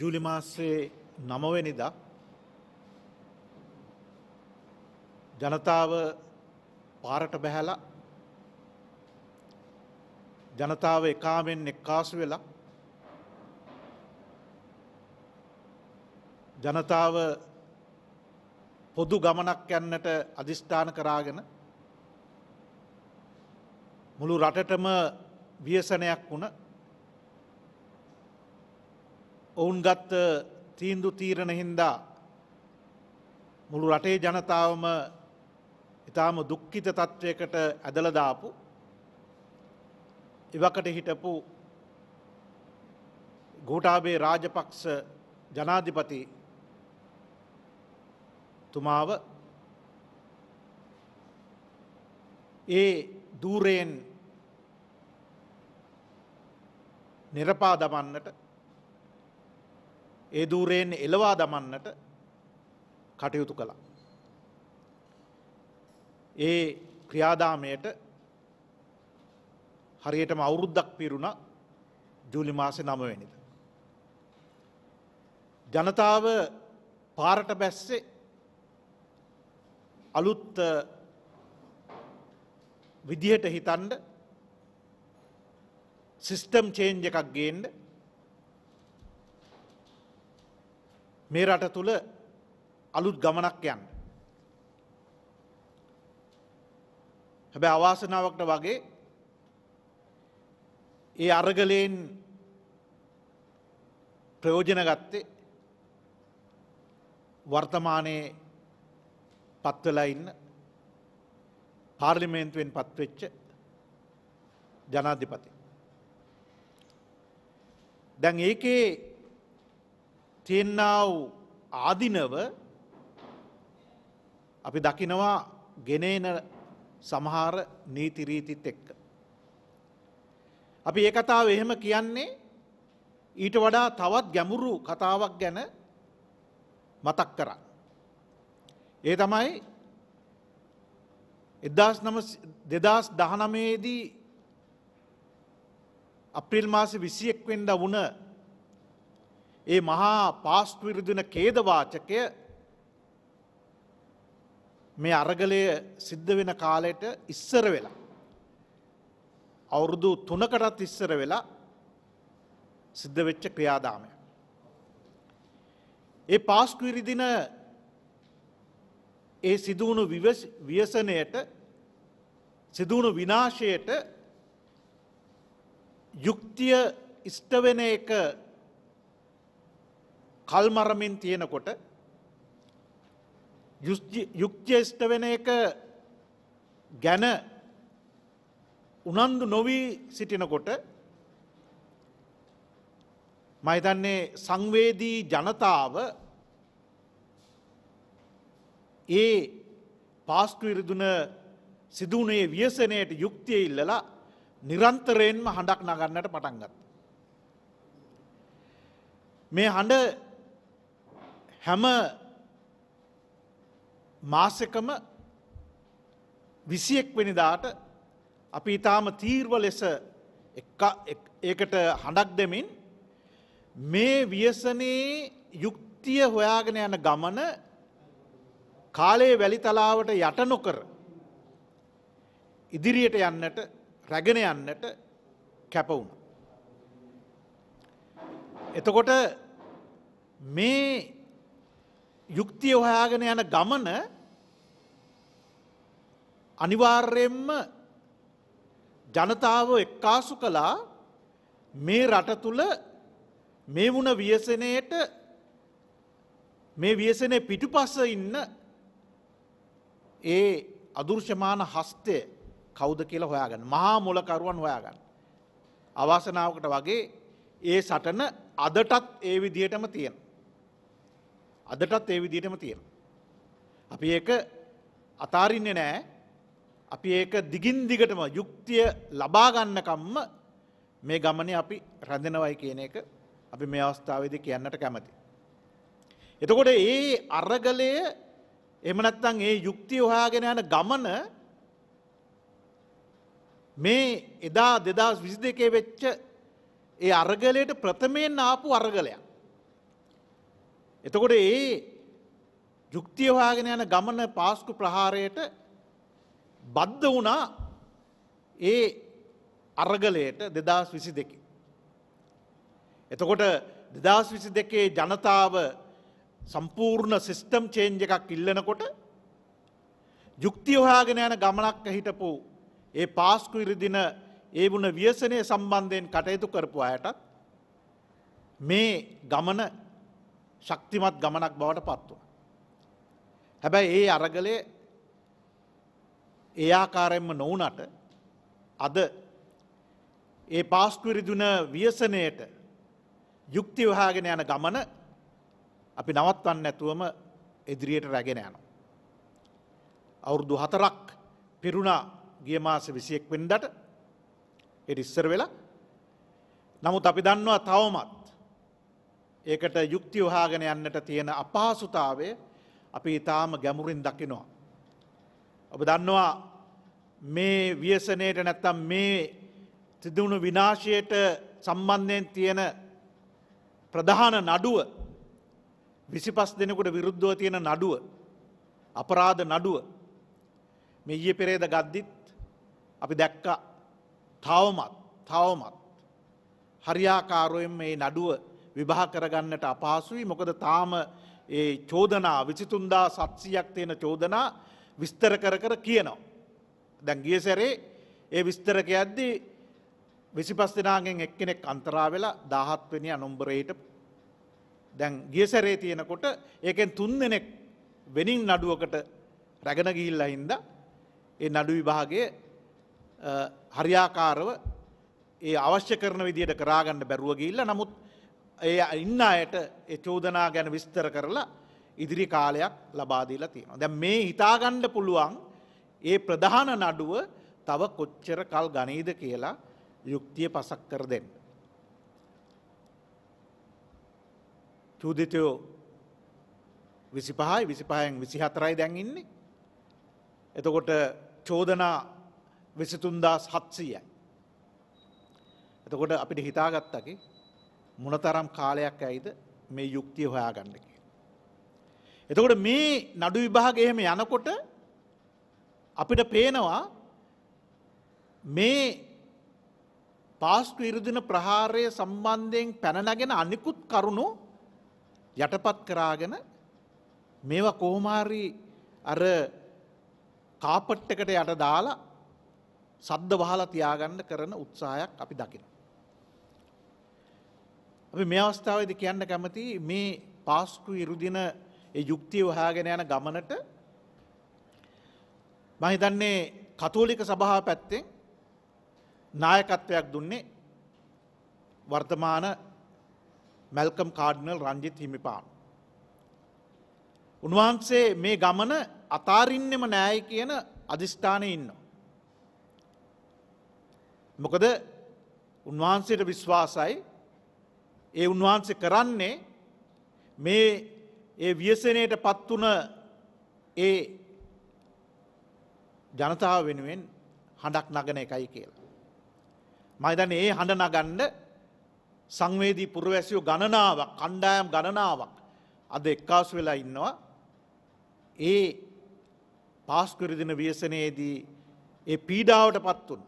ජූලි මාසයේ නමවෙනිදා ජනතාව පාරට බැහැලා ජනතාව එකාමෙන් එක්කාසු වෙලා ජනතාව පොදු ගමනක් යන්නට අධිෂ්ඨාන කරාගෙන මුළු රටටම ව්‍යසනයක් වුණ ඔවුන් ගත්ත තීන්දු තීරණ හින්දා මුළු රටේ ජනතාවම ඉතාම දුක්ඛිත තත්ත්වයකට ඇදලදාපු ඉවකට හිටපු ගෝටාබේ රාජපක්ෂ ජනාධිපති තුමාව ඒ දූරයෙන් නිරපා දමන්නට ඒ දූරයෙන් එලවා දමන්නට කටයුතු කළා. ඒ ක්‍රියාදාමයට හරියටම අවුරුද්දක් පිරුණ ජූලි මාසේ නමවෙනිද. ජනතාව පාරට බැස්සේ අලුත් විදිහට හිතන්ඩ සිිස්ටම් චේන්ජ එකක් ගේන්ඩ මේ රට තුළ අලුත් ගමනක් යන්න. හැබැ අවාසනාවක්ට වගේ ඒ අරගලයෙන් ප්‍රයෝජන ගත්තේ වර්තමානයේ පත්වලා ඉන්න පාර්ලිමේන්තුවෙන් පත්වෙච්ච ජනාධිපති. දැන් ඒකේ තියෙන්නා වූ ආදිනව අපි දකිනවා ගෙනේන සමහර නීතිරීතිත් එක්ක. අපි ඒ කතාව එහෙම කියන්නේ ඊට වඩා තවත් ගැමුරු කතාවක් ගැන මතක් කරා. ඒ තමයි එදස් නම දෙදස් දහනමේදී අප්‍රිල් මාස විසියෙක් වෙන්ඩ වුණ ඒ මහා පාස්විරුදුන කේදවාචකය මේ අරගලය සිද්ධ වෙන කාලයට ඉස්සර වෙලා. අවුරුදු තුනකටත් ඉස්සර වෙලා සිද්ධ වෙච්ච ක්‍රියාදාමය. ඒ පාස්කවිරිදින ඒ සිදුවුණු වියසනයට සිදුවුණු විනාශයට යුක්තිය ඉෂ්ටවෙන එක කල්මරමින් තියෙනකොට යුක්්‍යෂ්ට වෙන එක ගැන උනන්දු නොවී සිටිනකොට මයිතන්නේ සංවේදී ජනතාව ඒ පාස්ටවිරිදුන සිදුවනේ වියසනයට යුක්තිය ඉල්ලලා නිරන්තරයෙන්ම හඬක් නගන්නට පටන්ගත්. මේ හඬ හැම මාසකම විසියෙක් වෙනිදාට අපි ඉතාම තීර්ව ලෙස ඒකට හඬක් දෙමින් මේ වියසනයේ යුක්තිය හොයාගෙන යන ගමන කාලයේ වැලි තලාවට යට නොකර ඉදිරියට යන්නට රැගෙන යන්නට කැපවුණ. එතකොට මේ යුක්තිය හොයාගෙන යන ගමන අනිවාර්යෙන්ම ජනතාව එක්කාසු කළා මේ රට තුළ මේ වුණ වියසනයට මේ වියසනය පිටුපස ඉන්න ඒ අදුර්ශමාන හස්තය කෞද කියලා හොයාගන්න මහා මොලකරුවන් හොයාගන්න. අවාසනාවකට වගේ ඒ සටන අදටත් ඒ විදිහටම තියෙනවා. අදටත් ඒ විදිහටම තියෙන. අපි ඒක අතාරින්නේ නෑ අපි ඒක දිගින් දිගටම යුක්තිය ලබාගන්නකම්ම මේ ගමනේ අපි රැඳෙනවයි කියන එක අපි මේ අවස්ථාවේද කියන්නට කැමති. එතකොට ඒ අරගලය එමනත්තං ඒ යුක්තිය හොයාගෙන යන ගමන මේ එදා දෙදස් විසි දෙකේ වෙච්ච ඒ අරගලයට ප්‍රථමයෙන් ආපු අරගලයක්. එතකොට ඒ යුක්තිය හොයාගෙන යන ගමන පාස්කු ප්‍රහාරයට බද්ධ වුණා ඒ අරගලයට දෙදස් විසි දෙක. එතකොට දෙදස් විසි දෙකේ ජනතාව සම්පූර්ණ සිිස්ටම් චේන්ජ එකක් ඉල්ලනකොට යුක්තිය හොයාගෙන යන ගමනක් හිටපු ඒ පාස්කු ඉරිදින ඒ වුණ ව්‍යසනය සම්බන්ධයෙන් කටයුතු කරපු අයටත් මේ ගමන ශක්තිමත් ගමනක් බවට පත්ව. හැබැයි ඒ අරගලේ ඒ ආකාරයෙන්ම නොවනට අද ඒ පාස්කුවිරිදුන වියසනයට යුක්ති වහාගෙන යන ගමන අපි නවත්වන්න නැතුවම ඉදිරියට රැගෙන යනවා. අවුරුදු හතරක් පිරුණා ගිය මාස විසියෙක් වෙන්ඩට එ ඉස්සර වෙලා නමුත් අපි දන්නවා තවමත් ඒකට යුක්ති හාගෙන යන්නට තියෙන අපහසුතාවය අපි ඉතාම ගැමුරින් දකිනවා. ඔබ දන්නවා මේ වියසනයට නැත්තම් මේ තිදුණු විනාශයට සම්බන්ධයෙන් තියෙන ප්‍රධාන නඩුව විසිපස් දෙනකුට විරුද්ධව තියෙන නඩුව අපරාධ නඩුව මේ ඊය පෙරේද ගද්දිත් අපි දැක්ක තවමත් තවමත් හරියාකාරුවෙන් මේ නඩුව විභා කරගන්නට අපහසුයි මොකද තාම ඒ චෝදනා විසිතුන්දා සත්සියක් තියෙන චෝදනා විස්තර කර කර කියනවා. දැන් ගිය සැරේ ඒ විස්තරක යද්දී විසිපස් දෙනාගෙන් එක්කෙනෙක් අන්තරා වෙලා දාහත්වෙනි අනුම්බරයට දැන් ගිය සැරේ තියෙනකොට ඒකෙන් තුන් දෙනෙක් වෙනින් නඩුවකට රැගෙන ගිහිල්ලා හින්ද ඒ නඩු විභාගය හරියාකාරව ඒ අවශ්‍ය කරන විදියට කරාගන්න බැරුව ගිහිල්ලා නමුත් ඒ ඉන්න අයට චෝදනා ගැන විස්තර කරලා ඉදිරි කාලයක් ලබාදීලා තියෙනවා. දැන් මේ හිතාගණ්ඩ පුළුවන් ඒ ප්‍රධාන නඩුව තව කොච්චර කල් ගනීද කියලා යුක්තිය පසක් කර දෙන්න. චූදිතයෝ විසිපහයි විසිපහයෙන් විසිහතරයි දැන් ඉන්නේ. එතකොට චෝදනා විසිතුන්දා හත්සීයයි. එතකොට අපිට හිතාගත්තකි මොනතරම් කාලයක් ඇයිද මේ යුක්තිය හොයා ගන්නක. එතකොට මේ නඩු විභාග එහෙම යනකොට අපිට පේනවා මේ පාස්ටු ඉරදින ප්‍රහාරය සම්බන්ධයෙන් පැනනගෙන අනිකුත් කරුණු යටපත් කරාගෙන මේවා කෝමාරී අර කාපට් එකට යට දාලා සද්ද වහලා තියාගන්න කරන උත්සාහයක් අපි දකිනවා. අපි මේ අවස්ථාවේද කියන්න කැමති මේ පාස්කු ඉරුදින ඒ යුක්තිය හොයාගෙන යන ගමනට මම හිතන්නේ කතෝලික සභාව පැත්තෙන් නායකත්වයක් දුන්නේ වර්තමාන මැල්කම් කාඩ්නල් රංජිත් හිමිපාන්. උන්වහන්සේ මේ ගමන අතාරින්නෙම නෑයි කියන අධිෂ්ඨානය ඉන්න. මොකද උන්වහන්සේට විශ්වාසයි ඒ උන්වහන්සේ කරන්නේ මේ ඒ ව්‍යසනයට පත් වුණ ඒ ජනතාව වෙනුවෙන් හඬක් නගන එකයි කියලා. මහිතන ඒ හඬ නගන්න සංවේදී පුරවැසියෝ ගණනාවක් කණ්ඩායම් ගණනාවක් අද එක්කාසු වෙලා ඉන්නවා ඒ පාස්කරදින වියසනයේදී ඒ පීඩාවට පත්තුන්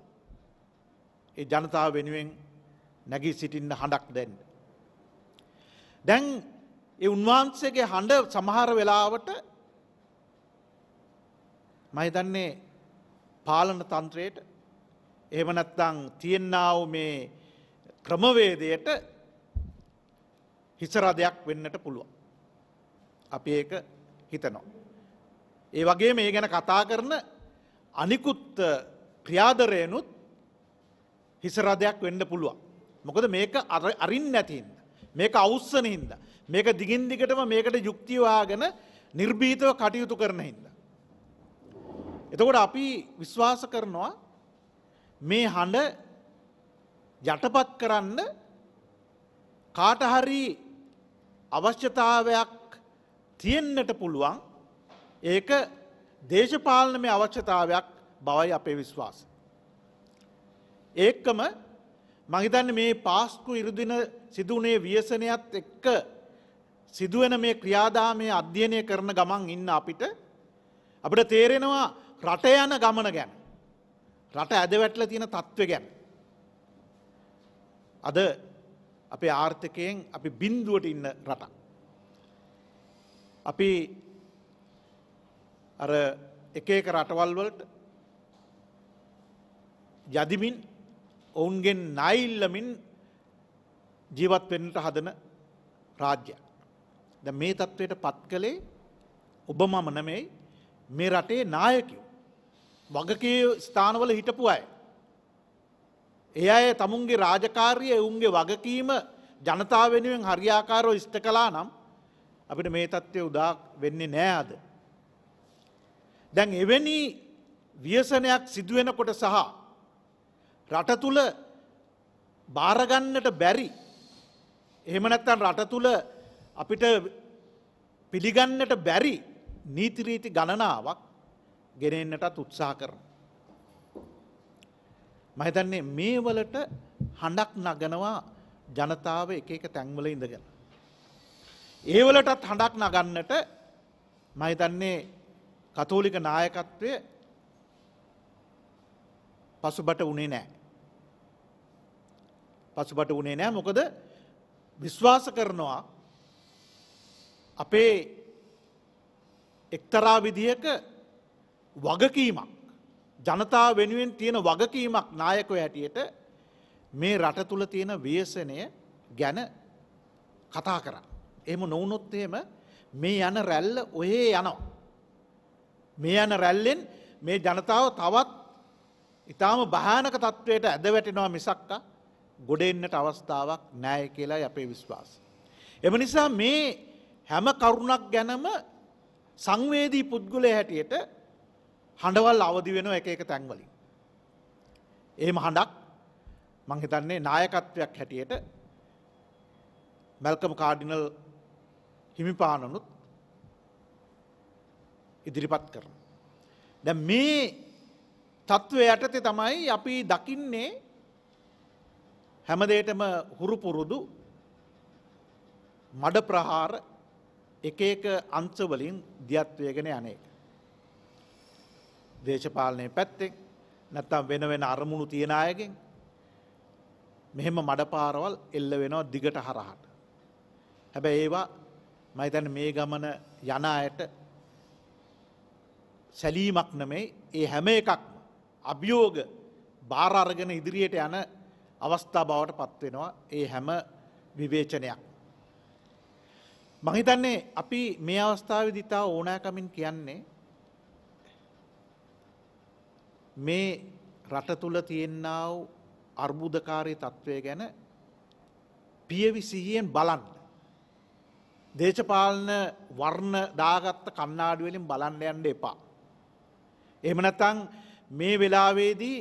ඒ ජනතාව වෙනුවෙන් නැගී සිටින්න හඬක් දැන්න. දැන් ඒ උන්වහන්සේගේ හඬ සමහර වෙලාවට මම දන්නේ පාලන තන්ත්‍රයට එහෙම නැත්නම් තියෙනා මේ ක්‍රමවේදයට හිසරදයක් වෙන්නට පුළුවන්. අපි ඒක හිතනවා. ඒ වගේ මේ ගැන කතා කරන අනිකුත් ක්‍රියාදරයනුත් හිසරදයක් වෙන්න පුළුවන්. මොකද මේක අරින් නැතින්න. මේක අවස්සන හින්ද. මේක දිගින් දිගටම මේකට යුක්තිවාගෙන නිර්භීතව කටයුතු කරන හින්ද. එතකොට අපි විශ්වාස කරනවා මේ හඬ යටපත් කරන්න කාටහරි අවශ්‍යතාවයක් තියෙන්නට පුළුවන් ඒක දේශපාලන මේ අවශ්‍යතාවයක් බවයි අපේ විශ්වාස. ඒකම මහිතන්න මේ පාස්කු ඉරුදින සිදුවනේ ව්‍යසනයත් එක්ක සිදුවන මේ ක්‍රියාදාමය අධ්‍යයනය කරන ගමන් ඉන්න අපිට අපට තේරෙනවා රට යන ගමන ගැන රට ඇදවැටල තියෙන තත්ත්ව ගැන අද අපේ ආර්ථකයෙන් අපි බින්දුවට ඉන්න රටක්. අපි අර එක එක රටවල් වලට යදිමින් ඔවුන්ගෙන් නයිල්ලමින් ජීවත්වෙන්නට හදන රාජ්‍ය. ද මේ තත්ත්වයට පත් කළේ ඔබ මම නමෙයි මේ රටේ නායකෝ. වගකය ස්ථානවල හිටපු අය. ඒ අය තමුන්ගේ රාජකාරය එවුන්ගේ වගකීම ජනතාව වෙනුවෙන් හරියාකාරෝ ඉස්ට කලා නම් අපිට මේ තත්ත්වය උදා වෙන්නේ නෑද. දැන් එවැනි ව්‍යසනයක් සිදුවෙනකොට සහ රට තුළ බාරගන්නට බැරි එහෙම නැත්තන් රට තුළ අපිට පිළිගන්නට බැරි නීතිරීති ගණනාවක් ගෙනෙන්න්නටත් උත්සා කරන. මහිතන්නේ මේ වලට හඬක් නගනවා ජනතාව එක එක තැන්වල ඉඳගෙන. ඒවලටත් හඬක් නගන්නට මහිතන්නේ කතෝලික නායකත්වය පසුබට උනේ නෑ. පසුබට වුණේ නෑ මොකද විශ්වාස කරනවා අපේ එක්තරා විදිහක වගකීමක් ජනතා වෙනුවෙන් තියෙන වගකීමක් නායකව හැටියට මේ රට තුළ තියෙන වේසනය ගැන කතා කරන්න. එම නොවනොත් එහෙම මේ යන රැල්ල ඔහේ යනවා. මේ යන රැල්ලෙන් මේ ජනතාව තවත් ඉතාම භානක තත්ත්වයට ඇද වැටෙනවා මිසක්කා ගොඩෙන්න්නට අවස්ථාවක් නෑය කියලා අපේ විශ්වාස. එම නිසා මේ හැම කරුණක් ගැනම සංවේදී පුද්ගලය හැටියට හඬවල් අවදි වෙන එක එක තැන්වලින්. ඒම හඬක් මංහිතන්නේ නායකත්වයක් හැටියට මැල්කම කාඩිනල් හිමිපානනුත් ඉදිරිපත් කරන. දැ මේ තත්ත්ව යටතේ තමයි අපි දකින්නේ හැමදේටම හුරුපුරුදු මඩ ප්‍රහාර එක එක අංශවලින් දියත්වයගෙන යන එක. දේශපාලනය පැත්තෙක් නැත්තම් වෙන වෙන අරමුණු තියෙන අයගෙන් මෙහෙම මඩපාරවල් එල්ල වෙනවා දිගට හරහට. හැබැ ඒවා මයිතැන මේ ගමන යන අයට සැලීමක් නමේ ඒ හැම එකක් අභියෝග භාරර්ගෙන ඉදිරියට යන අවස්ථා බවට පත්වෙනවා ඒ හැම විවේචනයක්. මහිතන්නේ අපි මේ අවස්ථාව දිතා ඕනෑකමින් කියන්නේ මේ රට තුළ තියෙන්නාව අර්බුදකාරී තත්ත්වය ගැන පියවි සිහියෙන් බලන්න. දේශපාලන වර්ණ දාගත්ත කන්නාඩුවලින් බලන්න යන්න එපා. එහෙම නැත්නම් මේ වෙලාවේදී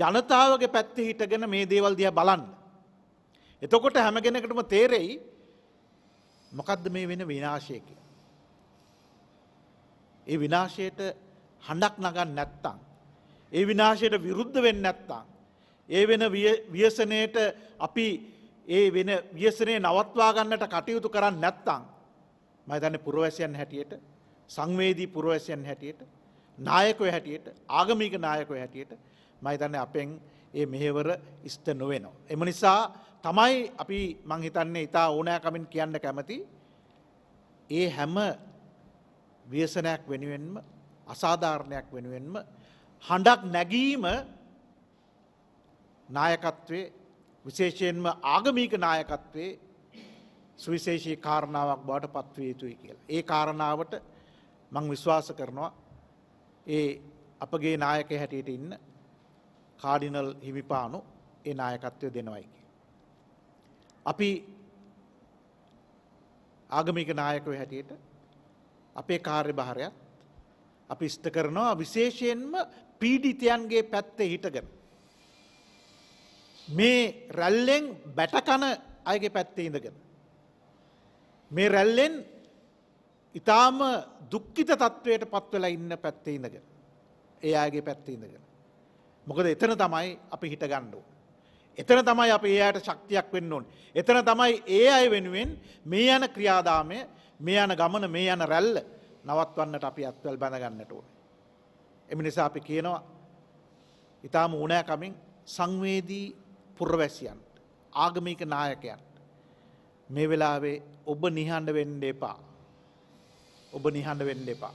ජනතාවගේ පැත්ත හිටගෙන මේ දේවල් දිහ බලන්න. එතකොට හැමගෙනකටම තේරෙයි මොකක්ද මේ වෙන විනාශය කිය. ඒ විනාශයට හඬක් නගන්න නැත්තං. ඒ විනාශයට විරුද්ධ වෙන්න නැත්තං. ඒ වෙන ව්‍යසනයට අපි ඒ වෙන ව්‍යසනය නවත්වා ගන්නට කටයුතු කරන්න නැත්තං. මයිතන්න පුරවැසියන් හැටියට සංවේදී පුරවැසියන් හැටියට නායකව හැටියට ආගමික නායකව හැටියට මහිතන්න අපෙන් ඒ මෙහෙවර ඉස්ත නොවෙනවා. එම නිසා තමයි අපි මංහිතන්නේ ඉතා ඕනෑකමින් කියන්න කැමති ඒ හැම ව්‍යසනයක් වෙනුවෙන්ම අසාධාරණයක් වෙනුවෙන්ම හඬක් නැගීම නායකත්වේ විශේෂයෙන්ම ආගමීක නායකත්වේ සුවිශේෂී කාරණාවක් බවට පත්විය යුතුයි කියලා. ඒ කාරණාවට මං විශ්වාස කරනවා ඒ අපගේ නායක හැටියට ඉන්න කාඩිනල් හිමිපානු ඒ නායකත්වය දෙනවයි. අපි ආගමික නායකව හැටියට අපේ කාර්ය භාරයක් අපි ස්ත කරනවා විශේෂයෙන්ම පීඩිතයන්ගේ පැත්තේ හිටගෙන. මේ රැල්ලෙන් බැටකන අයගේ පැත්තේ ඉඳගෙන. මේ රැල්ලෙන් ඉතාම දුක්කිත තත්ත්වයට පත්වෙලා ඉන්න පැත්තේ ඉඳගෙන. එයාගේ පැත්ත ඉඳගෙන. මොකද එතන තමයි අපි හිට ගණ්ඩුව. එතන තමයි අප ඒයට ශක්තියක් වෙන්න ඕන්. එතන තමයි ඒ අය වෙනුවෙන් මේ යන ක්‍රියාදාමය මේ යන ගමන මේ යන රැල්ල නවත්වන්නට අපි අත්වල් බැඳගන්නට ඕන. එම නිසා අපි කියනවා ඉතාම ඕනෑකමින් සංවේදී පුරවැසියන්ට ආගමික නායකයන්ට මේ වෙලාවේ ඔබ නිහඬ වෙන්න එපා. ඔබ නිහඬ වෙන්න එපා.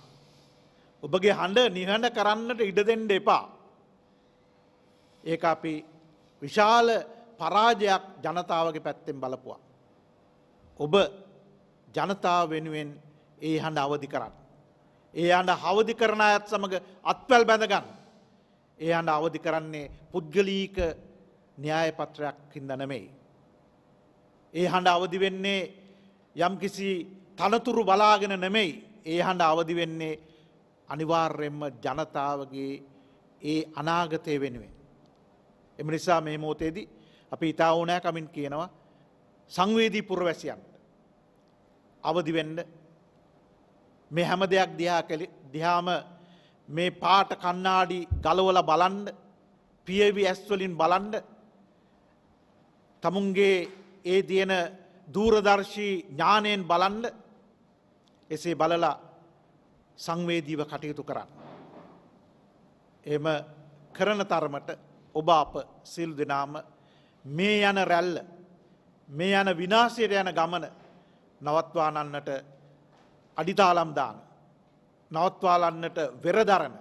ඔබගේ හඬ නිහඬ කරන්නට ඉඩ දෙන්න එපා. ඒක අපි විශාල පරාජයක් ජනතාවගේ පැත්තෙන් බලපුවා. ඔබ ජනතාව වෙනුවෙන් ඒ හඬ අවධි කරන්න. ඒ අන්න හවදි කරන අයත් සමඟ අත්වැල් බැඳගන්න. ඒ අන්න අවධි කරන්නේ පුද්ගලීක න්‍යායපත්‍රයක් හිදනමෙයි. ඒ හඬ අවදි වෙන්නේ යම් කිසි තනතුරු බලාගෙන නෙමෙයි ඒ හඬ අවදි වෙන්නේ අනිවාර්යෙන්ම ජනතාවගේ ඒ අනාගතය වෙනුවෙන්. එම නිසා මේ මෝතේදී අපි ඉතා ඕනෑ කමින් කියනවා සංවේදී පුරවැසියන්ට අවදිවෙන්න මේ හැම දෙයක් දිහා කළ දිහාම මේ පාට කන්නාඩි ගලවල බලන්ඩ පියවි ඇස්වලින් බලන්ඩ තමුන්ගේ ඒ තියෙන දූරදර්ශී ඥානයෙන් බලන්ඩ එසේ බලලා සංවේදීව කටයුතු කරන්න. එම කරන තරමට ඔබ අප සිල් දෙනාම මේ යන රැල්ල මේ යන විනාසයට යන ගමන නවත්වානන්නට අඩිතාලම්දාන නවත්වාලන්නට වෙරදරන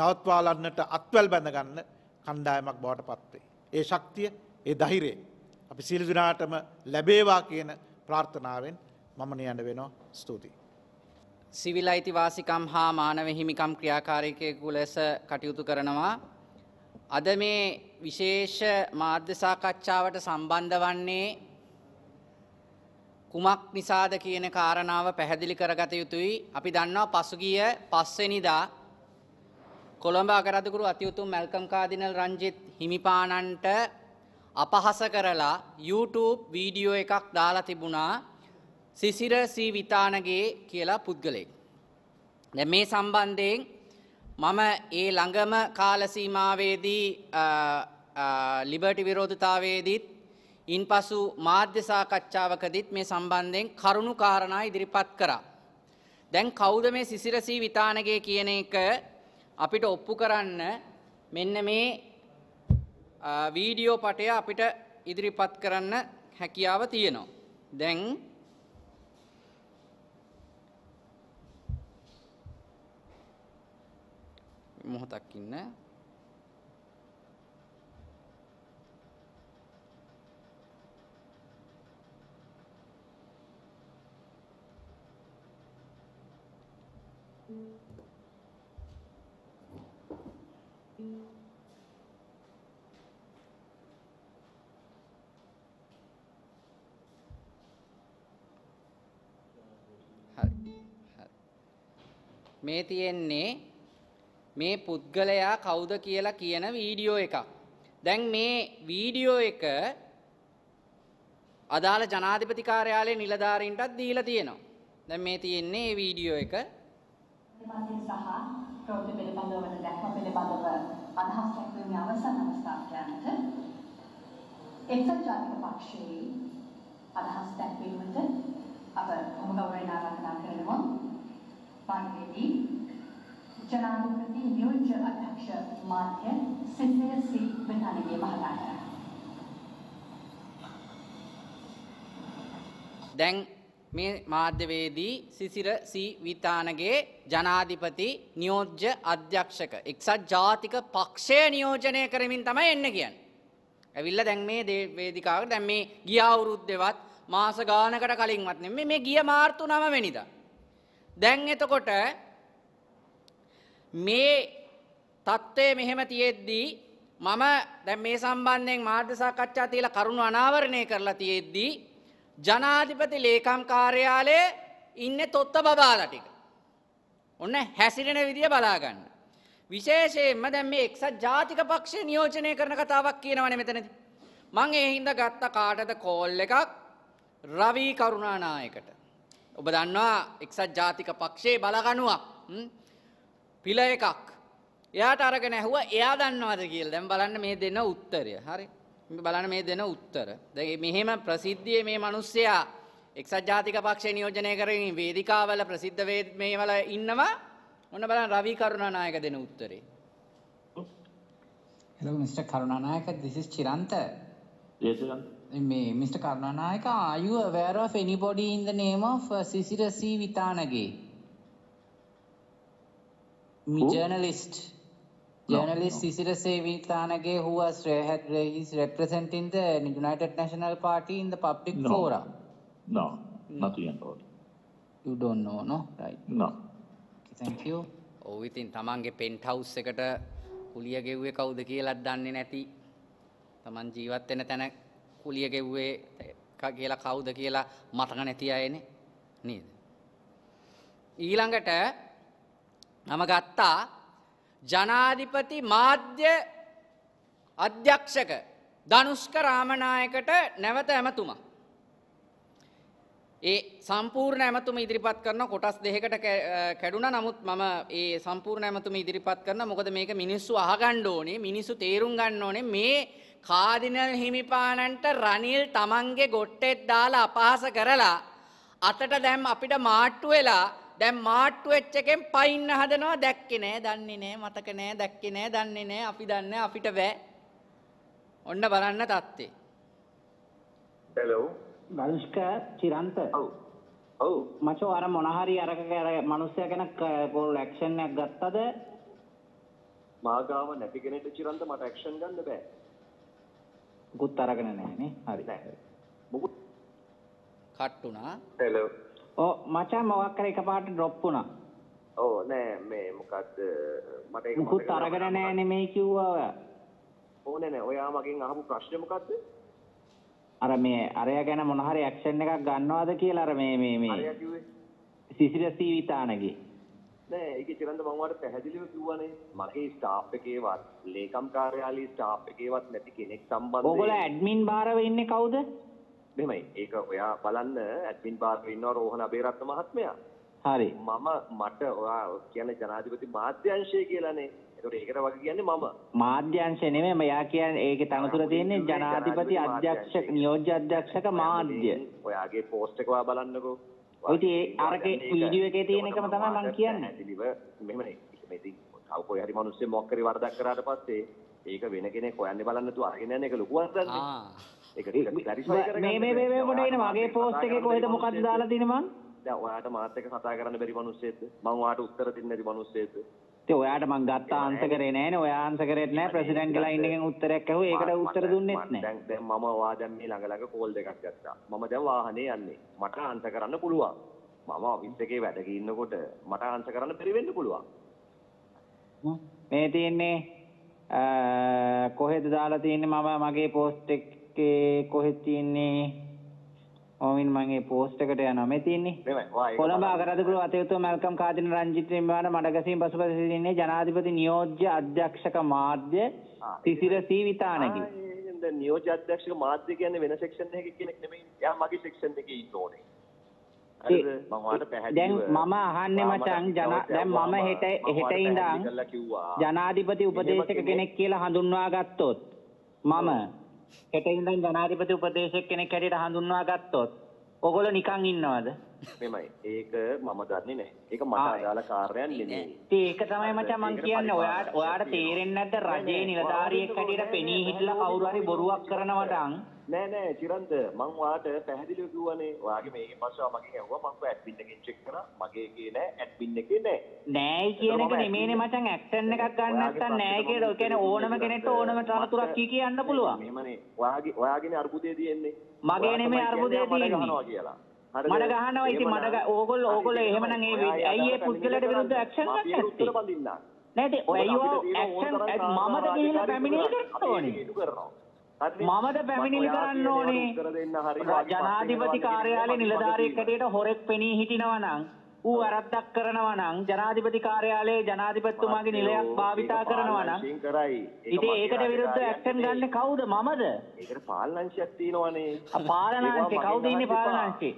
නවත්වාලන්නට අත්වැල් බැඳගන්න කණ්ඩායමක් බවට පත්වේ. ඒ ශක්තිය ඒ දහිරේ අපි සිල්දිනාටම ලැබේවා කියන ප්‍රාර්ථනාවෙන් මම නියන්න වෙනවා ස්තුතියි. සිවිල් අයිතිවාසිකම් හා මානව හිමිකම් ක්‍රියාකාරයකයකු ලෙස කටයුතු කරනවා. අද මේ විශේෂ මාධ්‍ය සාකච්ඡාවට සම්බන්ධ වන්නේ කුමක් නිසාද කියන කාරණාව පැහැදිලි කරගත යුතුයි. අපි දන්නවා පසුගිය පස්වෙනිදා කොළඹ අගරදකුරු අතියුතුම් මැල්කම් කාදිනල් රංජිත් හිමිපාණන්ට අපහස කරලා YouTube වීඩියෝ එකක් දාලා තිබුණා. සිසිර සී විතානගේ කියලා පුද්ගලෙක්. දැ මේ සම්බන්ධයෙන් මම ඒ ළඟම කාලසීමාවේදී ලිබටි විරෝධතාවේදීත් ඉන් පසු මාධ්‍යසාකච්ඡාවකදත් මේ සම්බන්ධයෙන් කරුණු කාරණා ඉදිරිපත් කරා. දැන් කෞද මේ සිසිරසී විතානගේ කියන එක අපිට ඔප්පු කරන්න මෙන්න මේ වීඩියෝ පටය අපිට ඉදිරිපත් කරන්න හැකියාව තියෙනවා. දැන් මොහොතක් ඉන්න. හරි. මේ තියෙන්නේ මේ පුද්ගලයා කවුද කියලා කියන වීඩියෝ එකක්. දැන් මේ වීඩියෝ එක අදාළ ජනාධිපති කාර්යාලයේ නිලධාරීන්ටත් දීලා තියෙනවා. දැන් මේ තියෙන්නේ මේ වීඩියෝ එක. සහ ප්‍රවෘත්ති පිළිබඳව දැක්ම පිළිබඳව අදහස් දැක්වීමේ අවසන් අවස්ථාවකට එක්සත් ජාතික පක්ෂයේ අදහස් දැක්වීමට අප ප්‍රමුඛ වේනාරාධනා කරනවා. පන්වෙනි ජනාධිපති නියෝජ්‍ය අධ්‍යක්ෂ මාධ්‍ය සිද්ධය සී වෙතනගේ මහතාට දැන් මේ මාධ්‍යවේදී සිසිර සී විතානගේ ජනාධිපති නියෝජ්‍ය අධ්‍යක්ෂක එක්සත් ජාතික පක්ෂය නියෝජනය කරමින් තමයි එන්න කියන්න. ඇවිල්ල දැන් මේ දේවේදිකාවට දැන් මේ ගිය අවුරුද්දෙවත් මාස ගානකට කලින්වත් නෙමෙයි මේ ගිය මාර්තු 9 වෙනිදා. දැන් එතකොට මේ தත්ත්වය මෙහෙම තියෙද්දී මම දැන් මේ සම්බන්ධයෙන් මාධ්‍ය සාකච්ඡා තියලා කරුණු අනාවරණය කරලා තියෙද්දී ජනාධිපති ලේකම් කාර්යාලයේ ඉන්නේ තොත්ත බබාලා ටික. ඔන්න හැසිරෙන විදිය බලා ගන්න. විශේෂයෙන්ම දැන් මේ එක්සත් ජාතික පක්ෂය නියෝජනය කරන කතාවක් කියනවනේ මෙතනදී. මං ඒ හින්දා ගත්ත කාටද කෝල් එකක් රවී කරුණානායකට. ඔබ දන්නවා එක්සත් ජාතික පක්ෂයේ බලගණුවක්. පිල එකක් එයාට අරගෙන ඇහුවා එයා දන්නවද කියලා. දැන් බලන්න මේ දෙන උත්තරය. හරි. බලන්න මේ දෙන උත්තර. දැන් මෙහෙම ප්‍රසිද්ධියේ මේ මිනිස්සයා එක්සත් ජාතික පක්ෂේ නියෝජනය කරගෙන වේදිකාවල ප්‍රසිද්ධ මේ වල ඉන්නවා. ඔන්න බලන්න රවි කරුණානායක දෙන උත්තරේ. Hello Mr. Karunanaika, this is Chiranta. Yes, Chiranta. Mr. Karunanaika, are you aware of anybody in the name of uh, Sisirasi Vitanage? journalist. No, journalist no. Cicero Sevitlanage, who was had, he's representing the United National Party in the public no. forum. No, nothing about it. You don't know, no? Right. No. Okay, thank you. ඔව් ඉතින් තමන්ගේ pent house එකට කුලිය ගෙව්වේ කවුද කියලාත් දන්නේ නැති තමන් ජීවත් වෙන තැන කුලිය ගෙව්වේ කියලා කවුද කියලා මතක නැති අයනේ නේද ඊළඟට නම ගත්තා ජනාධිපති මාධ්‍ය අධ්‍යක්ෂක ධනුෂ්ක රාමණයකට නැවත ඇමතුමා. ඒ සම්පූර්ණ ඇමතුම ඉදිරිපත් කරන කොටස් දෙකට කැඩුන නමුත් මම ඒ සම්පූර්ණ ඇමතුම ඉදිරිපත් කරන මොකද මේක මිනිස්සු අහගණ්ඩ ඕනේ මිනිස්සු තේරුම් ගන්න ඕනේ මේ කාදිනල් හිමිපාණන්ට රනිල් තමන්ගේ ගොට්ටෙත් දාලා අපහස කරලා අතට දැම් අපිට මාට්ටු වෙලා දැන් මාට්ටු වෙච්ච එකෙන් පයින්න හදනවා දැක්කේ නෑ දන්නේ නෑ මතක නෑ දැක්කේ නෑ දන්නේ නෑ අපි දන්නේ අපිට බෑ ඔන්න බලන්න තත්ත්වේ හෙලෝ නමස්කාර චිරන්ත ඔව් ඔව් මචෝ අර මොන හරි අරක අර මිනිස්සයා ගැන පොල් ඇක්ෂන් එකක් ගත්තද මාගාව නැති කෙනෙක්ට චිරන්ත මට ඇක්ෂන් ගන්න බෑ මුකුත් අරගෙන නැහැ නේ හරි නෑ මුකුත් කට්ටුනා හෙලෝ ඔව් මචං මොකක් කරේ එකපාරට ඩ්‍රොප් වුණා. ඔව් නෑ මේ මොකද්ද මට ඒක මුකුත් අරගෙන නෑනේ මේ කිව්වා ඔයා. ඕනේ නෑ ඔයා මගෙන් අහපු ප්‍රශ්නේ මොකද්ද? අර මේ අරයා ගැන මොන හරි ඇක්ෂන් එකක් ගන්නවද කියලා අර මේ මේ මේ අරයා කිව්වේ සිසිර සීවිතානගේ නෑ ඒක චිරන්ද මම වාට පැහැදිලිව කිව්වනේ මගේ ස්ටාෆ් එකේවත් ලේකම් කාර්යාලයේ ස්ටාෆ් එකේවත් නැති කෙනෙක් සම්බන්ධයෙන් ඔයගොල්ලෝ ඇඩ්මින් භාරව ඉන්නේ කවුද? මෙහෙමයි. ඒක ඔයා බලන්න ඇඩ්මින් බාර්වේ ඉන්නවා රෝහණ අබේරත්න මහත්මයා. හරි. මම මට ඔයා කියන්නේ ජනාධිපති මාධ්‍යංශය කියලානේ. ඒකට ඒකට වගේ කියන්නේ මම. මාධ්‍යංශය නෙමෙයි මෙයා කියන්නේ ඒකේ තනතුර තියෙන්නේ ජනාධිපති අධ්‍යක්ෂක නියෝජ්‍ය අධ්‍යක්ෂක මාධ්‍ය. ඔයාගේ පෝස්ට් එක ඔයා බලන්නකෝ. ඔය ඉතින් අරකේ වීඩියෝ එකේ තියෙන එකම තමයි මම කියන්නේ. ඇදලිව මෙහෙමනේ. මේ ඉතින් තව කොයි හරි මිනිස්සෙක් මොක්කරි වරදක් කරාට පස්සේ ඒක වෙන කෙනෙක් හොයන්නේ බලන්න තු අරගෙන යන එක ලොකු වරදක්නේ. ආ ඒක මේ මේ මේ මොඩේන මගේ පෝස්ට් එකේ කොහෙද මොකද්ද දාලා තියෙන්නේ මං? දැන් ඔයාට මාත් එක්ක කතා කරන්න බැරි මිනිස්සෙක්ද? මං ඔයාට උත්තර දෙන්න බැරි මිනිස්සෙක්ද? ඉතින් ඔයාට මං ගත්ත ආන්සර් කරේ නෑනේ ඔයා ආන්සර් කරේත් නෑ ප්‍රෙසිඩන්ට් ගලයින් එකෙන් උත්තරයක් ඇහුවා ඒකට උත්තර දුන්නෙත් නෑ දැන් දැන් මම ඔයා දැන් මේ ළඟ ළඟ කෝල් දෙකක් ගත්තා මම දැන් වාහනේ යන්නේ මට ආන්සර් කරන්න පුළුවන් මම ඔෆිස් එකේ වැඩක ඉන්නකොට මට ආන්සර් කරන්න බැරි වෙන්න පුළුවන් මේ තියෙන්නේ කොහෙද දාලා තියෙන්නේ මම මගේ පෝස්ට් එක එකේ කොහෙද තියෙන්නේ? ඕමින් මගේ පෝස්ට් එකට යනවා. මේ තියෙන්නේ. කොළඹ අගරාධපුර අතිවතු මල්කම් කාදින රංජිත් නිර්මාණ මඩගසීන් පසුපස සිටින්නේ ජනාධිපති නියෝජ්‍ය අධ්‍යක්ෂක මාධ්‍ය තිසිර සීවිතානකි. නියෝජ්‍ය අධ්‍යක්ෂක මාධ්‍ය කියන්නේ වෙන සෙක්ෂන් එකක කෙනෙක් නෙමෙයි. එයා මගේ සෙක්ෂන් එකේ ඉන්න ඕනේ. දැන් මම අහන්නේ මචං දැන් මම හෙට හෙට ඉඳන් ජනාධිපති උපදේශක කෙනෙක් කියලා හඳුන්වා ගත්තොත් මම හෙට ඉඳන් ජනාධිපති උපදේශක කෙනෙක් හැටියට හඳුන්වා ගත්තොත් ඔගොල්ලෝ නිකන් ඉන්නවද? මෙමයි. ඒක මම දන්නේ නැහැ. ඒක මට අදාළ කාර්යයක් නෙමෙයි. ඒක තමයි මචං මං කියන්නේ ඔයාට ඔයාට තේරෙන්නේ නැද්ද රජේ නිලධාරියෙක් හැටියට පෙනී හිටලා කවුරු හරි බොරුවක් කරනවට නෑ නෑ චිරන්ත මං වාට පැහැදිලිව කිව්වනේ ඔයාගේ මේකෙන් පස්සේ මගෙන් ඇහුවා මං ඇඩ්මින් එකෙන් චෙක් කරා මගේ එකේ නෑ ඇඩ්මින් එකේ නෑ නෑයි කියන එක නෙමෙයිනේ මචං ඇක්ෂන් එකක් ගන්න නැත්නම් නෑ කියලා ඒ කියන්නේ ඕනම කෙනෙක්ට ඕනම තනතුරක් කී කියන්න පුළුවන් මෙහෙමනේ ඔයාගේ ඔයාගේනේ අර්බුදේ තියෙන්නේ මගේ නෙමෙයි අර්බුදේ තියෙන්නේ මඩ ගහනවා ඉතින් මඩ ඕගොල්ලෝ ඕගොල්ලෝ එහෙමනම් ඒ ඇයි ඒ පුද්ගලයාට විරුද්ධ ඇක්ෂන් ගන්න නැත්තේ නැට ඔයෝ ඇක්ෂන් මමද ගිහිල්ලා පැමිණිලි කරන්න ඕනේ මමද පැමිණිලි කරන්න ඕනේ ජනාධිපති කාර්යාලයේ නිලධාරියෙක් හැටියට හොරෙක් පෙනී හිටිනවා නම් ඌ අරද්දක් කරනවා නම් ජනාධිපති කාර්යාලයේ ජනාධිපතිතුමාගේ නිලයක් භාවිතා කරනවා නම් ඉතින් ඒකට විරුද්ධ ඇක්ෂන් ගන්න කවුද මමද ඒකට පාලනංශයක් තියෙනවනේ පාලනංශේ කවුද ඉන්නේ පාලනංශේ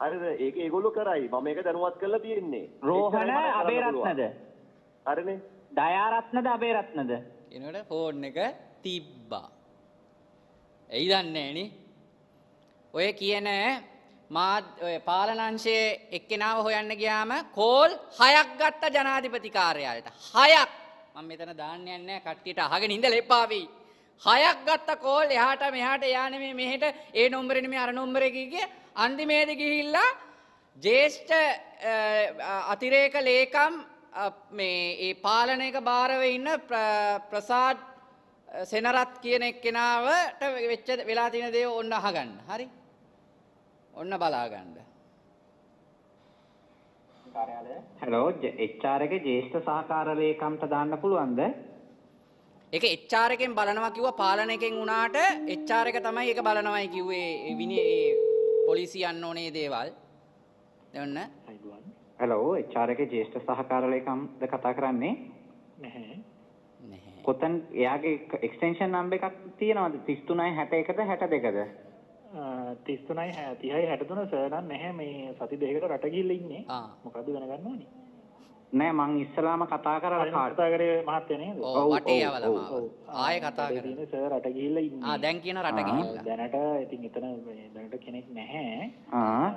හරිද? ඒක ඒගොල්ලෝ කරයි. මම ඒක දැනුවත් කරලා තියෙන්නේ. රෝහණ අබේරත්නද? හරිනේ. දයාරත්නද අබේරත්නද? එනකොට ෆෝන් එක තිබ්බා. එයි දන්නේ නේ. ඔය කියන මා ඔය පාලනංශයේ එක්කෙනාව හොයන්න ගියාම කෝල් 6ක් ගත්ත ජනාධිපති කාර්යාලයට. 6ක්. මම මෙතන දාන්න යන්නේ නැහැ. කට්ටියට අහගෙන ඉඳලා එපා වෙයි. හයක් ගත්ත කෝල් එහාට මෙහාට යානෙමේ මෙහෙට ඒ නොම්බරෙන මේ අර නොම්බරේ කිය අන්තිමේද ගිහිල්ලා ජේෂ්ඨ අතිරේක ලේකම් මේ ඒ පාලනයක භාරව ඉන්න ප්‍රසාඩ් සෙනරත් කියන එක්කෙනාවට වෙච්ච වෙලා තියෙන දේ ඔන්න අහගන්න. හරි? ඔන්න බලාගන්න. කාර්යාලය. හලෝ HR එකේ ජ්‍යෙෂ්ඨ සහකාර ලේකම්ට දාන්න පුළුවන්ද? ඒක HR එකෙන් බලනවා කිව්වා පාලන එකෙන් උනාට HR එක තමයි ඒක බලනවයි කිව්වේ විනි ඒ පොලිසිය යන්න ඕනේ දේවල්. දෙන්න. හලෝ HR එකේ ජ්‍යෙෂ්ඨ සහකාරලේකම්ද කතා කරන්නේ? නැහැ. නැහැ. කොතන එයාගේ එක්ස්ටෙන්ෂන් නම්බර් එකක් තියෙනවද? 3361ද 62ද? 33 30 63 සර් නම් නැහැ මේ සති දෙකකට රට ගිහිල්ලා ඉන්නේ. මොකද්ද දැනගන්න ඕනේ? නෑ මං ඉස්සලාම කතා කරලා කාට කතා කරේ මහත්තයා නේද? ඔව් වටේ යවලා මාව. ආයෙ කතා කරේ. ඉතින් සර් රට ගිහිල්ලා ඉන්නේ. ආ දැන් කියන රට ගිහිල්ලා. දැනට ඉතින් එතන දැනට කෙනෙක් නැහැ. ආ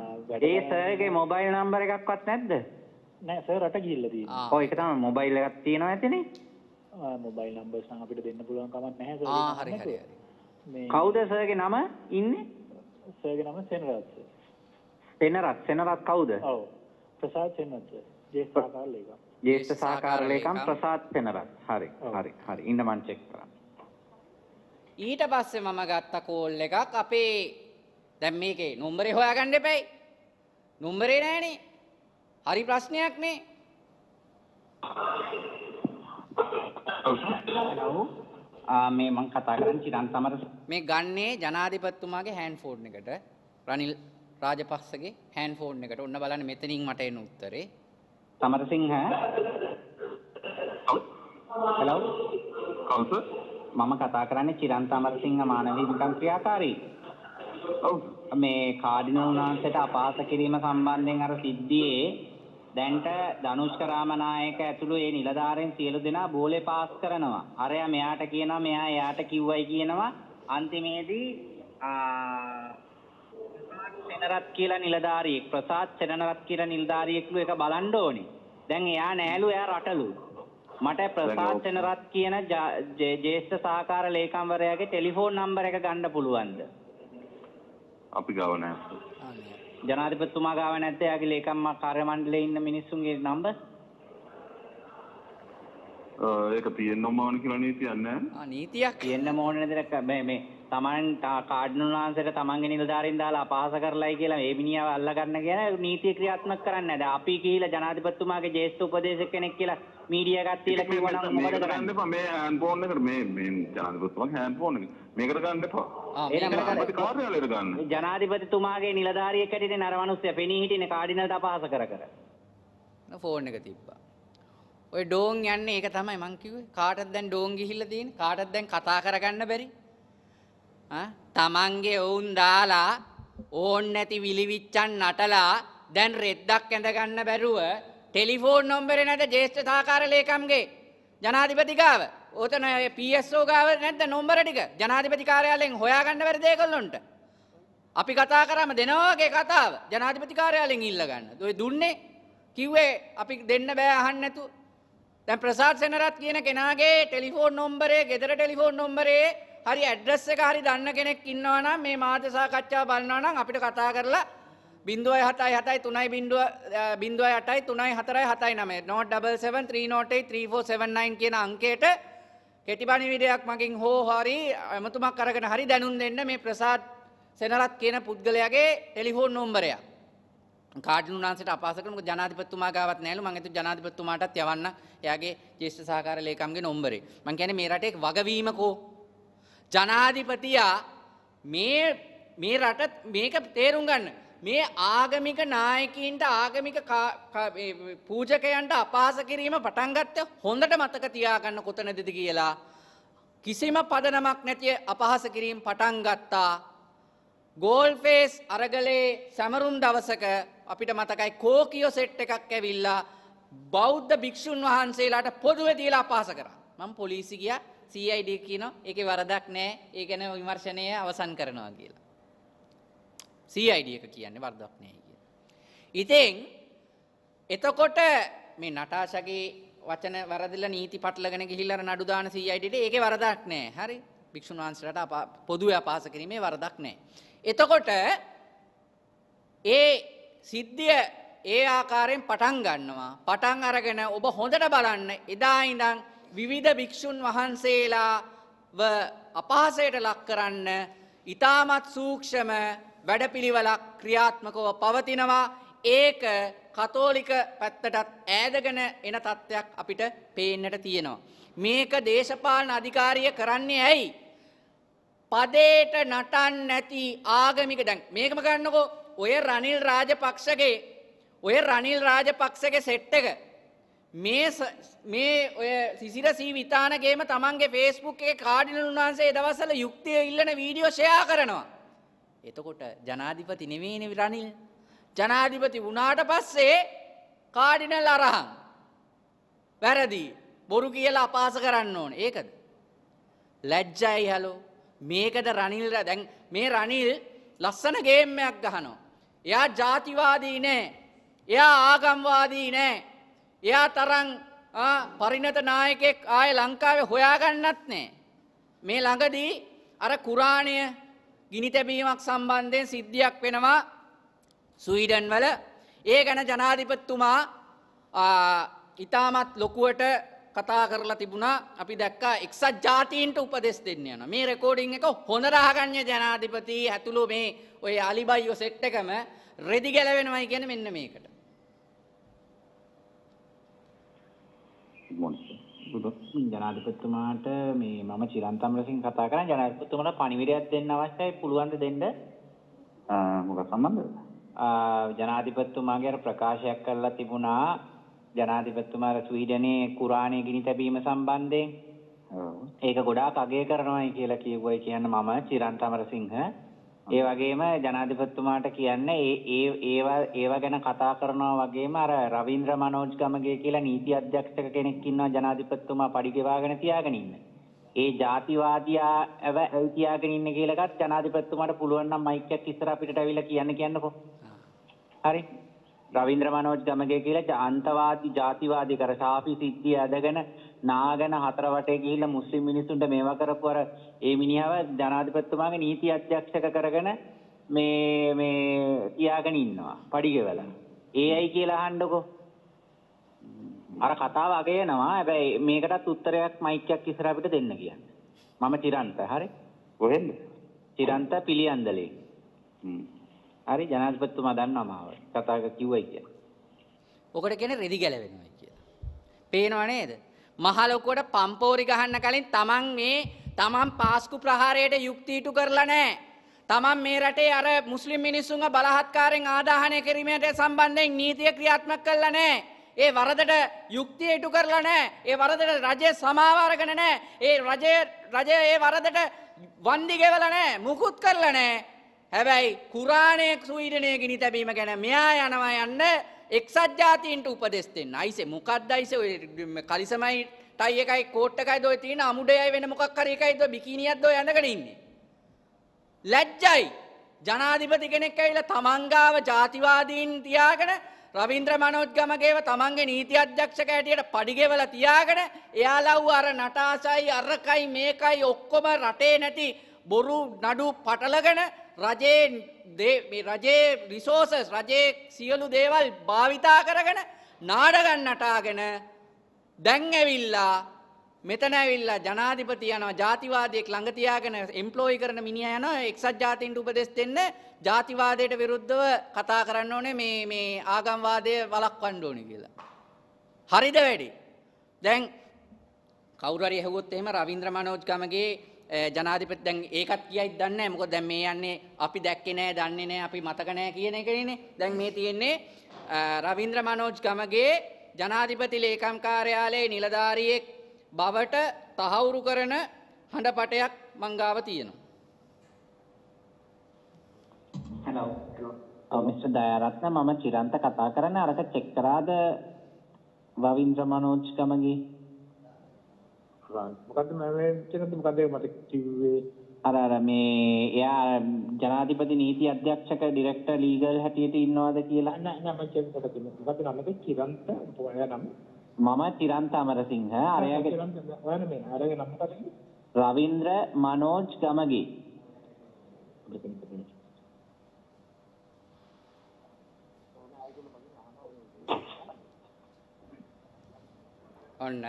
ඒ සර්ගේ මොබයිල් නම්බර් එකක්වත් නැද්ද? නෑ සර් රට ගිහිල්ලා තියෙනවා. ඔව් ඒක තමයි මොබයිල් එකක් තියෙනවා ඇතිනේ. මොබයිල් නම්බර්ස් නම් අපිට දෙන්න පුළුවන් කමක් නැහැ සර්. ආ හරි හරි හරි. කවුද සර්ගේ නම ඉන්නේ? සර්ගේ නම සෙනරත් සර්. සෙනරත් සෙනරත් කවුද? ඔව් ප්‍රසාද් සෙනරත් සර්. ජේෂ්ඨ සහකාරලේකම්. ජේෂ්ඨ සහකාරලේකම් ප්‍රසාද් සෙනරත්. හරි. හරි. හරි. ඉන්න මං චෙක් කරන්න. ඊට පස්සේ මම ගත්ත කෝල් එකක් අපේ දැන් මේකේ නම්බරේ හොයාගන්න එපයි. නම්බරේ නෑනේ. හරි ප්‍රශ්නයක් නේ. මේ මං කතා කරන්නේ චිරන් සමර මේ ගන්නේ ජනාධිපතිතුමාගේ හෑන්ඩ් ෆෝන් එකට රනිල් රාජපක්ෂගේ හෑන්ඩ් ෆෝන් එකට ඔන්න බලන්න මෙතනින් මට එන උත්තරේ සමරසිංහ හලෝ කවුද මම කතා කරන්නේ චිරන් සමරසිංහ මානව හිමිකම් ක්‍රියාකාරී ඔව් oh. මේ කාඩිනල් උනාසයට අපහාස කිරීම සම්බන්ධයෙන් අර සිද්ධියේ දැන්ට ධනුෂ්ක රාමනායක ඇතුළු ඒ නිලධාරීන් සියලු දෙනා බෝලේ පාස් කරනවා. අරයා මෙයාට කියනවා මෙයා එයාට කිව්වයි කියනවා. අන්තිමේදී චනරත් කියලා නිලධාරියෙක් ප්‍රසාද් චනරත් කියලා නිලධාරියෙක්ලු එක බලන්න ඕනේ. දැන් එයා නෑලු එයා රටලු. මට ප්‍රසාද් චනරත් කියන ජේෂ්ඨ සහකාර ලේකම්වරයාගේ ටෙලිෆෝන් නම්බර එක ගන්න පුළුවන්ද? අපි ගාව නැහැ. ජනාධිපතිතුමා ගාව නැද්ද එයාගේ ලේකම් කාර්ය මණ්ඩලයේ ඉන්න මිනිස්සුන්ගේ නම්බර්? ඒක තියෙන්න ඕන කියලා නීතියක් නැහැ. ආ නීතියක් තියෙන්න ඕන නේද මේ මේ තමන් කාඩ්නුනාන්සට තමන්ගේ නිලධාරින් දාලා අපහාස කරලායි කියලා මේ මිනිහාව අල්ලගන්න කියලා නීතිය ක්‍රියාත්මක කරන්නේ නැහැ. අපි කියලා ජනාධිපතිතුමාගේ ජේෂ්ඨ උපදේශක කෙනෙක් කියලා මීඩියා එකක් තියලා කිව්වනම් මොකද කරන්නේ? මේ හෑන්ඩ් ෆෝන් එකට මේ මේ ජනාධිපතිතුමා හෑන්ඩ් ෆෝන් එක මේකට ගන්න එපා. ජනාධිපතිතුමාගේ නිලධාරියෙක් හැටියට නරමනුස්සය පෙනී හිටින්නේ කාඩිනල්ට අපහාස කර කර. ෆෝන් එක තිබ්බා. ඔය ඩෝන් යන්නේ ඒක තමයි මං කිව්වේ. කාටද දැන් ඩෝන් ගිහිල්ලා තියෙන්නේ? කාටද දැන් කතා කරගන්න බැරි? තමන්ගේ ඔවුන් දාලා ඕන් නැති විලිවිච්චන් නටලා දැන් රෙද්දක් ඇඳගන්න බැරුව ටෙලිෆෝන් නොම්බර නැට ජේෂ්ඨ සාකාර ලේකම්ගේ ජනාධිපතිකාව ඕතන පියස්සෝ ගාව නැද නොම්බර ටික ජනාධිපති කාරයාලෙන් හොයාගන්න වැර දේකොල්ලොන්ට අපි කතා කරම දෙනවාගේ කතාව ජනාධිපති කාරයාලෙන් ඉල්ලගන්න දොයි දුන්නේ කිව්වේ අපි දෙන්න බෑ අහන්න නැතු දැන් ප්‍රසාත් සෙනරත් කියන කෙනාගේ ටෙලිෆෝන් නොම්බරේ ගෙදර ටෙලිෆෝන් නොම්බරේ හරි ඇඩ්‍රස් එක හරි දන්න කෙනෙක් ඉන්නවා නම් මේ මාධ්‍ය සාකච්ඡා බලනවා නම් අපිට කතා කරලා 0.7යි 7යි 3යි 0.0යි 8යි 3යි 4යි 7යි 9 0.77 කියන අංකයට කෙටි පණිවිඩයක් මගින් හෝ හරි ඇමතුමක් අරගෙන හරි දැනුම් දෙන්න මේ ප්‍රසාද් සෙනරත් කියන පුද්ගලයාගේ ටෙලිෆෝන් නම්බරයක්. කාටිනු නාන්සට අපාසකරම ජනාධිපතිතුමා ගාවත් නෑලු මං හිතුව ජනාධිපතිතුමාටත් යවන්න එයාගේ ජ්‍යෙෂ්ඨ සහකාර ලේකම්ගේ නම්බරේ. මං කියන්නේ මේ රටේ වගවීමකෝ ජනාධිපතියා මේ මේ රට මේක තේරුම් ගන්න. මේ ආගමික නායකීන්ට ආගමික පූජකයන්ට අපහාස කිරීම පටන්ගත්ත හොඳට මතක තියාගන්න කොතනදද කියලා. කිසිම පදනමක් නැතිය අපහස කිරීම පටන්ගත්තා. ගෝල්ෆේස් අරගලේ සැමරුම් දවසක අපිට මතකයි කෝකියෝ සෙට් එකක් ඇවිල්ලා බෞද්ධ භික්‍ෂූන් වහන්සේලාට පොදුව දීලා පාස කර. මං පොලිසි ගියා CID කියනවා ඒකේ වරදක් නැහැ. ඒ ගැන විමර්ශනය අවසන් කරනවා කියලා. CID එක කියන්නේ වරදක් නැහැ කියලා. ඉතින් එතකොට මේ නටාෂාගේ වචන වරදලා නීති පටලගෙන ගිහිල්ලා නඩු දාන CID ට ඒකේ වරදක් නැහැ. හරි. භික්ෂුන් වහන්සේලාට පොදුවේ අපහාස කිරීමේ වරදක් නැහැ. එතකොට ඒ සිද්ධිය ඒ ආකාරයෙන් පටන් ගන්නවා. පටන් අරගෙන ඔබ හොඳට බලන්න එදා ඉඳන් විවිධ භික්‍ෂූන් වහන්සේලාව අපහසයට ලක් කරන්න ඉතාමත් සූක්ෂම වැඩපිළිවලක් ක්‍රියාත්මකව පවතිනවා ඒක කතෝලික පැත්තටත් ඈදගෙන එන තත්ත්වයක් අපිට පේන්නට තියෙනවා. මේක දේශපාලන අධිකාරිය කරන්නේ ඇයි. පදේට නටන් නැති ආගමික දැන් මේකම ගන්නකෝ ඔය රනිල් රාජපක්ෂගේ ඔය රනිල් රාජපක්ෂගේ සෙට්ටක මේ ඔය සිසිර සීවිතානගේම තමන්ගේ ෆේස්බුක් එක කාඩිනල් වන්සේ දවසල යුක්තිය ඉල්ලන වීඩියෝ ෂයා කරනවා. එතකොට ජනාධිපති නෙවීනි විරනිල් ජනාධිපති වනාට පස්සේ කාඩිනල් අරහන් වැරදි බොරු කියලා අපාස කරන්න ඕන ඒකද. ලැජ්ජයි හලෝ මේකද රනිල්ර දැන් මේ රනිල් ලස්සන ගේම්මයක් ගහනෝ. එයා ජාතිවාදී නෑ එයා ආගම්වාදී නෑ එයා තරං පරිණත නායකෙක් ආය ලංකාවේ හොයාගන්නත් නෑ. මේ ළඟදී අර කුරාණය ගිනිතැබීමක් සම්බන්ධයෙන් සිද්ධියක් වෙනවා සුයිඩන් වල ඒ ගැන ජනාධිපත්තුමා ඉතාමත් ලොකුවට කතා කරලා තිබුණා අපි දැක්කා එක්සත් ජාතීන්ට උපදෙස් දෙන්න යන මේ රෙකෝඩිං එක හොඳරාගන්්‍ය ජනාධිපති ඇතුළු මේ ඔය අලිබයිෝ සෙට්ටකම රෙදි ගැලවෙනවයි ගැන මෙන්න මේකට. ජනාධිපතිතුමාට මේ මම චිරන් තම්රසිංහ කතා කරන්නේ ජනාධිපතිතුමාට පණිවිඩයක් දෙන්න අවශ්‍යයි පුළුවන් ද දෙන්න? මොකක් සම්බන්ධද? ජනාධිපතිතුමාගේ අර ප්‍රකාශයක් කරලා තිබුණා ජනාධිපතිතුමා ස්වීඩනයේ කුරාණයේ ගිනි තැබීම සම්බන්ධයෙන් ඒක ගොඩාක් අගය කරනවායි කියලා කිව්වයි කියන්නේ මම චිරන් තම්රසිංහ. ඒ වගේම ජනාධිපතිතුමාට කියන්නේ ඒ ඒවා ඒවා ගැන කතා කරනවා වගේම අර රවින්ද්‍ර මනෝජ් ගමගේ කියලා නීති අධ්‍යක්ෂක කෙනෙක් ඉන්නවා ජනාධිපතිතුමා පඩිගෙවාගෙන තියාගෙන ඉන්න. ඒ ಜಾතිවාදියා ඇවැල් තියාගෙන ඉන්න කියලාගත් ජනාධිපතිතුමාට පුළුවන් නම් මයික් එකක් ඉස්සර අපිට ඇවිල්ලා කියන්න කියන්නකෝ. හරි. රවින්ද්‍ර මනෝජ් ගමගේ කියලා අන්තවාදී ಜಾතිවාදී කර ශාපි සිද්ධිය ඇදගෙන නාගෙන හතර වටේ ගිහිල්ලා මුස්ලිම් මිනිසුන්ට මේවා කරපු අර ඒ මිනිහව ජනාධිපතිතුමාගේ නීති අධ්‍යක්ෂක කරගෙන මේ මේ තියාගෙන ඉන්නවා පඩිගෙවල. ඒ ඇයි කියලා අහන්නකෝ. අර කතාව අගේ යනවා. හැබැයි මේකටත් උත්තරයක් මයික් එකක් ඉස්සර අපිට දෙන්න කියන්නේ. මම චිරන්ත, හරි? කොහෙන්ද? චිරන්ත පිළියන්දලේ. හ්ම්. හරි ජනාධිපතිතුමා දන්නවා මාව. කතාවක කිව්වයි කියන්නේ. ඔකට කියන්නේ රෙදි ගැලවෙනවා කියලා. පේනව නේද? මහලොකොට පම්පෝරි ගහන්න කලින් තමන් මේ තමන් පාස්කු ප්‍රහාරයට යුක්තීටු කරලා නෑ. තමන් මේ රටේ අර මුස්ලිම් මිනිස්සුන් බලහත්කාරෙන් ආදාහනය කිරීමට සම්බන්ධයෙන් නීතිය ක්‍රියාත්මක කරලා නෑ. ඒ වරදට යුක්තිය ඉටු කරලා නෑ. ඒ වරදට රජය සමාවාරගෙන නෑ. ඒ රජය රජය ඒ වරදට වන්දි ගෙවල නෑ. මුකුත් කරලා නෑ. හැබැයි කුරාණයක් සුීඩනය ගිනි තැබීම ගැන මෙයා යනවා යන්න එක්සත් ජාතීන්ට උපදෙස් දෙන්න. අයිසේ මොකක්ද අයිසේ ඔය කලිසමයි ටයි එකයි කෝට් එකයි දොය තියෙන අමුඩයයි වෙන මොකක් හරි එකයි දොය බිකිනියක් දොය යනගෙන ඉන්නේ. ලැජ්ජයි. ජනාධිපති කෙනෙක් ඇවිල්ලා තමන් ගාව ජාතිවාදීන් තියාගෙන රවින්ද්‍ර මනෝද්ගමගේව තමන්ගේ නීති අධ්‍යක්ෂක හැටියට පඩිගෙවල තියාගෙන එයාලව් අර නටාසයි අරකයි මේකයි ඔක්කොම රටේ නැති බොරු නඩු පටලගෙන රජයේ රජයේ රිසෝසස් රජයේ සියලු දේවල් භාවිතා කරගෙන නාඩගන් නටාගෙන දැන් ඇවිල්ලා මෙතන ඇවිල්ලා ජනාධිපති යනවා ජාතිවාදයක් ළඟ තියාගෙන එම්ප්ලොයි කරන මිනිහා යනවා එක්සත් ජාතීන්ට උපදෙස් දෙන්න ජාතිවාදයට විරුද්ධව කතා කරන්න ඕනේ මේ මේ ආගම්වාදය වළක්වන්න ඕනේ කියලා. හරිද වැඩි. දැන් කවුරු හරි ඇහුවොත් එහෙම රවින්ද්‍ර මනෝජ් ගමගේ Eh, ජනාධිපති දැන් ඒකත් කියයි දන්නේ නැහැ. මොකද දැන් මේ යන්නේ අපි දැක්කේ නැහැ, දන්නේ නැහැ, අපි මතක නැහැ කියන එකනේ. දැන් මේ තියෙන්නේ eh, රවින්ද්‍ර මනෝජ් ගමගේ ජනාධිපති ලේකම් කාර්යාලයේ නිලධාරියෙක් බවට තහවුරු කරන හඬපටයක් මංගාව තියෙනවා. Hello. මිස්ටර් oh, දයාරත්න මම චිරන්ත කතා කරන්නේ අරක චෙක් කරාද රවින්ද්‍ර මනෝජ් ගමගේ මොකද්ද මම වෙච්චකද මොකද්ද මට කිව්වේ අර අර මේ එයා ජනාධිපති නීති අධ්‍යක්ෂක ඩිරෙක්ටර් ලීගල් හැටියට ඉන්නවද කියලා නෑ නෑ මම චෙක් කරලා තියෙනවා මොකද්ද නමද චිරන්ත ඔයා නම් මම චිරන්ත අමරසිංහ අරයාගේ ඔයා මේ අරගේ නම මොකද රවින්ද්‍ර මනෝජ් ගමගේ ඔන්න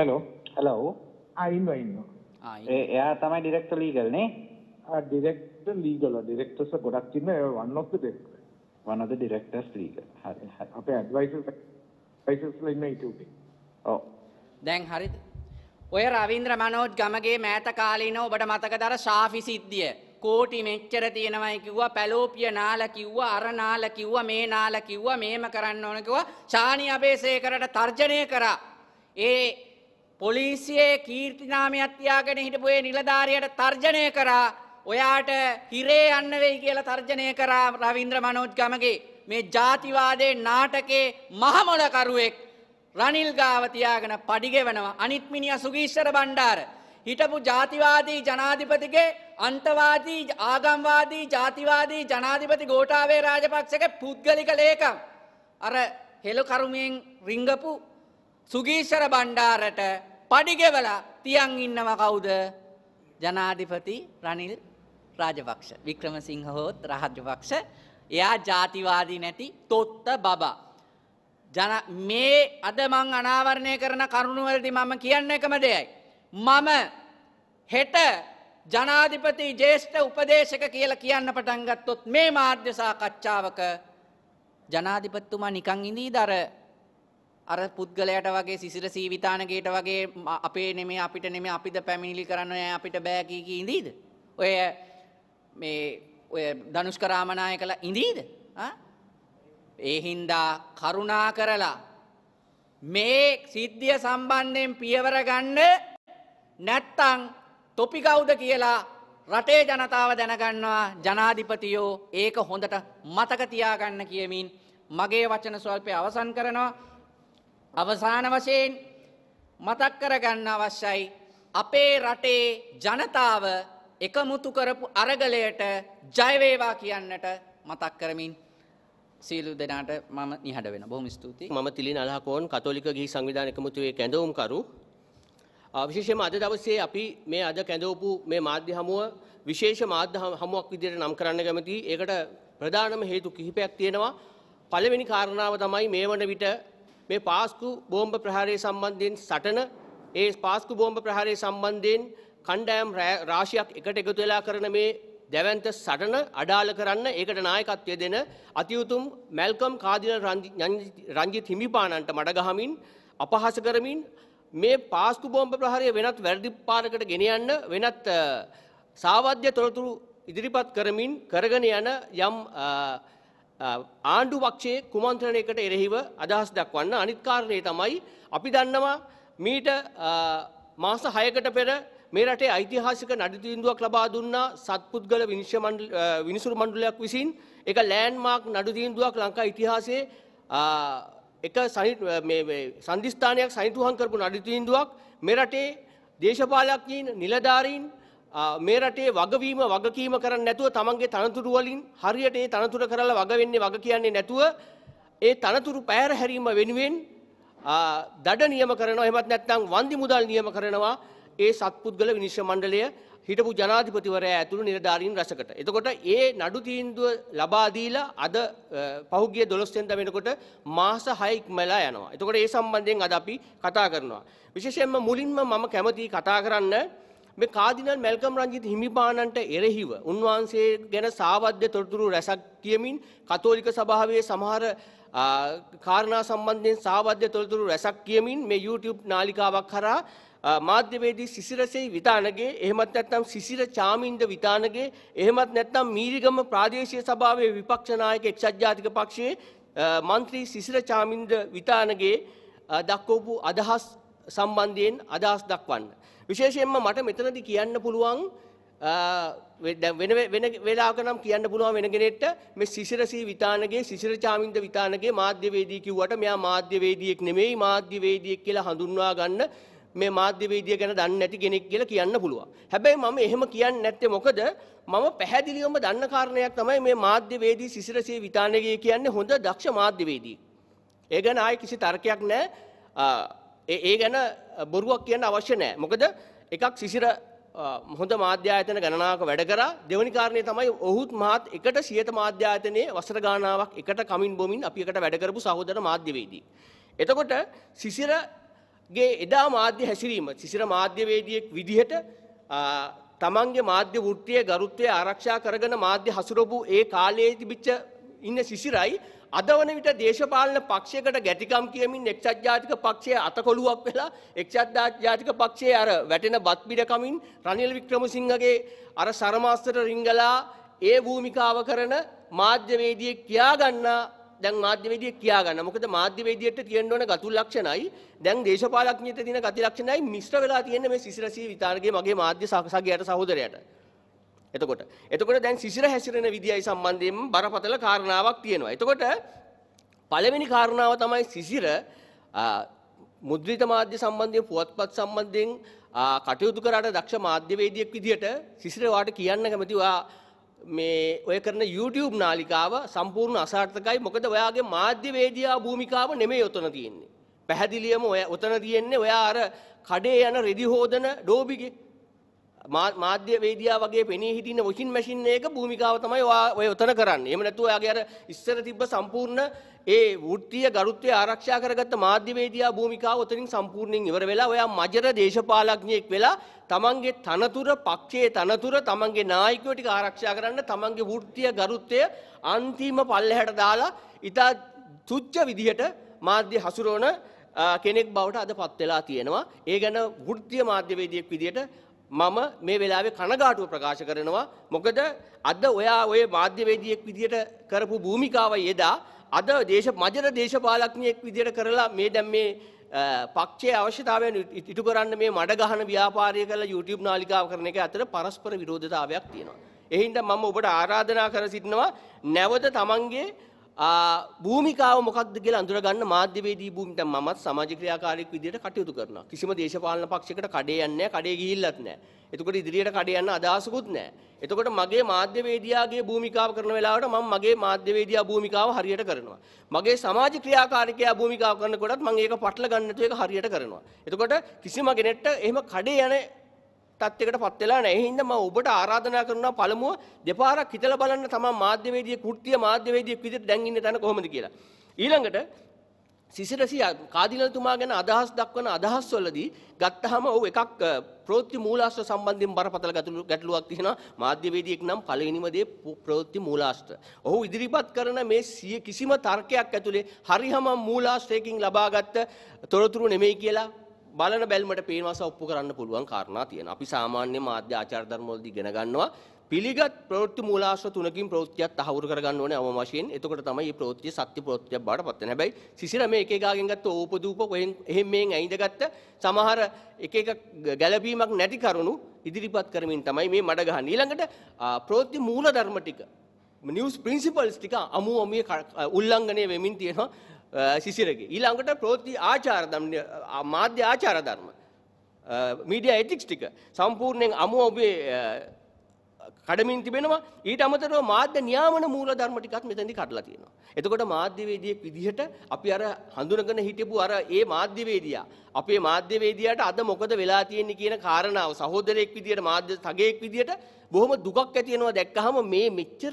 හලෝ හලෝ අයින්න ඉන්න එයා තමයි ඩිරෙක්ට ලීගල්නේ ඩිරෙක්ට ලීගල ඩිරෙක්ටර්ස ගොඩක් ඉන්න වන්නොත් දෙක් වනද ඩිරෙක්ටර්ස් ලීගල් හරි අපේ ඇඩ්වයිසර්ස් ඇඩ්වයිසර්ස්ලා ඉන්න ඉතින් ඔව් දැන් හරිද ඔය රවින්ද්‍ර මනෝජ් ගමගේ මෑත කාලීන ඔබට මතකදර ශාෆි සිද්ධිය. කෝටි මෙච්චර තියෙනවයි කිව්වා පැලෝපිය නාල කිව්වා අර නාල කිව්වා මේ නාල කිව්වා මේම කරන්න ඕන කිව්වා ශානි අබේසේකරට තර්ජනය කරා. ඒ පොලිසියේ කීර්තිනාමයක් තියාගෙන හිටපුේ නිලධාරයට තර්ජනය කරා ඔයාට හිරේ යන්න වෙයි කියලා තර්ජනය කරා රවින්ද්‍ර මනෝජ් ගමගේ මේ ජාතිවාදයේ නාටකේ මහමොලකරුවෙක් රනිල් ගාව තියාගෙන පඩිගෙවනවා අනිත් මිනිහා සුගීශ්වර බණ්ඩාර හිටපු ජාතිවාදී ජනාධිපතිගේ අන්තවාදී ආගම්වාදී ජාතිවාදී ජනාධිපති ගෝඨාභය රාජපක්ෂගේ පුද්ගලික ලේකම් අර හෙළකරුමෙන් රිංගපු සුගීශ්වර බණ්ඩාරට පඩිගෙවල තියන් ඉන්නව කවුද? ජනාධිපති රනිල් රාජපක්ෂ. වික්‍රමසිංහ හෝත් රාජපක්ෂ. එයා ජාතිවාදී නැති තොත්ත බබා. ජන මේ අද මං අනාවරණය කරන කරුණුවලදී මම කියන්න එකම දෙයයි. මම හෙට ජනාධිපති ජේෂ්ඨ උපදේශක කියලා කියන්න පටන් ගත්තොත් මේ මාධ්‍ය සාකච්ඡාවක ජනාධිපතිතුමා නිකන් ඉඳී දර අර පුද්ගලයට වගේ සිසිර සීවිතානගේට වගේ අපේ නෙමේ අපිට නෙමේ අපිද පැමිණිලි කරන්න ෑ අපිට බෑකී ඉඳීද. ඔය මේ ඔය දනුෂ් කරාමනාය කළ ඉඳීද. ඒහින්දා කරුණා කරලා මේ සිද්ධිය සම්බන්ධයෙන් පියවර ගන්න නැත්තං තොපි කවුද කියලා රටේ ජනතාව දැනගන්නවා ජනාධිපතියෝ ඒක හොඳට මතක තියාගන්න කියමින් මගේ වචන ස්වල්පය අවසන් කරනවා අවසාන වශයෙන් මතක් කරගන්න අවශ්‍යයි අපේ රටේ ජනතාව එකමුතු කරපු අරගලයට ජයවේවා කියන්නට මතක් කරමින් සීලු දෙනාට මම නිහඬ වෙන බොහොම ස්තුතියි. මම තිලින අලහකෝන් කතෝලික ගිහි සංවිධාන එකමුතුවේ කැඳවුම්කරු. විශේෂයෙන්ම අද දවසේ අපි මේ අද කැඳවපු මේ මාධ්‍ය හමුව විශේෂ මාධ්‍ය හමුවක් විදිහට නම් කරන්න කැමතියි. ඒකට ප්‍රධානම හේතු කිහිපයක් තියෙනවා. පළවෙනි කාරණාව තමයි මේ වන විට මේ පාස්කු බෝම්බ ප්‍රහාරය සම්බන්ධයෙන් සටන ඒ පාස්කු බෝම්බ ප්‍රහාරය සම්බන්ධයෙන් කණ්ඩෑම් රාශියක් එකට එකතු වෙලා කරන මේ දැවන්ත සටන අඩාල කරන්න ඒකට නායකත්වය දෙන අතියුතුම් මැල්කම් කාදිනල් රංජිත් හිමිපාණන්ට මඩගහමින් අපහාස කරමින් මේ පාස්කු බෝම්බ ප්‍රහාරය වෙනත් වැරදි පාරකට ගෙන යන්න වෙනත් සාවද්‍ය තොරතුරු ඉදිරිපත් කරමින් කරගෙන යන යම් ආණ්ඩු පක්ෂයේ කුමන්ත්‍රණයකට එරෙහිව අදහස් දක්වන්න අනිත් කාරණේ තමයි අපි දන්නවා මීට මාස 6කට පෙර මේ රටේ ඓතිහාසික නඩු තීන්දුවක් ලබා දුන්නා සත්පුද්ගල විනිශ්චය මණ්ඩල විනිසුරු මණ්ඩලයක් විසින් ඒක ලෑන්ඩ්මාර්ක් නඩු තීන්දුවක් ලංකා ඉතිහාසයේ එක සංධිස්ථානයක් සනිටුහන් කරපු නඩු තීන්දුවක් මේ රටේ දේශපාලකයන් නිලධාරීන් මේ රටේ වගවීම වගකීම කරන්න නැතුව තමන්ගේ තනතුරු වලින් හරියට ඒ තනතුර කරලා වග වෙන්නේ වග කියන්නේ නැතුව ඒ තනතුරු පැහැර හැරීම වෙනුවෙන් දඩ නියම කරනවා එහෙමත් නැත්නම් වන්දි මුදල් නියම කරනවා ඒ සත්පුද්ගල විනිශ්චය මණ්ඩලය හිටපු ජනාධිපතිවරයා ඇතුළු නිලධාරීන් රසකට. එතකොට ඒ නඩු තීන්දුව ලබා දීලා අද පහුගිය 12 වෙනිදා වෙනකොට මාස 6 ඉක්මලා යනවා. එතකොට ඒ සම්බන්ධයෙන් අද අපි කතා කරනවා. විශේෂයෙන්ම මුලින්ම මම කැමතියි කතා කරන්න මේ කාදිනල් මැල්කම් රංජිත් හිමිපාණන්ට එරෙහිව උන්වහන්සේ ගැන සාවද්‍ය තොරතුරු රැසක් කියමින් කතෝලික සභාවේ සමහර කාරණා සම්බන්ධයෙන් සාවද්‍ය තොරතුරු රැසක් කියමින් මේ YouTube නාලිකාවක් හරහා මාධ්‍යවේදී සිසිරසෙයි විතානගේ එහෙමත් නැත්නම් සිසිර චාමින්ද විතානගේ එහෙමත් නැත්නම් මීරිගම ප්‍රාදේශීය සභාවේ විපක්ෂ නායක එක්සත් ජාතික පක්ෂයේ මන්ත්‍රී සිසිර චාමින්ද විතානගේ දක්වපු අදහස් සම්බන්ධයෙන් අදහස් දක්වන්න. විශේෂයෙන්ම මට මෙතනදි කියන්න පුළුවන් වෙන වෙන වෙලාවක නම් කියන්න පුළුවන් වෙන කෙනෙක්ට මේ සිසිරසී විතානගේ සිසිර චාමින්ද විතානගේ මාධ්‍යවේදී කිව්වට මෙයා මාධ්‍යවේදියෙක් නෙමෙයි මාධ්‍යවේදියෙක් කියලා හඳුන්වා ගන්න මේ මාධ්‍යවේදිය ගැන දන්නේ නැති කෙනෙක් කියලා කියන්න පුළුවන්. හැබැයි මම එහෙම කියන්නේ නැත්තේ මොකද මම පැහැදිලිවම දන්න කාරණයක් තමයි මේ මාධ්‍යවේදී සිසිරසේ විතානගේ කියන්නේ හොඳ දක්ෂ මාධ්‍යවේදී. ඒ ගැන ආයි කිසි තර්කයක් නැහැ. ඒ ගැන බොරුවක් කියන්න අවශ්‍ය නෑ. මොකද එකක් සිසිර හොඳ මාධ්‍යායතන ගණනාවක වැඩ කරා දෙවනි කාරණේ තමයි ඔහුත් මහත් එකට සියත මාධ්‍යායතනයේ වසර ගානාවක් එකට කමින් බොමින් අපි එකට වැඩ කරපු සහෝදර මාධ්‍යවේදී. එතකොට සිසිරගේ එදා මාධ්‍ය හැසිරීම සිසිර මාධ්‍යවේදියෙක් විදිහට තමන්ගේ මාධ්‍ය වෘත්තිය ගරුත්වය ආරක්ෂා කරගෙන මාධ්‍ය හසුරපු ඒ කාලයේ තිබිච්ච ඉන්න සිසිරයි අද වන විට දේශපාලන පක්ෂයකට ගැටිකම් කියමින් එක්සත් ජාතික පක්ෂය අතකොළුවක් වෙලා එක්සත් ජාතික පක්ෂයේ අර වැටෙන බත්පිඩ කමින් රනිල් වික්‍රමසිංහගේ අර සරමාස්තර රිංගලා ඒ භූමිකාව කරන මාධ්‍යවේදියෙක් කියාගන්න දැන් මාධ්‍යවේදියෙක් කියාගන්න. මොකද මාධ්‍යවේදියෙක්ට තියෙන්න ඕන ගති ලක්ෂණයි දැන් දේශපාලඥයෙක්ට තියෙන ගති ලක්ෂණයි මිශ්‍ර වෙලා තියෙන මේ සිසිරසී විතාරගේ මගේ මාධ්‍ය සහගයාට සහෝදරයාට. එතකොට එතකොට දැන් සිසිර හැසිරෙන විදියයි සම්බන්ධයෙන් බරපතල කාරණාවක් තියෙනවා. එතකොට පළවෙනි කාරණාව තමයි සිසිර මුද්‍රිත මාධ්‍ය සම්බන්ධයෙන් පුවත්පත් සම්බන්ධයෙන් කටයුතු කරාට දක්ෂ මාධ්‍යවේදියෙක් විදිහට සිසිර වාට කියන්න කැමති ඔයා මේ ඔය කරන YouTube නාලිකාව සම්පූර්ණ අසාර්ථකයි මොකද ඔයාගේ මාධ්‍යවේදියා භූමිකාව නෙමෙයි ඔතන තියෙන්නේ. පැහැදිලියම ඔය ඔතන තියෙන්නේ ඔයා අර කඩේ යන රෙදි හොදන ඩෝබිගේ මාධ්‍ය වේදියා වගේ පෙනී හිටින්න වොෂින් මැෂින් එක භූමිකාව තමයි ඔය ඔතන කරන්නේ. එහෙම නැතුව එයාගේ අර ඉස්සර තිබ්බ සම්පූර්ණ ඒ වෘත්තීය ගරුත්වය ආරක්ෂා කරගත්ත මාධ්‍යවේදියා භූමිකාව උතරින් සම්පූර්ණයෙන් ඉවර වෙලා ඔයා මජර දේශපාලඥයෙක් වෙලා තමන්ගේ තනතුර පක්ෂයේ තනතුර තමන්ගේ නායකයෝ ටික ආරක්ෂා කරන්න තමන්ගේ වෘත්තීය ගරුත්වය අන්තිම පල්ලෙහාට දාලා ඉතා තුච්ච විදිහට මාධ්‍ය හසුරවන කෙනෙක් බවට අදපත් වෙලා තියෙනවා. ඒ ගැන වෘත්තීය මාධ්‍යවේදියෙක් විදිහට මම මේ වෙලාවේ කනගාටුව ප්‍රකාශ කරනවා. මොකද අද ඔයා ඔය මාධ්‍යවේදියෙක් විදියට කරපු භූමිකාවයි එදා අද දේශ මජර දේශපාලඥයෙක් විදියට කරලා මේ දැන් මේ පක්ෂයේ අවශ්‍යතාවයන් ඉටු කරන්න මේ මඩ ගහන ව්‍යාපාරය කරලා YouTube නාලිකාව කරන එක අතර පරස්පර විරෝධතාවයක් තියෙනවා. එහින්ද මම ඔබට ආරාධනා කර සිටිනවා නැවත තමන්ගේ භූමිකාව මොකක්ද කියලා අඳුරගන්න මාධ්‍යවේදී භූමිට මමත් සමාජ ක්‍රියාකාරයෙක් විදිහට කටයුතු කරනවා. කිසිම දේශපාලන පක්ෂයකට කඩේ යන්නේ නැහැ, කඩේ ගිහිල්ලත් නැහැ. එතකොට ඉදිරියට කඩේ යන්න අදහසකුත් නැහැ. එතකොට මගේ මාධ්‍යවේදියාගේ භූමිකාව කරන වෙලාවට මම මගේ මාධ්‍යවේදියා භූමිකාව හරියට කරනවා. මගේ සමාජ ක්‍රියාකාරිකයා භූමිකාව කරනකොටත් මම ඒක පටල ගන්න තු එක හරියට කරනවා. එතකොට කිසිම කෙනෙක්ට එහෙම කඩේ යන්නේ තත්යකට පත් වෙලා නැහැ. එහෙනම් මම ඔබට ආරාධනා කරනවා පළමුව දෙපාරක් හිතලා බලන්න තමන් මාධ්‍යවේදියෙක් කෘත්‍ය මාධ්‍යවේදියෙක් විදිහට දැන් ඉන්න තැන කොහොමද කියලා. ඊළඟට සිසිරසි කාදිනල්තුමා ගැන අදහස් දක්වන අදහස් වලදී ගත්තහම ඔව් එකක් ප්‍රවෘත්ති මූලාශ්‍ර සම්බන්ධයෙන් බරපතල ගැටලුවක් තියෙනවා මාධ්‍යවේදියෙක් නම් පළවෙනිම දේ ප්‍රවෘත්ති මූලාශ්‍ර. ඔහු ඉදිරිපත් කරන මේ සිය කිසිම තර්කයක් ඇතුලේ හරිහම මූලාශ්‍රයකින් ලබාගත් තොරතුරු නෙමෙයි කියලා බලන බැල්මට පේනවාස ඔප්පු කරන්න පුළුවන් කාරණා තියෙනවා. අපි සාමාන්‍ය මාධ්‍ය ආචාර ධර්මවලදී ඉගෙන ගන්නවා පිළිගත් ප්‍රවෘත්ති මූලාශ්‍ර තුනකින් ප්‍රවෘත්තියක් තහවුරු කරගන්න ඕනේ අවම වශයෙන්. එතකොට තමයි මේ ප්‍රවෘත්තිය සත්‍ය ප්‍රවෘත්තියක් බවට පත් වෙන්නේ. හැබැයි සිසිර මේ එක එකගෙන් ගත්ත ඕපදූප කොහෙන් එහෙන් මෙහෙන් ඇඳගත්ත සමහර එක එක ගැළපීමක් නැති කරුණු ඉදිරිපත් කරමින් තමයි මේ මඩ ගහන්නේ. ඊළඟට ප්‍රවෘත්ති මූලධර්ම ටික නිවස් ප්‍රින්සිපල්ස් ටික අමු අමිය උල්ලංඝනය වෙමින් තියෙනවා. සිසිරගේ. ඊළඟට ප්‍රෝති ආචාර මාධ්‍ය ආචාර ධර්ම. මීඩියා එතික්ස් ටික සම්පූර්ණයෙන් අමුව ඔබේ කඩමින් තිබෙනවා ඊට අමතරව මාධ්‍ය නියාමන මූල ධර්ම ටිකත් මෙතනදී කඩලා තියෙනවා. එතකොට මාධ්‍යවේදියෙක් විදිහට අපි අර හඳුනගෙන හිටපු අර ඒ මාධ්‍යවේදියා අපේ මාධ්‍යවේදියාට අද මොකද වෙලා තියෙන්නේ කියන කාරණාව සහෝදරයෙක් විදිහට මාධ්‍ය තගයෙක් විදිහට බොහොම දුකක් ඇති වෙනවා දැක්කහම මේ මෙච්චර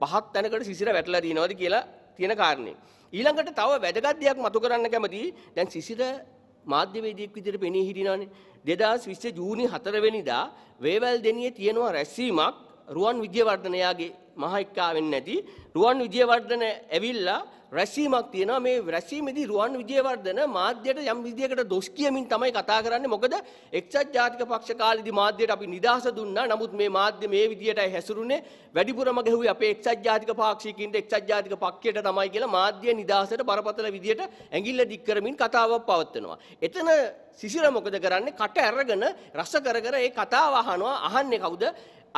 පහත් තැනකට සිසිර වැටලා දිනවද කියලා තියෙන කාරණේ. ඊළඟට තව වැදගත් දෙයක් මතු කරන්න කැමති දැන් සිසිර මාධ්‍යවේදියෙක් විදිහට පෙනී හිටිනවානේ 2020 ජූනි 4 වෙනිදා වේවැල් දෙනියේ තියෙනවා රැස්වීමක් රුවන් විජේවර්ධන යාගේ මහ එක්කාවෙන් නැති රුවන් විජේවර්ධන ඇවිල්ලා රැස්වීමක් තියෙනවා මේ රැස්වීමේදී රුවන් විජේවර්ධන මාධ්‍යයට යම් විදියකට දොස් කියමින් තමයි කතා කරන්නේ මොකද එක්සත් ජාතික පක්ෂ කාලේදී මාධ්‍යයට අපි නිදහස දුන්නා නමුත් මේ මාධ්‍ය මේ විදියටයි හැසිරුනේ වැඩිපුරම ගැහුවේ අපේ එක්සත් ජාතික පාක්ෂිකින්ට එක්සත් ජාතික පක්ෂයට තමයි කියලා මාධ්‍ය නිදහසට බරපතල විදියට ඇඟිල්ල දික් කරමින් කතාවක් පවත්වනවා එතන සිසිර මොකද කරන්නේ කට ඇරගෙන රස කර කර ඒ කතාව අහනවා අහන්නේ කවුද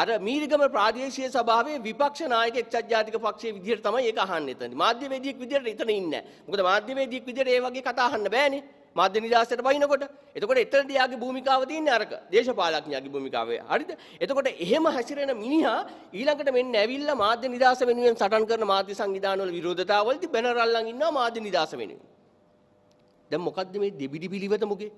අර මීරිගම ප්‍රාදේශීය සභාවේ විපක්ෂ නායක එක්සත් ජාතික පක්ෂයේ විදිහට තමයි ඒක අහන්නේ එතන. මාධ්‍යවේදියෙක් විදිහට එතන ඉන්නේ නැහැ. මොකද මාධ්‍යවේදියෙක් විදිහට ඒ වගේ කතා අහන්න බෑනේ. මාධ්‍ය නිදහසට බයිනකොට. එතකොට එතනදී යාගේ භූමිකාව තියෙන්නේ අරක. දේශපාලඥයාගේ භූමිකාව. හරිද? එතකොට එහෙම හැසිරෙන මිනිහා ඊළඟට මෙන්න ඇවිල්ලා මාධ්‍ය නිදහස වෙනුවෙන් සටන් කරන මාධ්‍ය සංවිධානවල විරෝධතාවවලදී බැනර අල්ලන් ඉන්නවා මාධ්‍ය නිදහස වෙනුවෙන්. දැන් මොකද්ද මේ දෙබිඩි පිළිවෙත මොකේ?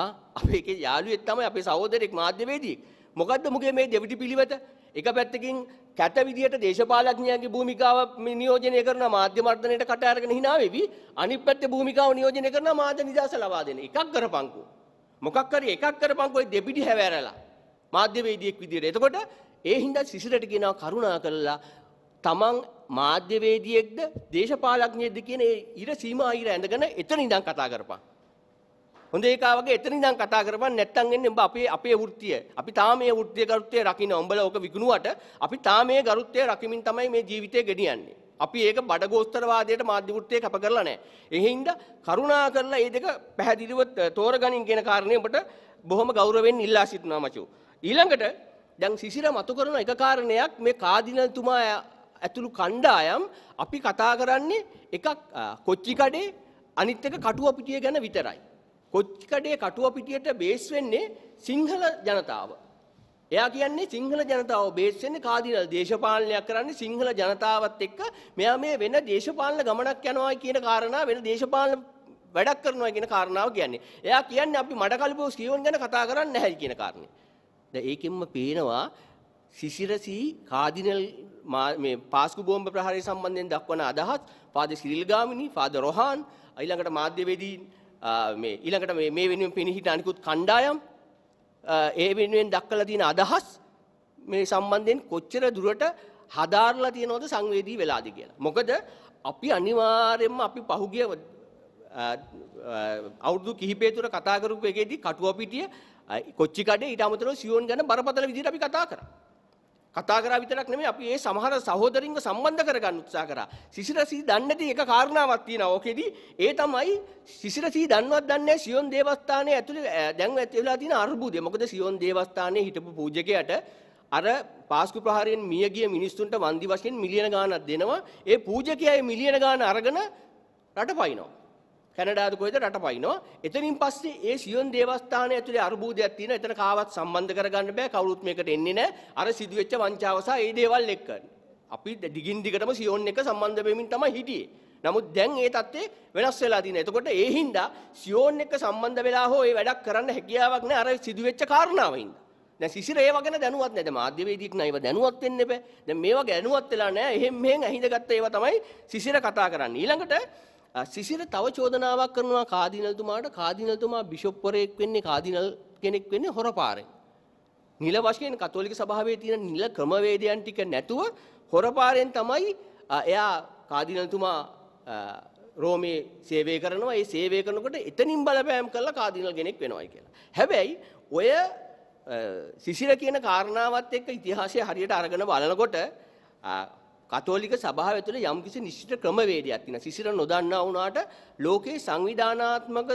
ආ අපේ එකේ යාළුවෙක් තමයි අපේ සහෝදරෙක් මාධ්‍යවේදියෙක්. මොකද්ද මුගේ මේ දෙවිඩි පිළිවෙත? එක පැත්තකින් කැට විදියට දේශපාලඥයන්ගේ භූමිකාව නියෝජනය කරන මාධ්‍ය මර්ධනයට කට අරගෙන hina වෙවි. අනිත් පැත්තේ භූමිකාව නියෝජනය කරන මාධ්‍ය නිදහස ලබා දෙන. එකක් කරපංකෝ. මොකක් හරි එකක් කරපංකෝ ඒ දෙවිඩි හැවෑරලා. මාධ්‍යවේදියෙක් විදියට. එතකොට ඒ හින්දා සිසිරට කියනවා කරුණා කළා තමන් මාධ්‍යවේදියෙක්ද දේශපාලඥයෙක්ද කියන ඒ ඉර සීමා ඉර ඇඳගෙන එතන ඉඳන් කතා කරපන්. හොඳ ඒකා වගේ එතන ඉඳන් කතා කරපන් නැත්තම් එන්නේ උඹ අපේ අපේ වෘත්තිය. අපි තාම මේ වෘත්තිය ගරුත්වය රකින්න. උඹලා ඕක විකුණුවට අපි තාම මේ ගරුත්වය රකිමින් තමයි මේ ජීවිතය ගෙනියන්නේ. අපි ඒක බඩගෝස්තරවාදයට මාධ්‍ය වෘත්තිය කැප කරලා නැහැ. එහෙනම් කරුණා කරලා මේ දෙක පැහැදිලිව තෝරගනින් කියන කාරණේ ඔබට බොහොම ගෞරවයෙන් ඉල්ලා සිටිනවා මචෝ. ඊළඟට දැන් සිසිර මතු කරන එක කාරණයක් මේ කාදිනල්තුමා ඇතුළු කණ්ඩායම් අපි කතා කරන්නේ එකක් කොච්චි කඩේ අනිත් එක කටුව පිටිය ගැන විතරයි. කොච්චකඩේ කටුව පිටියට බේස් වෙන්නේ සිංහල ජනතාව. එයා කියන්නේ සිංහල ජනතාව බේස් වෙන්නේ කාදිනල් දේශපාලනයක් කරන්නේ සිංහල ජනතාවත් එක්ක මෙයා මේ වෙන දේශපාලන ගමනක් යනවා කියන කාරණා වෙන දේශපාලන වැඩක් කරනවා කියන කාරණාව කියන්නේ. එයා කියන්නේ අපි මඩකලපෝ ස්කීවන් ගැන කතා කරන්නේ නැහැ කියන කාරණේ. දැන් ඒකෙන්ම පේනවා සිසිරසී කාදිනල් මේ පාස්කු බෝම්බ ප්‍රහාරය සම්බන්ධයෙන් දක්වන අදහස් පාද සිරිල් ගාමිණී, පාද රොහාන්, ඊළඟට මාධ්‍යවේදීන් මේ ඊළඟට මේ මේ වෙනුවෙන් පිනිහිට අනිකුත් කණ්ඩායම් ඒ වෙනුවෙන් දක්වලා තියෙන අදහස් මේ සම්බන්ධයෙන් කොච්චර දුරට හදාරලා තියෙනවද සංවේදී වෙලාද කියලා. මොකද අපි අනිවාර්යයෙන්ම අපි පහුගිය අවුරුදු කිහිපය තුර කතා කරපු එකේදී කටුව පිටිය කොච්චි කඩේ ඊට අමතරව සියෝන් ගැන බරපතල විදිහට අපි කතා කරා. කතා කරා විතරක් නෙමෙයි අපි ඒ සමහර සහෝදරින්ව සම්බන්ධ කරගන්න උත්සාහ කරා. සිසිරසී දන්නේ නැති එක කාරණාවක් තියෙනවා. ඕකෙදි ඒ තමයි සිසිරසී දන්නවත් දන්නේ සියොන් දේවස්ථානයේ ඇතුළේ දැන් ඇති වෙලා තියෙන අර්බුදය. මොකද සියොන් දේවස්ථානයේ හිටපු පූජකයාට අර පාස්කු ප්‍රහාරයෙන් මිය ගිය මිනිස්සුන්ට වන්දි වශයෙන් මිලියන ගාණක් දෙනවා. ඒ පූජකයා ඒ මිලියන ගාණ අරගෙන රට පයින්නවා. කැනඩාද කොහෙද රට පයින්නෝ. එතනින් පස්සේ ඒ සියොන් දේවස්ථානය ඇතුලේ අර්බුදයක් තියෙනවා. එතන කාවත් සම්බන්ධ කරගන්න බෑ. කවුරුත් මේකට එන්නේ නැහැ. අර සිදුවෙච්ච වංචාව සහ ඒ දේවල් එක්ක. අපි දිගින් දිගටම සියොන් එක සම්බන්ධ වෙමින් තමයි හිටියේ. නමුත් දැන් ඒ தත්ත්වය වෙනස් වෙලා තියෙනවා. එතකොට ඒ හින්දා සියෝන් එක්ක සම්බන්ධ වෙලා හෝ ඒ වැඩක් කරන්න හැකියාවක් නැහැ අර සිදුවෙච්ච කාරණාව හින්දා. දැන් සිසිර ඒව ගැන දැනුවත් නැහැ. මාධ්‍යවේදියෙක් නෑ ඒව දැනුවත් වෙන්න එපා. දැන් මේවා ගැනුවත් වෙලා නැහැ. එහෙන් මෙහෙන් ඇහිඳගත්ත ඒවා තමයි සිසිර කතා කරන්නේ. ඊළඟට සිසිර තව චෝදනාවක් කරනවා කාදිනල්තුමාට කාදිනල්තුමා බිෂොප්වරයෙක් වෙන්නේ කාදිනල් කෙනෙක් වෙන්නේ හොරපාරෙන්. නිල වශයෙන් කතෝලික සභාවේ තියෙන නිල ක්‍රමවේදයන් ටික නැතුව හොරපාරෙන් තමයි එයා කාදිනල්තුමා රෝමයේ සේවය කරනවා. ඒ සේවය කරනකොට එතනින් බලපෑම් කරලා කාදිනල් කෙනෙක් වෙනවයි කියලා. හැබැයි ඔය සිසිර කියන කාරණාවත් එක්ක ඉතිහාසය හරියට අරගෙන බලනකොට කතෝලික සභාව ඇතුළේ යම්කිසි නිශ්චිත ක්‍රමවේදයක් තියෙනවා. සිසිර නොදන්නා වුණාට ලෝකේ සංවිධානාත්මක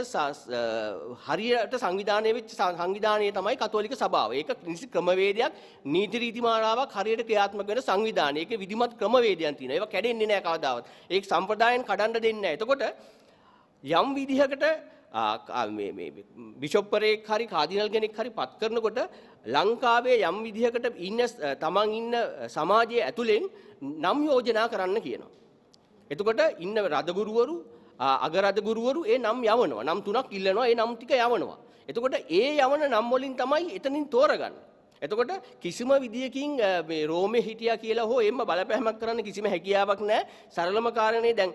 හරියට සංවිධානය වෙච්ච සංවිධානය තමයි කතෝලික සභාව. ඒක නිසි ක්‍රමවේදයක් නීති රීති මාලාවක් හරියට ක්‍රියාත්මක වෙන සංවිධානය. ඒකේ විධිමත් ක්‍රමවේදයන් තියෙනවා. ඒවා කැඩෙන්නේ නැහැ කවදාවත්. ඒක සම්ප්‍රදායෙන් කඩන්න දෙන්නේ නැහැ. එතකොට යම් විදිහකට බිෂොප්පරයෙක් හරි කාදිනල් කෙනෙක් හරි පත් කරනකොට ලංකාවේ යම් විදිහකට ඉන්න තමන් ඉන්න සමාජය ඇතුළෙන් නම් යෝජනා කරන්න කියනවා. එතකොට ඉන්න රදගුරුවරු අගරදගුරුවරු ඒ නම් යවනවා නම් තුනක් ඉල්ලනවා ඒ නම් ටික යවනවා. එතකොට ඒ යවන නම් වලින් තමයි එතනින් තෝරගන්න. එතකොට කිසිම විදියකින් මේ රෝමේ හිටියා කියලා හෝ එම්ම බලපෑමක් කරන්න කිසිම හැකියාවක් නැහැ. සරලම කාරණේ දැන්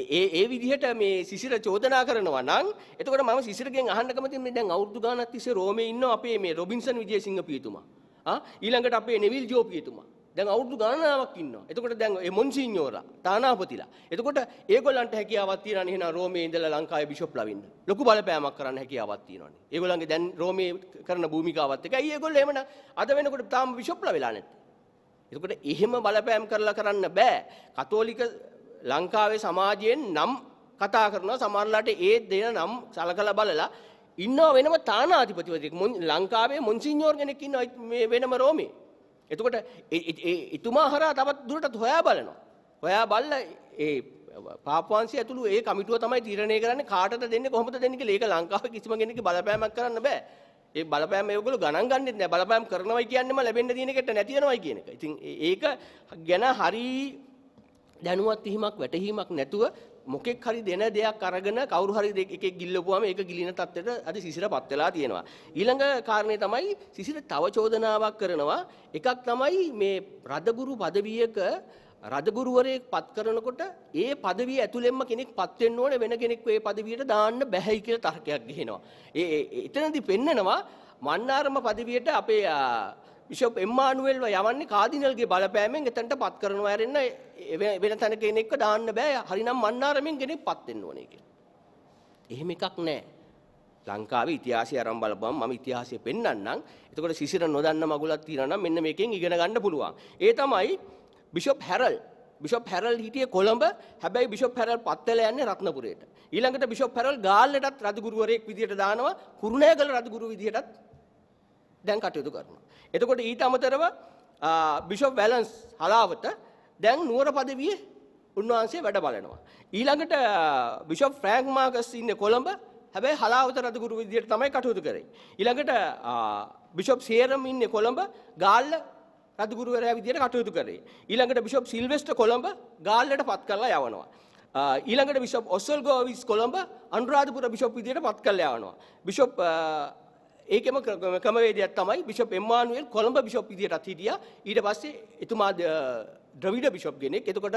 ඒ ඒ විදිහට මේ සිසිර චෝදනා කරනවා නම් එතකොට මම සිසිරගෙන් අහන්න කැමතියි මේ දැන් අවුරුදු ගානක් තිස්සේ රෝමේ ඉන්න අපේ මේ රොබින්සන් විජේසිංහ පියතුමා ආ ඊළඟට අපේ නෙවිල් ජෝ පියතුමා දැන් අවුරුදු ගණනාවක් ඉන්නවා. එතකොට දැන් ඒ මොන්සිඤ්ඤෝරා තානාපතිලා. එතකොට ඒගොල්ලන්ට හැකියාවක් තියෙනවා නේන රෝමේ ඉඳලා ලංකාවේ බිෂොප්ලා වෙන්න. ලොකු බලපෑමක් කරන්න හැකියාවක් තියෙනවානේ. ඒගොල්ලන්ගේ දැන් රෝමේ කරන භූමිකාවත් එකයි. ඒගොල්ලෝ එහෙමනම් අද වෙනකොට තාම බිෂොප්ලා වෙලා නැත්තේ. එතකොට එහෙම බලපෑම් කරලා කරන්න බෑ. කතෝලික ලංකාවේ සමාජයෙන් නම් කතා කරනවා සමහරලාට ඒ දෙන නම් සලකලා බලලා ඉන්නවා වෙනම තානාධිපතිවරයෙක් ලංකාවේ මොන්සිඤ්ඤෝර් කෙනෙක් ඉන්නවා මේ වෙනම රෝමේ. එතකොට එතුමා හරහා තවත් දුරටත් හොයා බලනවා. හොයා බලලා ඒ පාපවංශය ඇතුළු ඒ කමිටුව තමයි තීරණය කරන්නේ කාටද දෙන්නේ කොහොමද දෙන්නේ කියලා. ඒක ලංකාවේ කිසිම කෙනෙක්ගේ බලපෑමක් කරන්න බෑ. ඒ බලපෑම ඒගොල්ලෝ ගණන් ගන්නෙත් නෑ. බලපෑම් කරනවයි කියන්නේම ලැබෙන්න තියෙන එකට නැති වෙනවයි කියන එක. ඉතින් ඒක ගැන හරි දැනුවත් වීමක් වැටහීමක් නැතුව මොකෙක් හරි දෙන දෙයක් අරගෙන කවුරු හරි එකෙක් ගිල්ලපුවාම ඒක ගිලින තත්ත්වයට අද සිසිරපත් වෙලා තියෙනවා. ඊළඟ කාරණේ තමයි සිසිර තව චෝදනාවක් කරනවා. එකක් තමයි මේ රදගුරු পদවියක රදගුරුවරයෙක් පත් කරනකොට ඒ পদවිය ඇතුළෙන්ම කෙනෙක් පත් වෙන්න ඕනේ වෙන කෙනෙක්ව ඒ পদවියට දාන්න බැහැයි කියලා තර්කයක් ගහනවා. ඒ එතනදී පෙන්නනවා මන්නාරම পদවියට අපේ විෂප් එම්මානුවෙල්ව යවන්නේ කාදිනල්ගේ බලපෑමෙන් එතනට පත් කරනවා ඇරෙන්න වෙන තැන කෙනෙක්ව දාන්න බෑ. හරිනම් මන්නාරමෙන් කෙනෙක් පත් වෙන්න ඕනේ කියලා. එහෙම එකක් නෑ. ලංකාවේ ඉතිහාසය අරන් බලපුවම මම ඉතිහාසය පෙන්වන්නම්. එතකොට සිසිර නොදන්න මගුලක් තියෙනවා නම් මෙන්න මේකෙන් ඉගෙන ගන්න පුළුවන්. ඒ තමයි බිෂොප් හැරල් බිෂොප් හැරල් හිටියේ කොළඹ. හැබැයි බිෂොප් හැරල් පත්තල යන්නේ රත්නපුරයට. ඊළඟට බිෂොප් හැරල් ගාල්ලටත් රජගුරුවරයෙක් විදියට දානවා. කුරුණෑගල රජගුරු විදියටත් දැන් කටයුතු කරනවා. එතකොට ඊට අමතරව බිෂොප් වැලන්ස් හලාවත දැන් නුවර පදවිය උන්වහන්සේ වැඩ බලනවා. ඊළඟට බිෂොප් ෆ්‍රෑන්ක් මාකස් ඉන්නේ කොළඹ. හැබැයි හලාවත රදගුරු විදියට තමයි කටයුතු කරේ. ඊළඟට බිෂොප් සියරම් ඉන්නේ කොළඹ. ගාල්ල රදගුරුවරයා විදියට කටයුතු කරේ. ඊළඟට බිෂොප් සිල්වෙස්ටර් කොළඹ ගාල්ලට පත් කරලා යවනවා. ඊළඟට බිෂොප් ඔස්සල්ගෝවිස් කොළඹ අනුරාධපුර බිෂොප් විදියට පත් කරලා යවනවා. බිෂොප් ඒකෙම ක්‍රමවේදයක් තමයි බිෂප් එම්මානුවෙල් කොළඹ බිෂප් විදියටත් හිටියා. ඊට පස්සේ එතුමා ද්‍රවිඩ බිෂප් කෙනෙක්. එතකොට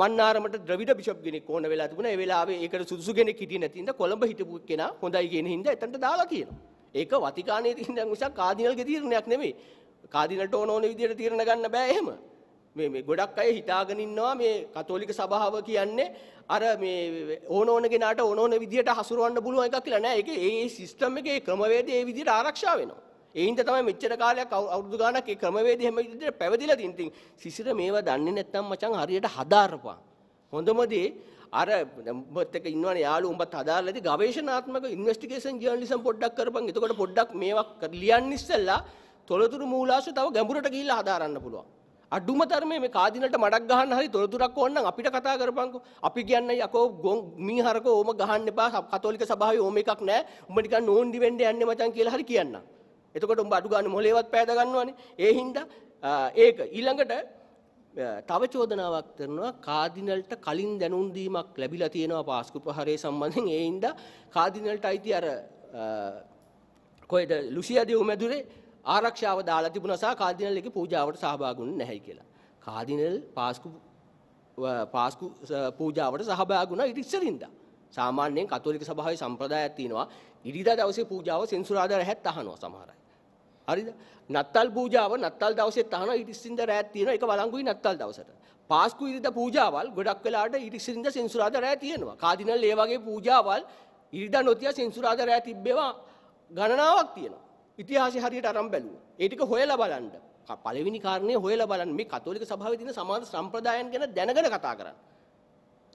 මන්නාරමට ද්‍රවිඩ බිෂප් කෙනෙක් ඕන වෙලා තිබුණා. ඒ වෙලාවේ ඒකට සුදුසු කෙනෙක් හිටියේ නැති හින්දා කොළඹ හිටපු කෙනා හොඳයි කියන හින්දා එතනට දාලා කියනවා. ඒක වතිකානයේ තියෙන මිසක් කාඩිනල්ගේ තීරණයක් නෙමෙයි. කාඩිනල්ට ඕන ඕන විදියට තීරණ ගන්න බෑ එහෙම. මේ ගොඩක් අය හිතාගෙන ඉන්නවා මේ කතෝලික සභාව කියන්නේ අර මේ ඕන ඕන කෙනාට ඕන ඕන විදියට හසුරවන්න පුළුවන් එකක් කියලා නෑ. ඒක ඒ සිස්ටම් එකේ ක්‍රමවේදය ඒ විදියට ආරක්ෂා වෙනවා. ඒ හින්දා තමයි මෙච්චර කාලයක් අවුරුදු ගාණක් ඒ ක්‍රමවේදය හැම විදියට පැවතිලා තින්. ඉතින් සිසිර මේවා දන්නේ නැත්නම් මචං හරියට හදාරපන්. හොඳම දේ අර උඹත් එක්ක ඉන්නවනේ යාළුවෝ උඹත් හදාරලාදී ගවේෂණාත්මක ඉන්වෙස්ටිගේෂන් ජර්නලිසම් පොඩ්ඩක් කරපන්. එතකොට පොඩ්ඩක් මේවා ලියන්න ඉස්සෙල්ලා තොලතුරු මූලාශ්‍ර තව ගැඹුරට ගිහිල්ලා හදාරන්න පුළුවන්. අඩුම ධර්මයේ මේ කාදිනට මඩක් ගහන්න හරි තොරතුරක් ඕන නම් අපිට කතා කරපන්කෝ. අපි කියන්නේ යකෝ මිනිහරක ඕම ගහන්න එපා. කතෝලික සභාවේ ඕම එකක් නැහැ. උඹ නිකන් නෝන්ඩි වෙන්න යන්නේ මචං කියලා හරි කියන්නම්. එතකොට උඹ අඩු ගන්න මොලේවත් පෑද ගන්නවනේ. ඒ හින්දා ඒක ඊළඟට තව චෝදනාවක් කරනවා කාදිනල්ට කලින් දැනුම් දීමක් ලැබිලා තියෙනවා පාස්කු ප්‍රහාරය සම්බන්ධයෙන් ඒ හින්දා කාදිනල්ට අයිති අර කොහෙද ලුසියා දේව මැදුරේ ආරක්ෂාව දාලා තිබුණා සා කාඩිනල් එකේ පූජාවට සහභාගී වුණේ නැහැයි කියලා. කාඩිනල් පාස්කු පාස්කු පූජාවට සහභාගී වුණා ඊට ඉස්සරින්දා. සාමාන්‍යයෙන් කතෝලික සභාවේ සම්ප්‍රදායක් තියෙනවා ඉරිදා දවසේ පූජාව සෙන්සුරාදා රැහත් අහනවා සමහර අය. හරිද? නත්තල් පූජාව නත්තල් දවසේත් අහනවා ඊට ඉස්සරින්දා රැහත් තියෙනවා ඒක වළංගුයි නත්තල් දවසට. පාස්කු ඉරිදා පූජාවල් ගොඩක් වෙලාට ඊට ඉස්සරින්දා සෙන්සුරාදා රැහ තියෙනවා. කාඩිනල් ඒ වගේ පූජාවල් ඉරිදා නොතියා සෙන්සුරාදා රැහ තිබ්බේවා ගණනාවක් තියෙනවා. ඉතිහාසය හරියට අරන් බැලුවා. ඒ ටික හොයලා බලන්න. පළවෙනි කාරණේ හොයලා බලන්න මේ කතෝලික සභාවේ තියෙන සමාජ සම්ප්‍රදායන් ගැන දැනගෙන කතා කරන්න.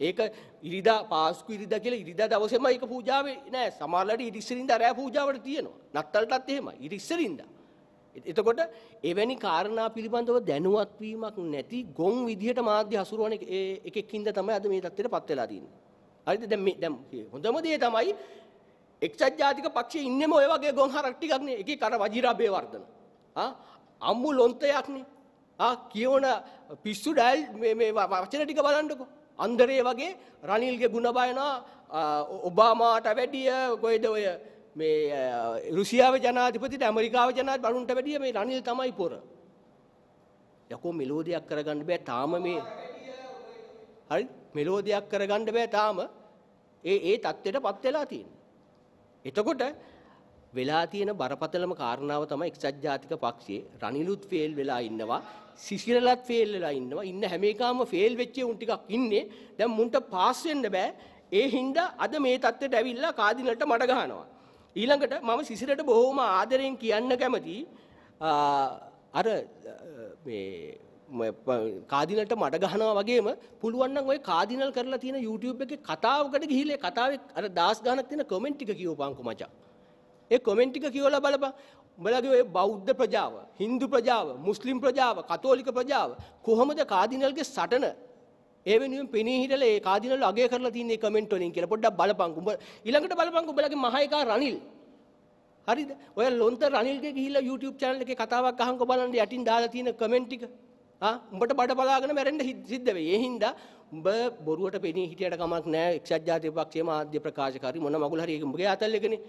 ඒක ඉරිදා පාස්කු ඉරිදා කියලා ඉරිදා දවසේම ඒක පූජාවේ නෑ. සමහරලාට ඊට ඉස්සරින්දා රෑ පූජාවට තියෙනවා. නත්තලටත් එහෙමයි. ඊට ඉස්සරින්දා. එතකොට එවැනි කාරණා පිළිබඳව දැනුවත් වීමක් නැති ගොන් විදිහට මාධ්‍ය හසුරුවන එකකින්ද තමයි අද මේ තත්ත්වයට පත් වෙලා තියෙන්නේ. හරිද? දැන් මේ දැන් හොඳම දේ තමයි එක්සත් ජාතික පක්ෂයේ ඉන්නෙම ඔය වගේ ගොන්හරක් ටිකක් නේ. එකේ කර වජිරාබේ වර්ධන. ආ අම්මු ලොන්තයක්නේ. ආ කියවන පිස්සු ඩයල් මේ මේ වචන ටික බලන්නකෝ. අන්දරේ වගේ රනිල්ගේ ಗುಣ බයනවා ඔබාමාට වැඩිය කොයිද ඔය මේ රුසියාවේ ජනාධිපතිට ඇමරිකාවේ ජනාධිපති බරුන්ට වැඩිය මේ රනිල් තමයි පොර. යකෝ මෙලෝඩියක් කරගන්න බෑ තාම මේ හරි මෙලෝඩියක් කරගන්න බෑ තාම ඒ ඒ தත්ත්වයටපත් වෙලා තියෙනවා. එතකොට වෙලා තියෙන බරපතලම කාරණාව තමයි එක්සත් ජාතික පක්ෂයේ රනිලුත් ෆේල් වෙලා ඉන්නවා සිසිරලත් ෆේල් වෙලා ඉන්නවා ඉන්න හැම එකම ෆේල් වෙච්ච උන් ටිකක් ඉන්නේ දැන් මුන්ට පාස් වෙන්න බෑ ඒ හින්දා අද මේ தත්ත්වයට ඇවිල්ලා කාදිනලට මඩ ගහනවා ඊළඟට මම සිසිරට බොහොම ආදරෙන් කියන්න කැමතියි අර මේ කාදිනට මට ගහනවා වගේම පුළුවන් නම් ඔය කාදිනල් කරලා තියෙන YouTube එකේ කතාවකට ගිහිල්ලා කතාවේ අර දාස් ගණක් තියෙන කමෙන්ට් ටික කියවපන්කෝ මචං. ඒ කමෙන්ට් ටික කියවලා බලපන්. උඹලගේ ඔය බෞද්ධ ප්‍රජාව, Hindu ප්‍රජාව, මුස්ලිම් ප්‍රජාව, කතෝලික ප්‍රජාව කොහොමද කාදිනල්ගේ සටන ඒ වෙනුවෙන් පෙනී හිටලා ඒ කාදිනල් අගය කරලා තියෙන මේ කමෙන්ට් වලින් කියලා පොඩ්ඩක් බලපන්කෝ. උඹ ඊළඟට බලපන්කෝ උඹලගේ මහේකා රනිල් හරිද ඔය ලොන්ත රනිල්ගේ ගිහිල්ලා YouTube channel එකේ කතාවක් අහංකෝ බලන්න යටින් දාලා තියෙන කමෙන්ට් ටික උඹට බඩ බලාගෙන මැරෙන්ට සිද්ධ වේ. ඒ හින්දා උඹ බොරුවට පෙනී හිටියට කමක් නැහැ. එක්සත් ජාතික පක්ෂයේ මාධ්‍ය ප්‍රකාශකාරී මොන මගුල් හරි ඒක උඹගේ අතල් එකනේ.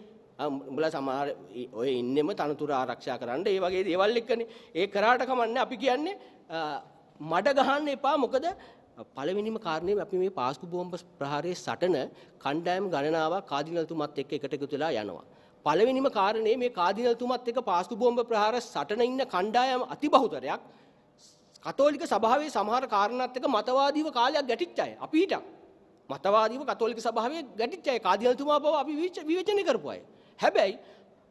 උඹලා සමහර ඔය ඉන්නෙම තනතුර ආරක්ෂා කරන්න ඒ වගේ දේවල් එක්කනේ. ඒ කරාට කමන්නේ අපි කියන්නේ මඩ ගහන්න එපා. මොකද පළවෙනිම කාරණේ අපි මේ පාස්කු බෝම්බ ප්‍රහාරයේ සටන කණ්ඩායම් ගණනාවක් කාදිනල්තුමත් එක්ක එකට එකතු වෙලා යනවා. පළවෙනිම කාරණේ මේ කාදිනල්තුමත් එක්ක පාස්කු බෝම්බ ප්‍රහාර සටන ඉන්න කණ්ඩායම අතිබහුතරයක් කතෝලික සභාවේ සමහර කාරණාත් එක්ක මතවාදීව කාලයක් ගැටිච්ච අය. අපි හිටක්. මතවාදීව කතෝලික සභාවේ ගැටිච්ච අය. කාදියල්තුමා බව අපි විවේචනය කරපු අය. හැබැයි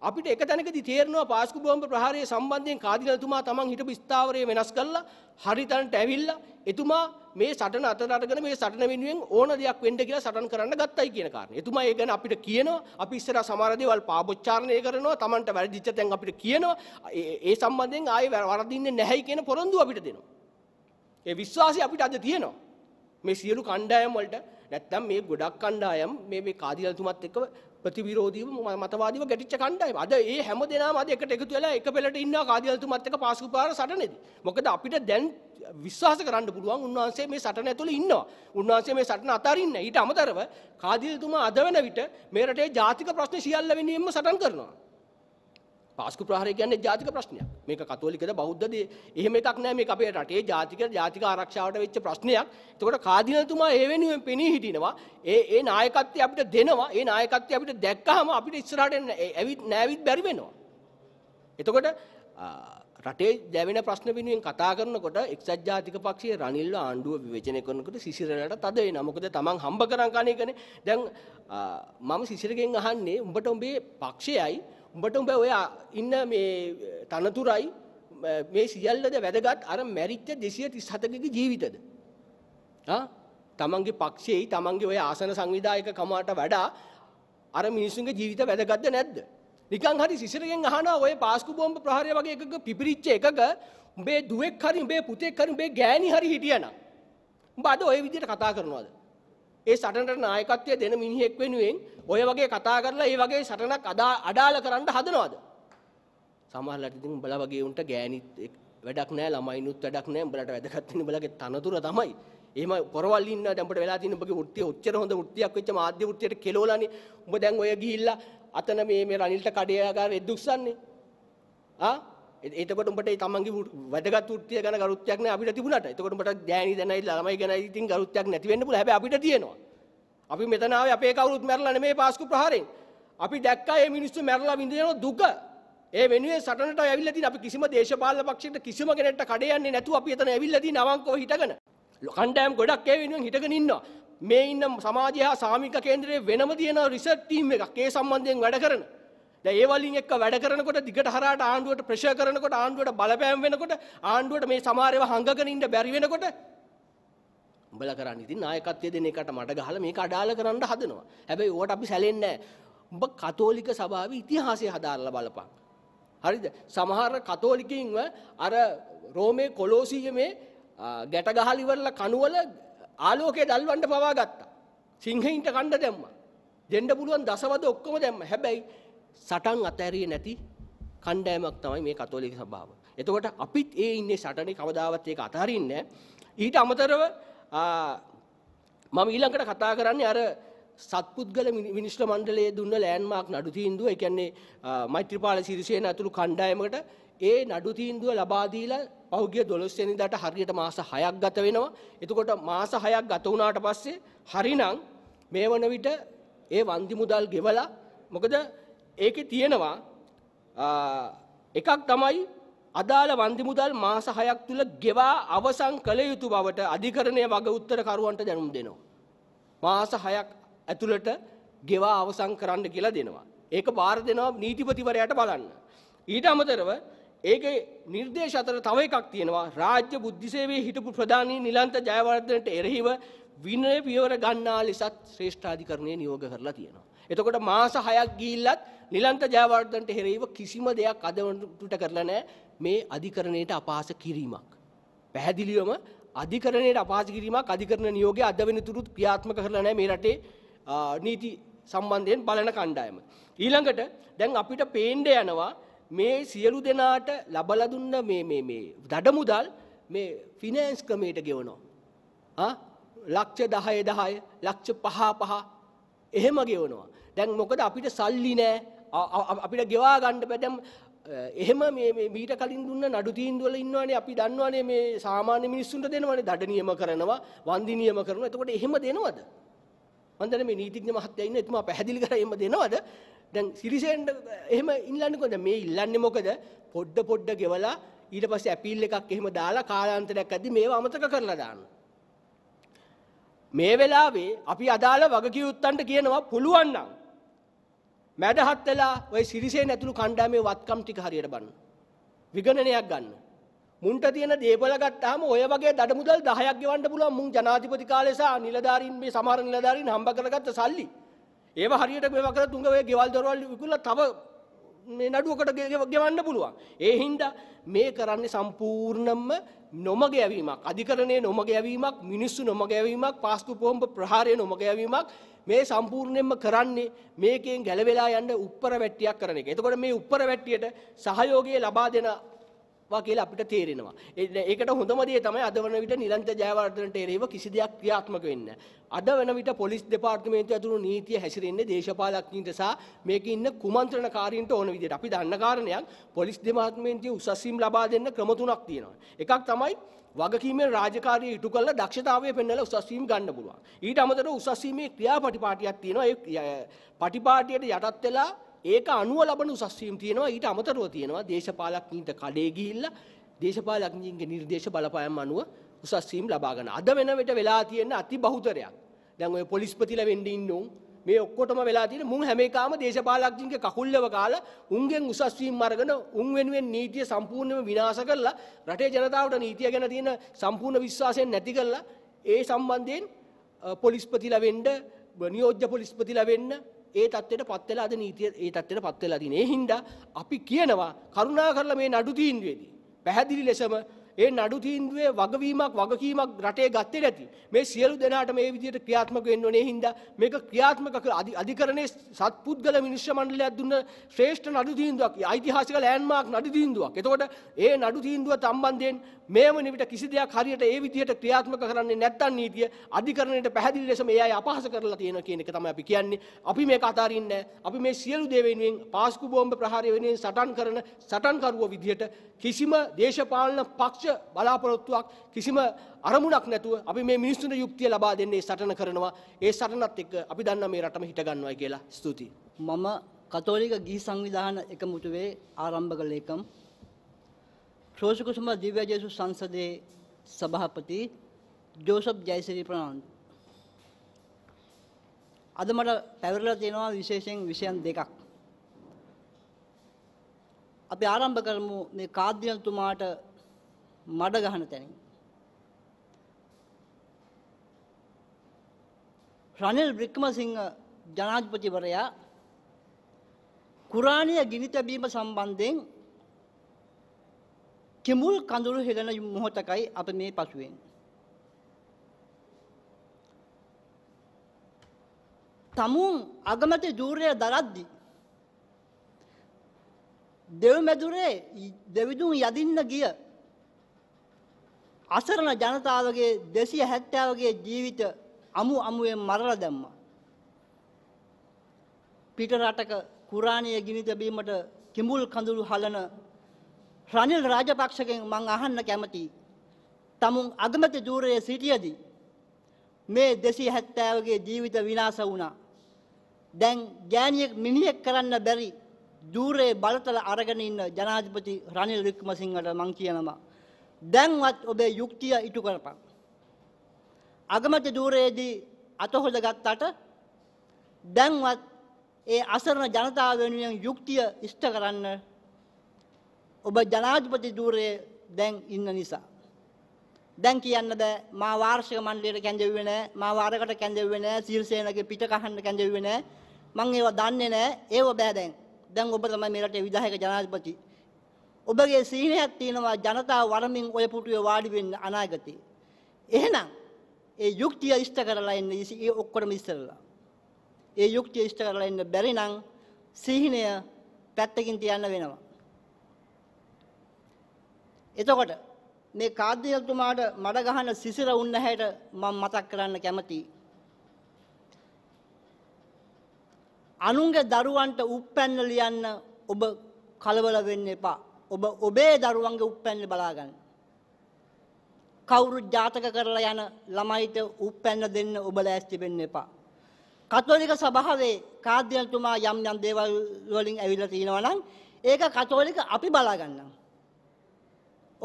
අපිට එක තැනකදී තේරෙනවා පාස්කු බෝම්බ ප්‍රහාරයේ සම්බන්ධයෙන් කාදිනල්තුමා තමන් හිටපු ස්ථාවරය වෙනස් කරලා හරි තැනට ඇවිල්ලා එතුමා මේ සටන අතට අරගෙන මේ සටන වෙනුවෙන් ඕන දෙයක් වෙන්න කියලා සටන් කරන්න ගත්තයි කියන කාරණේ. එතුමා ඒ ගැන අපිට කියනවා. අපි ඉස්සර සමහර දේවල් පාබොච්චාරණය කරනවා. Tamanට වැරදිච්ච තැන් අපිට කියනවා. ඒ සම්බන්ධයෙන් ආයේ වරදින්නේ නැහැයි කියන පොරොන්දු අපිට දෙනවා. ඒ විශ්වාසය අපිට අද තියෙනවා. මේ සියලු කණ්ඩායම් වලට නැත්තම් මේ ගොඩක් කණ්ඩායම් මේ මේ කාදිරල්තුමත් එක්ක ප්‍රතිවිරෝධීව මතවාදීව ගැටිච්ච කණ්ඩායම. අද ඒ හැම දෙනාම අද එකට එකතු වෙලා එක පෙළට ඉන්නවා කාදියල්තුමත් එක්ක පාස්කු පාර සටනේදී. මොකද අපිට දැන් විශ්වාස කරන්න පුළුවන් උන්වහන්සේ මේ සටන ඇතුළේ ඉන්නවා. උන්වහන්සේ මේ සටන අතාරින්නේ. ඊට අමතරව කාදියල්තුමා අද වෙන විට මේ රටේ ජාතික ප්‍රශ්න සියල්ල වෙනුවෙන්ම සටන් කරනවා. පාස්කු ප්‍රහාරය කියන්නේ ජාතික ප්‍රශ්නයක්. මේක කතෝලිකද බෞද්ධද එහෙම එකක් නෑ මේක අපේ රටේ ජාතික ජාතික ආරක්ෂාවට වෙච්ච ප්‍රශ්නයක්. එතකොට කාදිනතුමා ඒ වෙනුවෙන් පෙනී හිටිනවා. ඒ ඒ නායකත්වය අපිට දෙනවා. ඒ නායකත්වය අපිට දැක්කහම අපිට ඉස්සරහට ඇවිත් නෑවිත් බැරි වෙනවා. එතකොට රටේ දැවෙන ප්‍රශ්න වෙනුවෙන් කතා කරනකොට එක්සත් ජාතික පක්ෂයේ රනිල්ව ආණ්ඩුව විවේචනය කරනකොට සිසිරලට තද වෙනවා. මොකද තමන් හම්බ කරන් කණ එකනේ. දැන් මම සිසිරගෙන් අහන්නේ උඹට උඹේ පක්ෂයයි උඹට උඹ ඔයා ඉන්න මේ තනතුරයි මේ සියල්ලද වැදගත් අර මැරිච්ච 237කගේ ජීවිතද? ආ තමන්ගේ පක්ෂයේයි තමන්ගේ ඔය ආසන සංවිධායක කමාට වඩා අර මිනිස්සුන්ගේ ජීවිත වැදගත්ද නැද්ද? නිකන් හරි සිසිරගෙන් අහනවා ඔය පාස්කු බෝම්බ ප්‍රහාරය වගේ එකක පිපිරිච්ච එකක උඹේ දුවෙක් හරි උඹේ පුතෙක් හරි උඹේ ගෑණි හරි හිටියනම් උඹ අද ওই විදිහට කතා කරනවද? ඒ සටනට නායකත්වය දෙන මිනිහෙක් වෙනුවෙන් ඔය වගේ කතා කරලා ඒ වගේ සටනක් අදා අඩාල කරන්න හදනවද? සමහරලාට ඉතින් උඹලා වගේ උන්ට ගෑණිත් වැඩක් නැහැ ළමයිනුත් වැඩක් නැහැ උඹලාට වැදගත් වෙන්නේ උඹලගේ තනතුර තමයි. එහෙම පොරවල් ඉන්න දැන් උඹට වෙලා තියෙන උඹගේ වෘත්තිය ඔච්චර හොඳ වෘත්තියක් වෙච්ච මාධ්‍ය වෘත්තියට කෙලෝලානේ. උඹ දැන් ඔය ගිහිල්ලා අතන මේ මේ රනිල්ට කඩේ ආගාර එද්දුස්සන්නේ. ආ එතකොට උඹට ඒ තමන්ගේ වැදගත් වෘත්තිය ගැන ගරුත්වයක් නැහැ අපිට තිබුණාට. එතකොට උඹට ගෑණි දැනයි ළමයි ගැන ඉතින් ගරුත්වයක් නැති වෙන්න පුළුවන්. හැබැයි අපිට තියෙනවා. අපි මෙතන ආවේ අපේ කවුරුත් මැරලා නෙමෙයි පාස්කු ප්‍රහාරයෙන්. අපි දැක්කා මේ මිනිස්සු මැරලා විඳින දුක. ඒ වෙනුවෙන් සටනට ඇවිල්ලා තියෙන අපි කිසිම දේශපාලන පක්ෂයකට කිසිම කෙනෙක්ට කඩේ යන්නේ නැතුව අපි එතන ඇවිල්ලා තියෙන අවංකව හිටගෙන කණ්ඩායම් ගොඩක් ඒ වෙනුවෙන් හිටගෙන ඉන්නවා. මේ ඉන්න සමාජය හා සාමික කේන්දරයේ වෙනම තියෙන රිසර්ච් ටීම් එකක් ඒ සම්බන්ධයෙන් වැඩ කරන. දැන් ඒ වලින් එක්ක වැඩ කරනකොට දිගට හරහාට ආණ්ඩුවට ප්‍රෙෂර් කරනකොට ආණ්ඩුවට බලපෑම් වෙනකොට ආණ්ඩුවට මේ සමහර ඒවා හංගගෙන ඉන්න බැරි වෙනකොට උඹලා කරන්නේ ඉතින් නායකත්වය දෙන එකට මට ගහලා මේක අඩාල කරන්න හදනවා. හැබැයි ඕකට අපි සැලෙන්නේ නැහැ. උඹ කතෝලික සභාවේ ඉතිහාසය හදාarලා බලපන්. හරිද? සමහර කතෝලිකින්ව අර රෝමේ කොලෝසියමේ ගැට ගහලා ඉවරලා කනුවල ආලෝකයේ දැල්වන්න පවා ගත්තා. සිංහයින්ට කණ්ඩ දැම්මා. දෙන්න පුළුවන් දසවද ඔක්කොම දැම්ම. හැබැයි සටන් අතෑරියේ නැති කණ්ඩෑමක් තමයි මේ කතෝලික සභාව. එතකොට අපිත් ඒ ඉන්නේ සටනේ කවදාවත් ඒක අතහරින්නේ ඊට අමතරව මම ඊළඟට කතා කරන්නේ අර සත්පුද්ගල මිනිස්ල මණ්ඩලයේ දුන්න ලෑන්මාක් නඩු තීන්දුව, ඒ කියන්නේ මෛත්‍රීපාල සිරිසේන ඇතුළු කණ්ඩායමකට ඒ නඩු තීන්දුව ලබා දීලා පහුගිය 12 වෙනිදාට හරියට මාස 6ක් ගත වෙනවා. එතකොට මාස 6ක් ගත වුණාට පස්සේ හරිනම් මේ වන විට ඒ වන්දි මුදල් ගෙවලා මොකද ඒකේ තියෙනවා එකක් තමයි අදාළ වන්දි මුදල් මාස 6ක් තුල ගෙවා අවසන් කළ යුතු බවට අධිකරණය වග උත්තරකරුවන්ට දැනුම් දෙනවා. මාස 6ක් ඇතුළත ගෙවා අවසන් කරන්න කියලා දෙනවා. ඒක බාර දෙනවා නීතිපතිවරයාට බලන්න. ඊට අමතරව ඒකේ නිර්දේශ අතර තව එකක් තියෙනවා රාජ්‍ය බුද්ධි සේවයේ හිටපු ප්‍රධානී නිලන්ත ජයවර්ධනට එරෙහිව විනය පියවර ගන්නා ලෙසත් ශ්‍රේෂ්ඨාධිකරණය නියෝග කරලා තියෙනවා. එතකොට මාස 6ක් ගිහිල්ලත් නිලන්ත ජයවර්ධන්ට හෙරෙයිව කිසිම දෙයක් අදවටට කරලා නෑ මේ අධිකරණයට අපහාස කිරීමක්. පැහැදිලිවම අධිකරණයට අපහාස කිරීමක් අධිකරණ නියෝගය අද වෙන තුරුත් ක්‍රියාත්මක කරලා නෑ මේ රටේ නීති සම්බන්ධයෙන් බලන කණ්ඩායම. ඊළඟට දැන් අපිට පේන්ඩ යනවා මේ සියලු දෙනාට ලබල දුන්න මේ දඩමුදල් මේ ෆිනෑන්ස් ක්‍රමයට ගෙවනවා. ලක්ෂ දහය දහය ලක්ෂ පහ පහ එහෙම ගෙවනවා. දැන් මොකද අපිට සල්ලි නෑ අපිට ගෙවා ගණ්ඩ පැදැම් එහෙම මීට කලින් දුන්න නඩු තීන්දුවල ඉන්නවානේ අපි දන්නවානේ මේ සාමාන්‍ය මිනිස්සුන්ට දෙනවානේ දඩ නියම කරනවා වන්දි නියම කරනවා එතකොට එහෙම දෙනවද මම දැන් මේ නීතිඥ මහත්තයා ඉන්න එතුමා පැහැදිලි කරා එහෙම දෙනවද දැන් සිරිසෙන්ඩ එහෙම ඉල්ලන්නේ කොහොමද මේ ඉල්ලන්නේ මොකද පොඩ පොඩ ගෙවලා ඊට පස්සේ ඇපීල් එකක් එහෙම දාලා කාලාන්තරයක් ඇද්දි මේව අමතක කරලා දානවා මේ වෙලාවේ අපි අදාළ වගකියුත්තන්ට කියනවා පුළුවන් නම් මැඩහත් වෙලා ওই සිරිසෙන් ඇතුළු කණ්ඩායමේ වත්කම් ටික හරියට බලන්න. විගණනයක් ගන්න. මුන්ට තියෙන දේපල ගත්තාම ඔය වගේ දඩමුදල් 10ක් ගෙවන්න පුළුවන් මුන් ජනාධිපති කාලේ සහ නිලධාරීන් මේ සමහර නිලධාරීන් හම්බ කරගත්ත සල්ලි. ඒව හරියට මේවා කරලා තුංග ඔය ගෙවල් දොරවල් විකුණලා තව මේ නඩුවකට ගෙවන්න පුළුවන්. ඒ හින්දා මේ කරන්නේ සම්පූර්ණම නොමග යැවීමක් අධිකරණයේ නොමග යැවීමක් මිනිස්සු නොමග යැවීමක් පාස්කු පොම්බ ප්‍රහාරය නොමග යැවීමක් මේ සම්පූර්ණයෙන්ම කරන්නේ මේකෙන් ගැලවෙලා යන්න උප්පර වැට්ටියක් කරන එක. එතකොට මේ උප්පර වැට්ටියට සහයෝගය ලබා දෙන වා කියලා අපිට තේරෙනවා. ඒකට හොඳම දේ තමයි අද වන විට නිලන්ත ජයවර්ධනට එරෙහිව කිසි දෙයක් ක්‍රියාත්මක වෙන්නේ අද වන විට පොලිස් දෙපාර්තමේන්තුව ඇතුළු නීතිය හැසිරෙන්නේ දේශපාලඥයින්ට සහ මේකේ ඉන්න කුමන්ත්‍රණකාරීන්ට ඕන විදිහට. අපි දන්න කාරණයක් පොලිස් දෙපාර්තමේන්තුවේ උසස්වීම් ලබා දෙන්න ක්‍රම තුනක් තියෙනවා. එකක් තමයි වගකීමෙන් රාජකාරිය ඉටු කරලා දක්ෂතාවය පෙන්වලා උසස්වීම් ගන්න පුළුවන්. ඊට අමතරව උසස්වීමේ ක්‍රියාපටිපාටියක් තියෙනවා. ඒ පටිපාටියට යටත් වෙලා ඒක අනුව ලබන උසස්වීම් තියෙනවා ඊට අමතරව තියෙනවා දේශපාලඥයින්ට කඩේ ගිහිල්ලා දේශපාලඥයින්ගේ නිර්දේශ බලපෑම් අනුව උසස්වීම් ලබා ගන්න. අද වෙන විට වෙලා තියෙන අති බහුතරයක්. දැන් ඔය පොලිස්පතිලා වෙන්න ඉන්නුන් මේ ඔක්කොටම වෙලා තියෙන මුන් හැම එකාම දේශපාලඥයින්ගේ කකුල්ලව කාලා උන්ගෙන් උසස්වීම් අරගෙන උන් වෙනුවෙන් නීතිය සම්පූර්ණයෙන්ම විනාශ කරලා රටේ ජනතාවට නීතිය ගැන තියෙන සම්පූර්ණ විශ්වාසයෙන් නැති කරලා ඒ සම්බන්ධයෙන් පොලිස්පතිලා වෙන්න නියෝජ්‍ය පොලිස්පතිලා වෙන්න ඒ තත්ත්වයට පත් වෙලා අද නීතිය ඒ තත්ත්වයට පත් වෙලා තියෙන. ඒ හින්දා අපි කියනවා කරුණාකරලා මේ නඩු තීන්දුවේදී පැහැදිලි ලෙසම ඒ නඩු තීන්දුවේ වගවීමක් වගකීමක් රටේ ගත්තේ නැති. මේ සියලු දෙනාට මේ විදිහට ක්‍රියාත්මක වෙන්න ඕනේ හින්දා මේක ක්‍රියාත්මක අධිකරණයේ සත්පුද්ගල මිනිස්සු මණ්ඩලයක් දුන්න ශ්‍රේෂ්ඨ නඩු තීන්දුවක් ඓතිහාසික ලෑන්ඩ්මාර්ක් නඩු තීන්දුවක්. එතකොට ඒ නඩු තීන්දුව සම්බන්ධයෙන් මේ වන විට කිසි දෙයක් හරියට ඒ විදිහට ක්‍රියාත්මක කරන්නේ නැත්නම් නීතිය අධිකරණයට පැහැදිලි ලෙස මේ අය අපහාස කරලා තියෙන කියන එක තමයි අපි කියන්නේ. අපි මේක අතාරින්නේ අපි මේ සියලු දේ වෙනුවෙන් පාස්කු බෝම්බ ප්‍රහාරය වෙනුවෙන් සටන් කරන සටන්කරුව විදිහට කිසිම දේශපාලන පක්ෂ ලක්ෂ්‍ය බලාපොරොත්තුවක් කිසිම අරමුණක් නැතුව අපි මේ මිනිස්සුන්ට යුක්තිය ලබා දෙන්නේ සටන කරනවා. ඒ සටනත් එක්ක අපි දන්නා මේ රටම හිට ගන්නවයි කියලා ස්තුතියි. මම කතෝලික ගිහි සංවිධාන එකමුතුවේ ආරම්භක ලේකම් ක්‍රෝෂ කුසුම දිව්‍ය ජේසුස් සංසදයේ සභාපති ජෝසප් ජයසිරි ප්‍රනාන්දු. අද මට පැවරලා තියෙනවා විශේෂයෙන් විෂයන් දෙකක්. අපි ආරම්භ කරමු මේ කාර්දිනතුමාට මඩ ගහන තැනින්. රනිල් වික්‍රමසිංහ ජනාධිපතිවරයා කුරාණය ගිනි තැබීම සම්බන්ධයෙන් කිඹුල් කඳුළු හෙළන මොහොතකයි අප මේ පසුවෙන්. තමුන් අගමැති ධූරය දරද්දි දෙව්මැදුරේ දෙවිදුන් යදින්න ගිය අසරණ ජනතාවගේ 270ගේ ජීවිත අමු අමුවෙන් මරලා දැම්මා. පිට රටක කුරාණයේ ගිනි තැබීමට කිඹුල් කඳුළු හලන රනිල් රාජපක්ෂගෙන් මං අහන්න කැමතියි. තමුන් අගමැති ධූරයේ සිටියදී මේ 270ගේ ජීවිත විනාශ වුණා. දැන් ගෑණියෙක් මිනිහෙක් කරන්න බැරි ධූරයේ බලතල අරගෙන ඉන්න ජනාධිපති රනිල් වික්‍රමසිංහට මං කියනවා දැන්වත් ඔබේ යුක්තිය ඉටු කරපන්. අගමැති ධූරයේදී අත හොදගත්තට දැන්වත් ඒ අසරණ ජනතාව වෙනුවෙන් යුක්තිය ඉෂ්ට කරන්න ඔබ ජනාධිපති ධූරයේ දැන් ඉන්න නිසා. දැන් කියන්න බෑ මා වාර්ෂික මණ්ඩලයට කැඳෙව්වේ නෑ මා වාරකට කැඳෙව්වේ නෑ සීල්සේනගේ පිට කහන්න කැඳෙව්වේ නෑ මං ඒවා දන්නේ නෑ ඒව බෑ දැන්. දැන් ඔබ තමයි මේ රටේ විධායක ජනාධිපති. ඔබගේ සීනයක් තියෙනවා ජනතාව වරමින් ඔය පුටුවේ වාඩි වෙන්න අනාගතේ. එහෙනම් ඒ යුක්තිය ඉෂ්ට කරලා ඉන්න ඒ ඔක්කොම ඉස්සරලා. ඒ යුක්තිය ඉෂ්ට කරලා ඉන්න බැරි නම් සීනය පැත්තකින් තියන්න වෙනවා. එතකොට මේ කාර්යතුමාට මඩ ගහන සිසිර උන්න හැට මම මතක් කරන්න කැමතියි. අනුන්ගේ දරුවන්ට උප්පැන්න ලියන්න ඔබ කලබල වෙන්න එපා. ඔබ ඔබේ දරුවන්ගේ උප්පැන්න බලාගන්න. කවුරු ජාතක කරලා යන ළමයිට උප්පැන්න දෙන්න ඔබ ලෑස්ති වෙන්න එපා. කතෝලික සභාවේ කාර්යතුමා යම් යම් දේවල් වලින් ඇවිල්ලා තිනවා නම් ඒක කතෝලික අපි බලා ගන්නම්.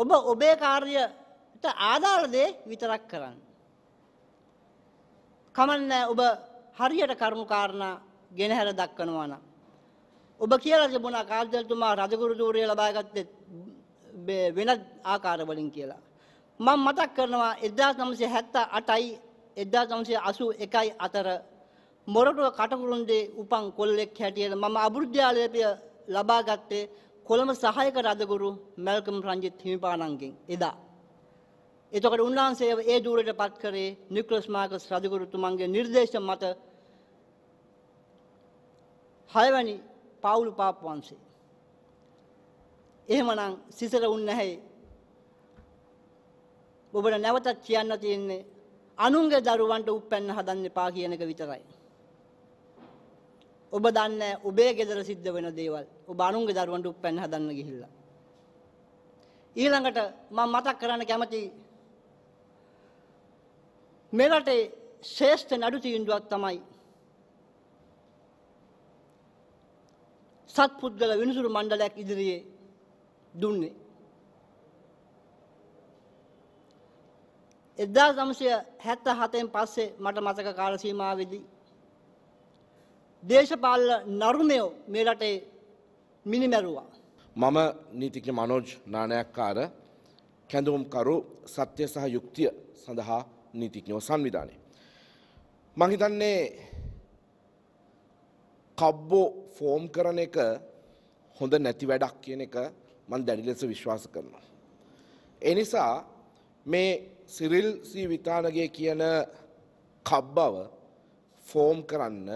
ඔබ ඔබේ කාර්යයට ආදාළ දේ විතරක් කරන්න. කමන්නේ ඔබ හරියට කරුණු කාරණා ගෙනහැර දක්වනවා නම් ඔබ කියලා තිබුණා කාර්ජල්තුමා රජගුරු ධූරය ලබා ගත්තේ වෙනත් ආකාරවලින් කියලා. මම මතක් කරනවා 1978යි 1981යි අතර මොරටුව කටකුරුන්දේ උපන් කොල්ලෙක් හැටියට මම අභෘද්ධාලේපය ලබා ගත්තේ කොළඹ සහායක රජගුරු මැල්කම් රංජිත් හිමිපාණන්ගෙන් එදා. එතකොට උන්වහන්සේ ඒ ධූරයට පත් කරේ නික්ලස් මාකස් රජගුරුතුමන්ගේ නිර්දේශ මත හයවැනි පාවුලු පාප් වංශේ. එහෙමනම් සිසර උන් නැහැ. ඔබට නැවතත් කියන්න තියෙන්නේ අනුන්ගේ දරුවන්ට උප්පැන්න හදන්න එපා කියන එක විතරයි. ඔබ දන්නේ ඔබේ ගෙදර සිද්ධ වෙන දේවල්. ඔබ අනුන්ගේ දරුවන්ට උප්පැන්න හදන්න ගිහිල්ලා. ඊළඟට මම මතක් කරන්න කැමති මෙරටේ ශ්‍රේෂ්ඨ නඩු තීන්දුවක් තමයි සත්පුද්ගල විනිසුරු මණ්ඩලයක් ඉදිරියේ දුන්නේ. එදා සමසය හැත්ත හතෙන් පස්සේ මට මතක කාල සීමාවෙදී. දේශපාල නරුමයෝ මේ රටේ මිනිමැරුවා. මම නීතිඥ මනෝජ් නානයක්කාර කැඳුම්කරු සත්‍යය සහ යුක්තිය සඳහා නීතිඥෝ සංවිධානය. මහිතන්නේ කබ්බෝ ෆෝම් කරන එක හොඳ නැති වැඩක් කියන එක මම දැඩි ලෙස විශ්වාස කරනවා. ඒ නිසා මේ සිරිල් සී විතානගේ කියන කබ්බව ෆෝම් කරන්න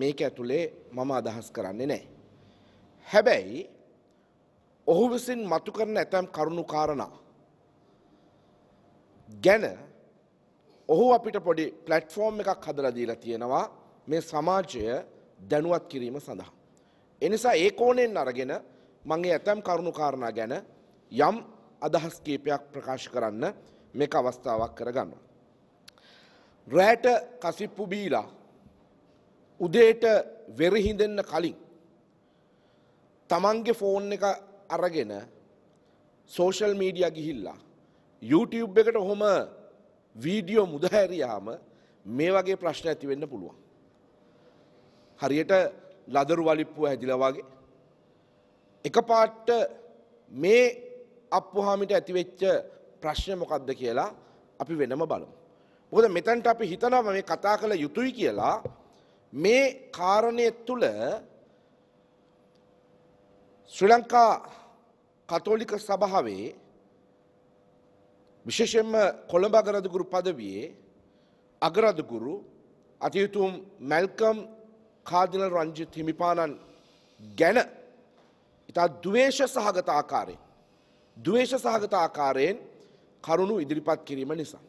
මේක ඇතුලේ මම අදහස් කරන්නේ නැහැ. හැබැයි ඔහු විසින් මතු කරන ඇතම් කරුණු කාරණා ගැන ඔහු අපිට පොඩි ප්ලට්ෆෝර්ම් එකක් හදලා දීලා තියෙනවා මේ සමාජය දැනුවත් කිරීම සඳහා. එනිසා ඒ කෝණයෙන් අරගෙන මගේ ඇතැම් කරුණු කාරණා ගැන යම් අදහස් කීපයක් ප්‍රකාශ කරන්න මේක අවස්ථාවක් කරගන්නවා. රෑට කසිප්පු බීලා උදේට වෙරහිඳෙන්න කලින් තමන්ගේ ෆෝන් එක අරගෙන සෝෂල් මීඩිය ගිහිල්ලා YouTube එකට හොම වීඩියෝ මුදහැරියාම මේ වගේ ප්‍රශ්න ඇති වෙන්න පුළුවන්. හරියට ලදරු වලිප්පුව හැදිලා වගේ එක පාට්ට මේ අප්පුහාමිට ඇතිවෙච්ච ප්‍රශ්න මොකක්ද කියලා අපි වෙනම බලමු. මොකද මෙතන්ට අපි හිතනම මේ කතා කළ යුතුයි කියලා මේ කාරණය තුළ ශ්‍රී ලංකා කතෝලික සභාවේ විශේෂයෙන්ම කොළඹ අගරදුගුරු පදවියේ අගරදුගුරු අතියුතුම් මැල්කම් කාදිනල් රංජිත් හිමිපාණන් ගැන ඉතා දවේශ සහගත ආකාරයෙන්. දවේශ සහගත ආකාරයෙන් කරුණු ඉදිරිපත් කිරීම නිසා.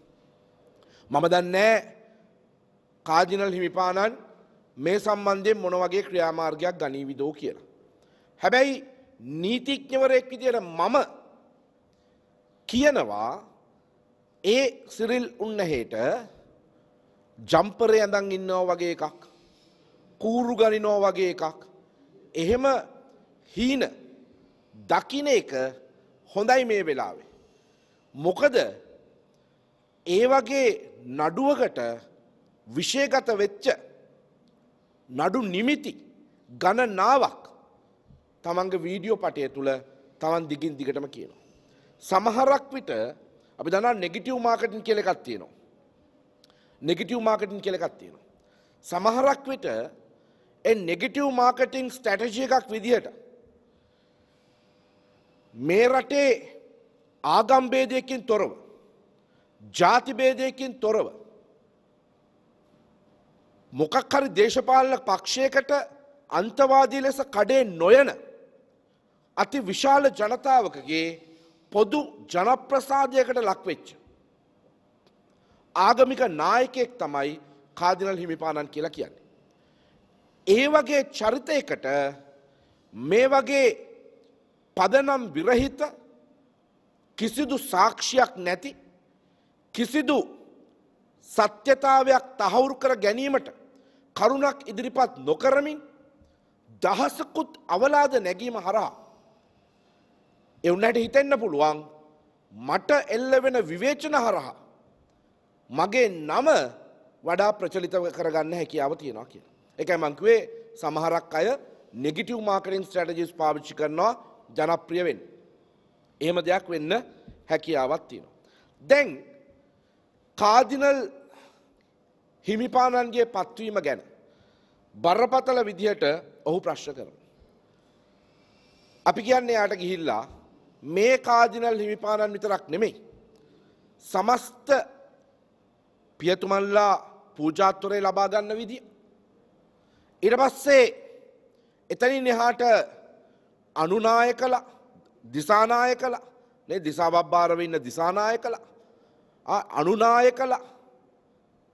මම දන්නෑ කාදිනල් හිමිපාණන් මේ සම්බන්ධයෙන් මොන වගේ ක්‍රියාමාර්ගයක් ගනීවිදෝ කියලා. හැබැයි නීතිඥවරයෙක් විදියට මම කියනවා ඒ සිරිල් උන්නහේට ජම්පරය ඇඳන් ඉන්නෝ වගේ එකක්. කූරු ගනිනෝ වගේ එකක්. එහෙම හීන දකින එක හොඳයි මේ වෙලාවේ. මොකද ඒ වගේ නඩුවකට විශේගත වෙච්ච නඩු නිමිති ගණනාවක් තමන්ගේ වීඩියෝ පටය තුළ තමන් දිගින් දිගටම කියනවා. සමහරක් විට අපි දනා නෙගිටව් මාකටින් කියල එකක් තියෙනවා. නෙගිටව් මාකටින් කියල එකක් තියෙනවා. සමහරක් විට ඒ නෙගටිව් මාර්කටිං ස්ට්‍රැටජි එකක් විදිහට මේ රටේ ආගම් ભેදයකින් තොරව ಜಾති ભેදයකින් තොරව මොකක් හරි දේශපාලන පක්ෂයකට අන්තවාදී ලෙස කඩේ නොයන අති විශාල ජනතාවකගේ පොදු ජනප්‍රසාදයකට ලක්වෙච්ච. ආගමික නායකයෙක් තමයි කාදිනල් හිමිපාණන් කියලා කියන්නේ. ඒ වගේ චරිතයකට මේ වගේ පදනම් විරහිත කිසිදු සාක්ෂියක් නැති කිසිදු සත්‍යතාවයක් තහවුරු කර ගැනීමට කරුණක් ඉදිරිපත් නොකරමින් දහසකුත් අවලාද නැගීම හරහා එවුනට හිතෙන්න පුළුවන් මට එල්ල වෙන විවේචන හරහා මගේ නම වඩා ප්‍රචලිතව කරගන්න හැකියාව තියෙනවා කියලා. එකයි මං කිව්වේ සමහරක් අය නෙගටිව් මාකටිං ස්ට්‍රැටජිස් පාවිච්චි කරනවා ජනප්‍රිය වෙන්න. එහෙම දෙයක් වෙන්න හැකියාවක් තියෙනවා. දැන් කාදිනල් හිමිපාණන්ගේ පත්වීම ගැන බරපතල විදිහට ඔහු ප්‍රශ්න කරනවා. අපි කියන්නේ යාට ගිහිල්ලා මේ කාදිනල් හිමිපාණන් විතරක් නෙමෙයි. සමස්ත පියතුමල්ලා පූජාත්වරය ලබා ගන්න විදිහ ඊට පස්සේ එතනින් එහාට අනුනාය කළා දිසානාය කළා නේ දිසාබබ්බාරව ඉන්න දිසානාය කළා අනුනාය කළා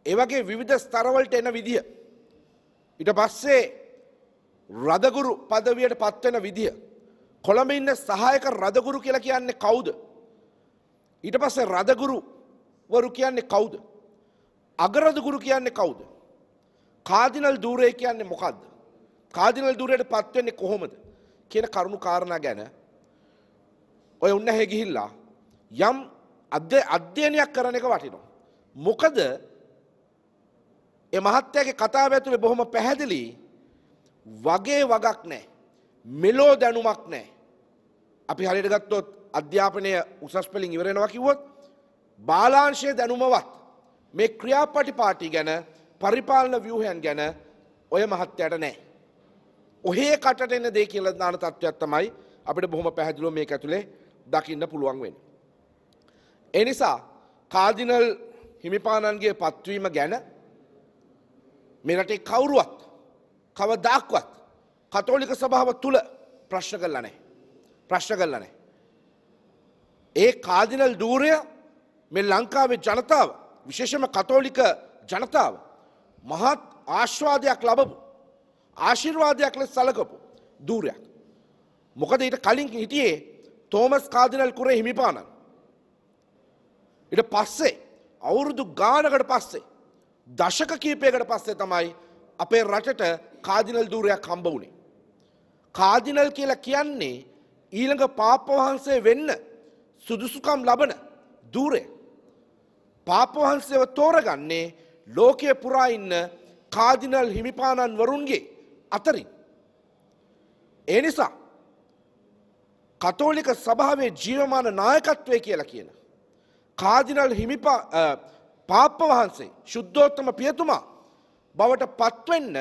ඒ වගේ විවිධ ස්තරවලට එන විදිය ඊට පස්සේ රදගුරු පදවියට පත්වෙන විදිය කොළඹ ඉන්න සහායක රදගුරු කියලා කියන්නේ කවුද ඊට පස්සේ රදගුරු වරු කියන්නේ කවුද අගරදගුරු කියන්නේ කවුද කාදිනල් දූරය කියන්නේ මොකක්ද. කාදිනල් දුරයට පත්වවෙන්නේ කොහොමද කියන කරුණු කාරණ ගැන ඔය උන්න හැගිහිල්ලා යම් අද අධ්‍යයනයක් කරන එක වටිනවා. මොකද මහත්තයගේ කතාව ඇතුළේ බොහොම පැහැදිලි වගේ වගක් නෑ. මෙලෝ දැනුමක් නෑ. අපි හරියට ගත්තොත් අධ්‍යාපනය උසස් පෙලින් ඉවරෙනවා කිව්වොත් බාලාංශය දැනුමවත් මේ ක්‍රියාපටි පාටි ගැන පරිපාලන ව්‍යූහයන් ගැන ඔය මහත්තයට නෑ. ඔහේ කටට එන්න දේ කියල දාන තත්ත්වයක් තමයි අපිට බොහොම පැහැදිලුව මේ ඇතුළේ දකින්න පුළුවන් වෙන. එනිසා කාදිනල් හිමිපාණන්ගේ පත්වීම ගැන මෙරටේ කවුරුවත් කවදාක්වත් කතෝලික සභාව තුළ ප්‍රශ්න කරලනෑ ප්‍රශ්න කරලනෑ. ඒ කාදිනල් දූරය මෙ ලංකාවේ ජනතාව විශේෂම කතෝලික ජනතාව මහත් ආශ්වාදයක් ලබපු ආශිර්වාදයක් ලෙස සලකපු දූරයක්. මොකද ඊට කලින් හිටියේ තෝමස් කාදිනල් කුරේ හිමිපාණන්. ඊට පස්සේ අවුරුදු ගානකට පස්සේ දශක කීපයකට පස්සේ තමයි අපේ රටට කාදිනල් දූරයක් හම්බ වුණේ. කාදිනල් කියලා කියන්නේ ඊළඟ පාප වහන්සේ වෙන්න සුදුසුකම් ලබන දූරය. පාප වහන්සේව තෝරගන්නේ ලෝකය පුරා ඉන්න කාදිනල් හිමිපාණන් වරුන්ගේ අතරින්. ඒ නිසා කතෝලික සභාවේ ජීවමාන නායකත්වය කියලා කියන. කාදිනල් හිමිපා පාප්ප වහන්සේ ශුද්ධෝත්තම පියතුමා බවට පත්වෙන්න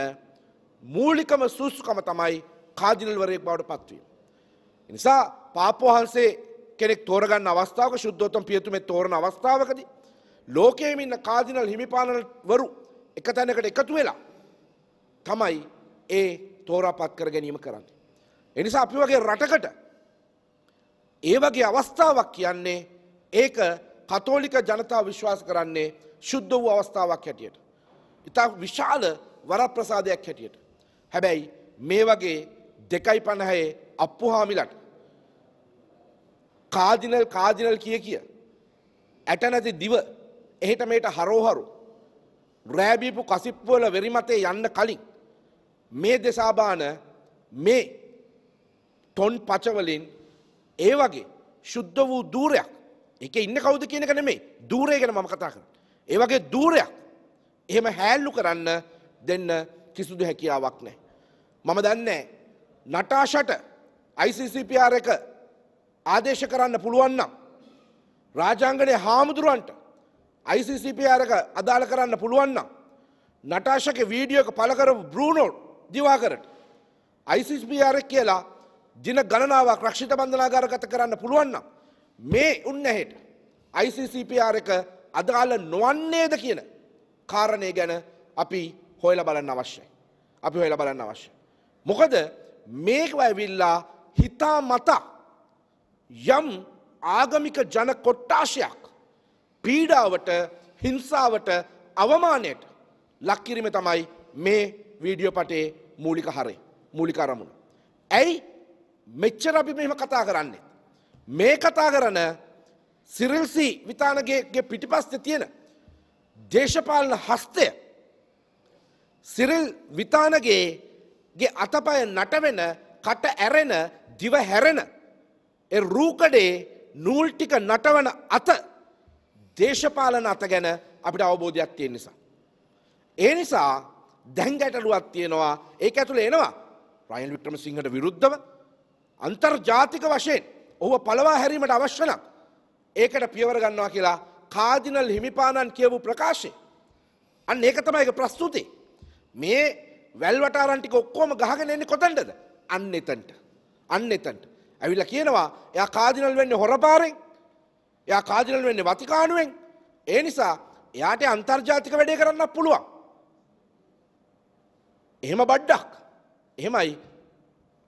මූලිකම සූසුකම තමයි කාදිනල්වරයෙක් බවට පත්වීම. නිසා පාප වහන්සේ කෙනෙක් තෝරගන්න අවස්ථාවක ශුද්ධෝත්තම පියතුමේ තෝරන අවස්ථාවකදී ලෝකයේම ඉන්න කාදිනල් හිමිපාණවරු එක තැනකට එකතු වෙලා තමයි ඒ තෝරාපත් කර ගැනීම කරන්නේ. එනිසා අපි වගේ රටකට ඒ වගේ අවස්ථාවක් කියන්නේ ඒක කතෝලික ජනතාව විශ්වාස කරන්නේ ශුද්ධ වූ අවස්ථාවක් හැටියට. ඉතා විශාල වරප්‍රසාදයක් හැටියට. හැබැයි මේ වගේ දෙකයි පණහයේ අප්පුහාමිලට කාදිනල් කාදිනල් කිය කිය ඇට නැති දිව එහෙට මේට හරෝහරු රෑබීපු කසිප්පුවල වෙරිමතේ යන්න කලින් මේ දෙසාබාන මේ ටොන් පචවලින් ඒ වගේ ශුද්ධ වූ දූරයක් එක ඉන්න කවුද කියනක නෙමේ දූරය ගැන මම කතා කරන. ඒ වගේ දූරයක් එහෙම හැල්ලු කරන්න දෙන්න කිසිදු හැකියාවක් නෑ. මම දන්නේ නටාෂට ICCPR එක ආදේශ කරන්න පුළුවන්නම් රාජාංගනය හාමුදුරුවන්ට ICCP අරක අදාළ කරන්න පුළුවන්නම් නටාශක වීඩියෝක පළකරපු බ්‍රූනෝඩ් දිවාකරට ICCP අරක් කියලා දින ගණනාවක් රක්ෂිත බන්ධනාගාරගත කරන්න පුළුවන්නම් මේ උන්නහෙට ICCP අරක අදාළ නොවන්නේද කියන කාරණය ගැන අපි හොයලා බලන්න අවශ්‍යයි. අපි හොයලා බලන්න අවශ්‍ය. මොකද මේක ඇවිල්ලා හිතා මතා යම් ආගමික ජන කොට්ටාශයක් පීඩාවට හිංසාවට අවමානයට ලක්කිරීම තමයි මේ වීඩියෝ පටේ මූලික හරේ මූලික අරමුණ. ඇයි මෙච්චර අපි මෙම කතා කරන්නේ. මේ කතා කරන සිරල්සි විතානගේගේ පිටිපස්ත තියෙන දේශපාලන හස්තය සිරල් විතානගේගේ අතපය නටවෙන කට ඇරෙන දිව හැරෙන රූකඩේ නූල්ටික නටවන අත දේශපාලන අත ගැන අපිට අවබෝධයක් තියෙන නිසා. ඒ නිසා දැන් ගැටලුවක් තියෙනවා ඒක ඇතුළේ එනවා රයිල් වික්‍රම සිංහට විරුද්ධව අන්තර්ජාතික වශයෙන් ඔහු පළවා හැරීමට අවශ්‍ය නම් ඒකට පියවර ගන්නවා කියලා කාදිනල් හිමිපාණන් කියවූ ප්‍රකාශය. අන්න ඒක තමයි ඒක ප්‍රස්තුති. මේ වැල්වටාරන් ටික ඔක්කොම ගහගෙන එන්නේ කොතනටද? අන්න එතනට. අන්න එතනට. ඇවිල්ලා කියනවා එයා කාදිනල් වෙන්නේ හොරපාරෙන්. එයා කාජනල් වෙන්නේ වතිකානුවෙන් ඒ නිසා එයාට අන්තර්ජාතික වැඩේ කරන්න පුළුවන්. එහෙම බඩ්ඩක් එහෙමයි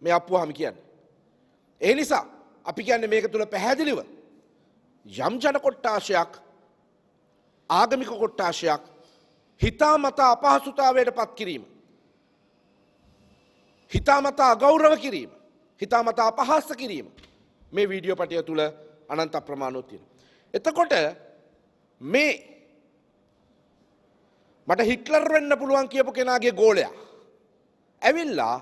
මේ අප්පුහම කියන්නේ. ඒ නිසා අපි කියන්නේ මේක තුළ පැහැදිලිව යම් ජන කොට්ටාශයක් ආගමික කොට්ටාශයක් හිතා මතා අපහසුතාවයට පත් කිරීම. හිතා මතා අගෞරව කිරීම හිතා මතා අපහස්ස කිරීම මේ වීඩියෝ පටිය තුළ අනන්ත ප්‍රමාණෝ තියෙන. එතකොට මේ මට හිට්ලර් වෙන්න පුළුවන් කියපු කෙනාගේ ගෝලයා. ඇවිල්ලා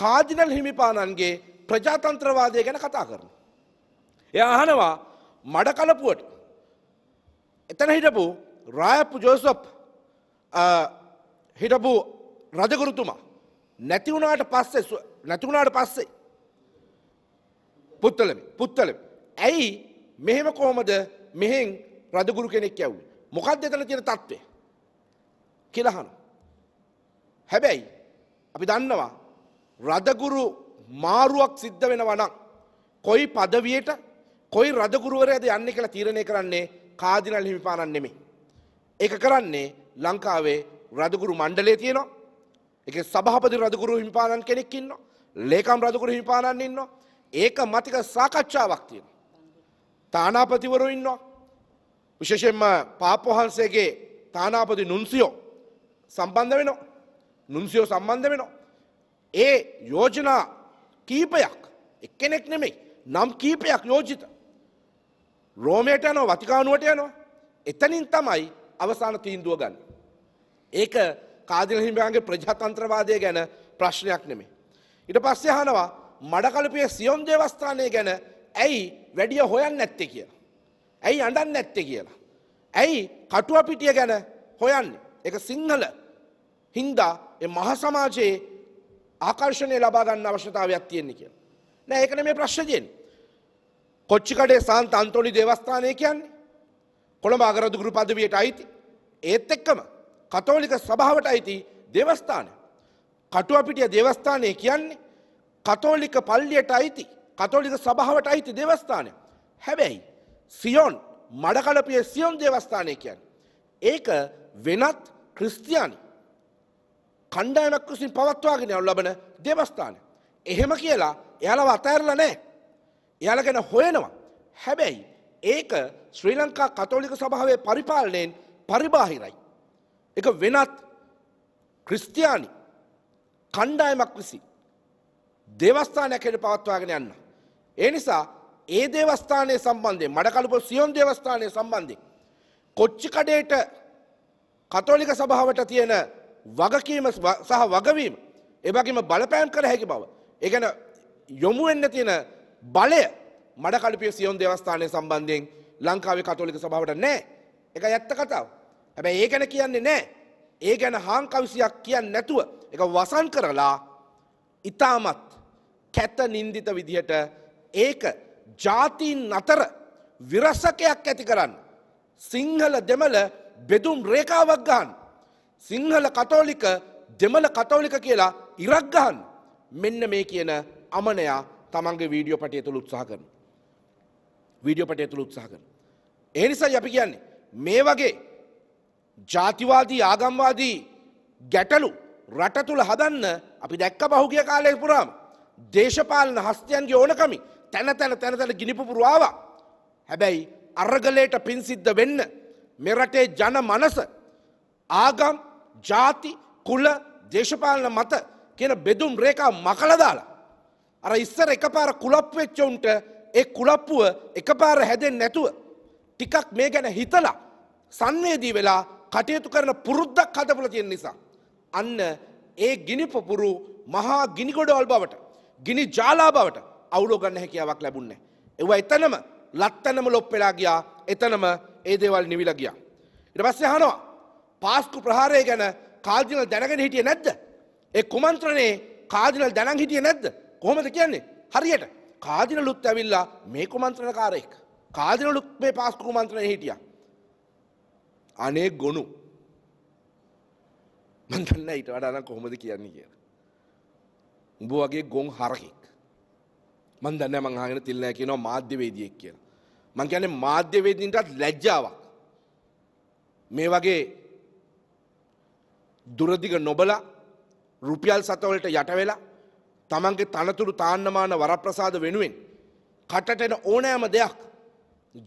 කාදිනල් හිමිපාණන්ගේ ප්‍රජාතන්ත්‍රවාදය ගැන කතා කරන. එයා අහනවා මඩ කලපුුවට එතන හිටපු රායප්පු ජෝසප් හිටපු රජගුරුතුමා නැතිවුණට පස්සේ නැතිවුණට පස්සේ පුත්තලමි පුත්තලම ඇයි මෙහෙම කොහොමද මෙහෙන් රදගුරු කෙනෙක් ඇව්වේ. මොකක්ද එතන තියෙන தત્ත්වය? කියලා අහන. හැබැයි අපි දන්නවා රදගුරු මාරුවක් සිද්ධ වෙනවා නම් කොයි পদවියට කොයි රදගුරුවරයාද යන්නේ කියලා තීරණය කරන්නේ කාදිනල් හිමිපාණන් නෙමෙයි. ඒක කරන්නේ ලංකාවේ රදගුරු මණ්ඩලය තියෙනවා. ඒකේ සභාපති රදගුරු හිමිපාණන් කෙනෙක් ඉන්නවා. ලේකම් රදගුරු හිමිපාණන් ඉන්නවා. ඒක මතික සාකච්ඡාවක් තියෙනවා. තානාපතිවරු ඉන්නවා. විශෂෙන්ම පාපොහන්සේගේ තානාපති නුන්සියෝ සම්බන්ධ වෙනවා. නුන්සියෝ සම්බන්ධ වෙනවා. ඒ යෝජනා කීපයක් එක්කෙනෙක් නෙමෙයි නම් කීපයක් යෝජිත. රෝමයට යනෝ වතිකානුවට යනවා. එතනින් තමයි අවසාන තීන්දුව ගන්න. ඒක කාදිල හිමියන්ගේ ප්‍රජාතන්ත්‍රවාදය ගැන ප්‍රශ්නයක් නෙමේ. ඉට පස්සේ හනවා මඩකලපිය සියොම් දේවස්ථානය ගැන ඇයි වැඩිය හොයන් නැත්තේ කියලා. ඇයි අඩන් නැත්තේ කියලා. ඇයි කටුව පිටිය ගැන හොයන්නේ එක සිංහල හින්දා මහ සමාජයේ ආකර්ශණය ලබාගන්න අවශ්‍යතාවයක් තියෙන්නේ කියලා. නෑ ඒකන මේ ප්‍රශ්ජයෙන්. කොච්චිකඩේ සාන්ත අන්තොනි දේවස්ථානය කියන්නේ. කොළඹ අගරදු ගුරු පදවියට අයිති. ඒත් එක්කම කතෝලික සභාවට අයිති දේවස්ථානය. කටුවපිටිය දේවස්ථානය කියන්නේ කතෝලික පල්ලියට අයිති කතෝලික සභාවට අයිති දේවස්ථානය. හැබැයි සියොන් මඩකලපිය සියොන් දේවස්ථානය කියන්. ඒක වෙනත් ක්‍රිස්තියානි කණ්ඩායමක් විසින් පවත්වාගෙන යනු ලබන දේවස්ථානය. එහෙම කියලා එයාලව අතහැරලා නැහැ. එයාලා ගැන හොයනවා. හැබැයි ඒක ශ්‍රී ලංකා කතෝලික සභාවේ පරිපාලනයෙන් පරිබාහිරයි. එක වෙනත් ක්‍රිස්තියානි කණ්ඩායමක් විසි දෙවස්ථානයක් හෙට පවත්වාගෙන යන්න. ඒ නිසා ඒ දේවස්ථානය සම්බන්ධයෙන් මඩකලුප සියොන් දේවස්ථානය සම්බන්ධයෙන් කොච්චිකඩේට කතෝලික සභාවට තියෙන වගකීම සහ වගවීම එබැගේම බලපෑම් කර හැකි බව. ඒ කියන්නේ යොමු වෙන්න තියෙන බලය මඩකලුපිය සියොන් දේවස්ථානය සම්බන්ධයෙන් ලංකාවේ කතෝලික සභාවට නැහැ. ඒක ඇත්ත කතාව. හැබැයි ඒ ගැන කියන්නේ නැහැ. ඒ ගැන හාංකවිසියක් කියන්නේ නැතුව ඒක වසන් කරලා ඊටමත් කැත නින්දිත විදිහට ඒක ජාතින් අතර විරසකයක් ඇති කරන්න. සිංහල දෙමළ බෙදුම් රේකාවක් ගහන්. සිංහල කතෝලික දෙමළ කතෝලික කියලා ඉරක් ගහන් මෙන්න මේ කියන අමනයා තමන්ගේ වීඩියෝ පටය තුළ උත්සාහ කරන. වීඩියෝ පටය තුළ උත්සාහ කරන. ඒ නිසා අපි කියන්නේ මේ වගේ ජාතිවාදී ආගම්වාදී ගැටලු රට තුළ හදන්න අපි දැක්ක පහුගිය කාලය පුරාම දේශපාලන හස්තයන්ගේ ඕනකමි තැන තැන තැන තැන ගිනිපුපුරවාවා. හැබැයි අරගලයට පින්සිද්ධ වෙන්න මෙරටේ ජන මනස ආගම් ජාති කුල දේශපාලන මත කියන බෙදුම් රේකා මකලදාලා. අර ඉස්සර එකපාර කුලප්වෙච්චවුන්ට ඒ කුලප්පුුව එකපාර හැදෙන් නැතුව. ටිකක් මේ ගැන හිතලා සංවේදී වෙලා කටයුතු කරන පුරුද්දක් කදපුල තියෙන නිසා. අන්න ඒ ගිනිපපුරු මහා ගිනිකොඩවල් බවට ගිනි ජාලා බවට අවුලෝ ගන්න හැකියාවක් ලැබුන්නේ. ඒව එතනම ලත්තනම ලොප් වෙලා ගියා. එතනම ඒ දේවල් නිවිලා ගියා. ඊට පස්සේ අහනවා පාස්කු ප්‍රහාරය ගැන කාර්දිනල් දැනගෙන හිටියේ නැද්ද? ඒ කුමන්ත්‍රණේ කාර්දිනල් දැනන් හිටියේ නැද්ද? කොහොමද කියන්නේ? හරියට කාර්දිනලුත් ඇවිල්ලා මේ කුමන්ත්‍රණකාරයෙක්. කාර්දිනලුත් මේ පාස්කු කුමන්ත්‍රණේ හිටියා. අනේ ගොනු මං දන්න ඊට වඩා නම් කොහොමද කියන්නේ කියලා. උඹ වගේ ගොන් හරකෙක්. මන් දන්න මං අහගෙන තිල්නෑ කියනවා මාධ්‍යවේදියෙක් කියලා. මං කියන්නේ මාධ්‍යවේදීන්ටත් ලැජ්ජාවක්. මේ වගේ දුරදිග නොබල රුපියල් සතවලට යටවෙලා තමන්ගේ තනතුරු තාන්නමාන වරප්‍රසාද වෙනුවෙන් කටටෙන ඕනෑම දෙයක්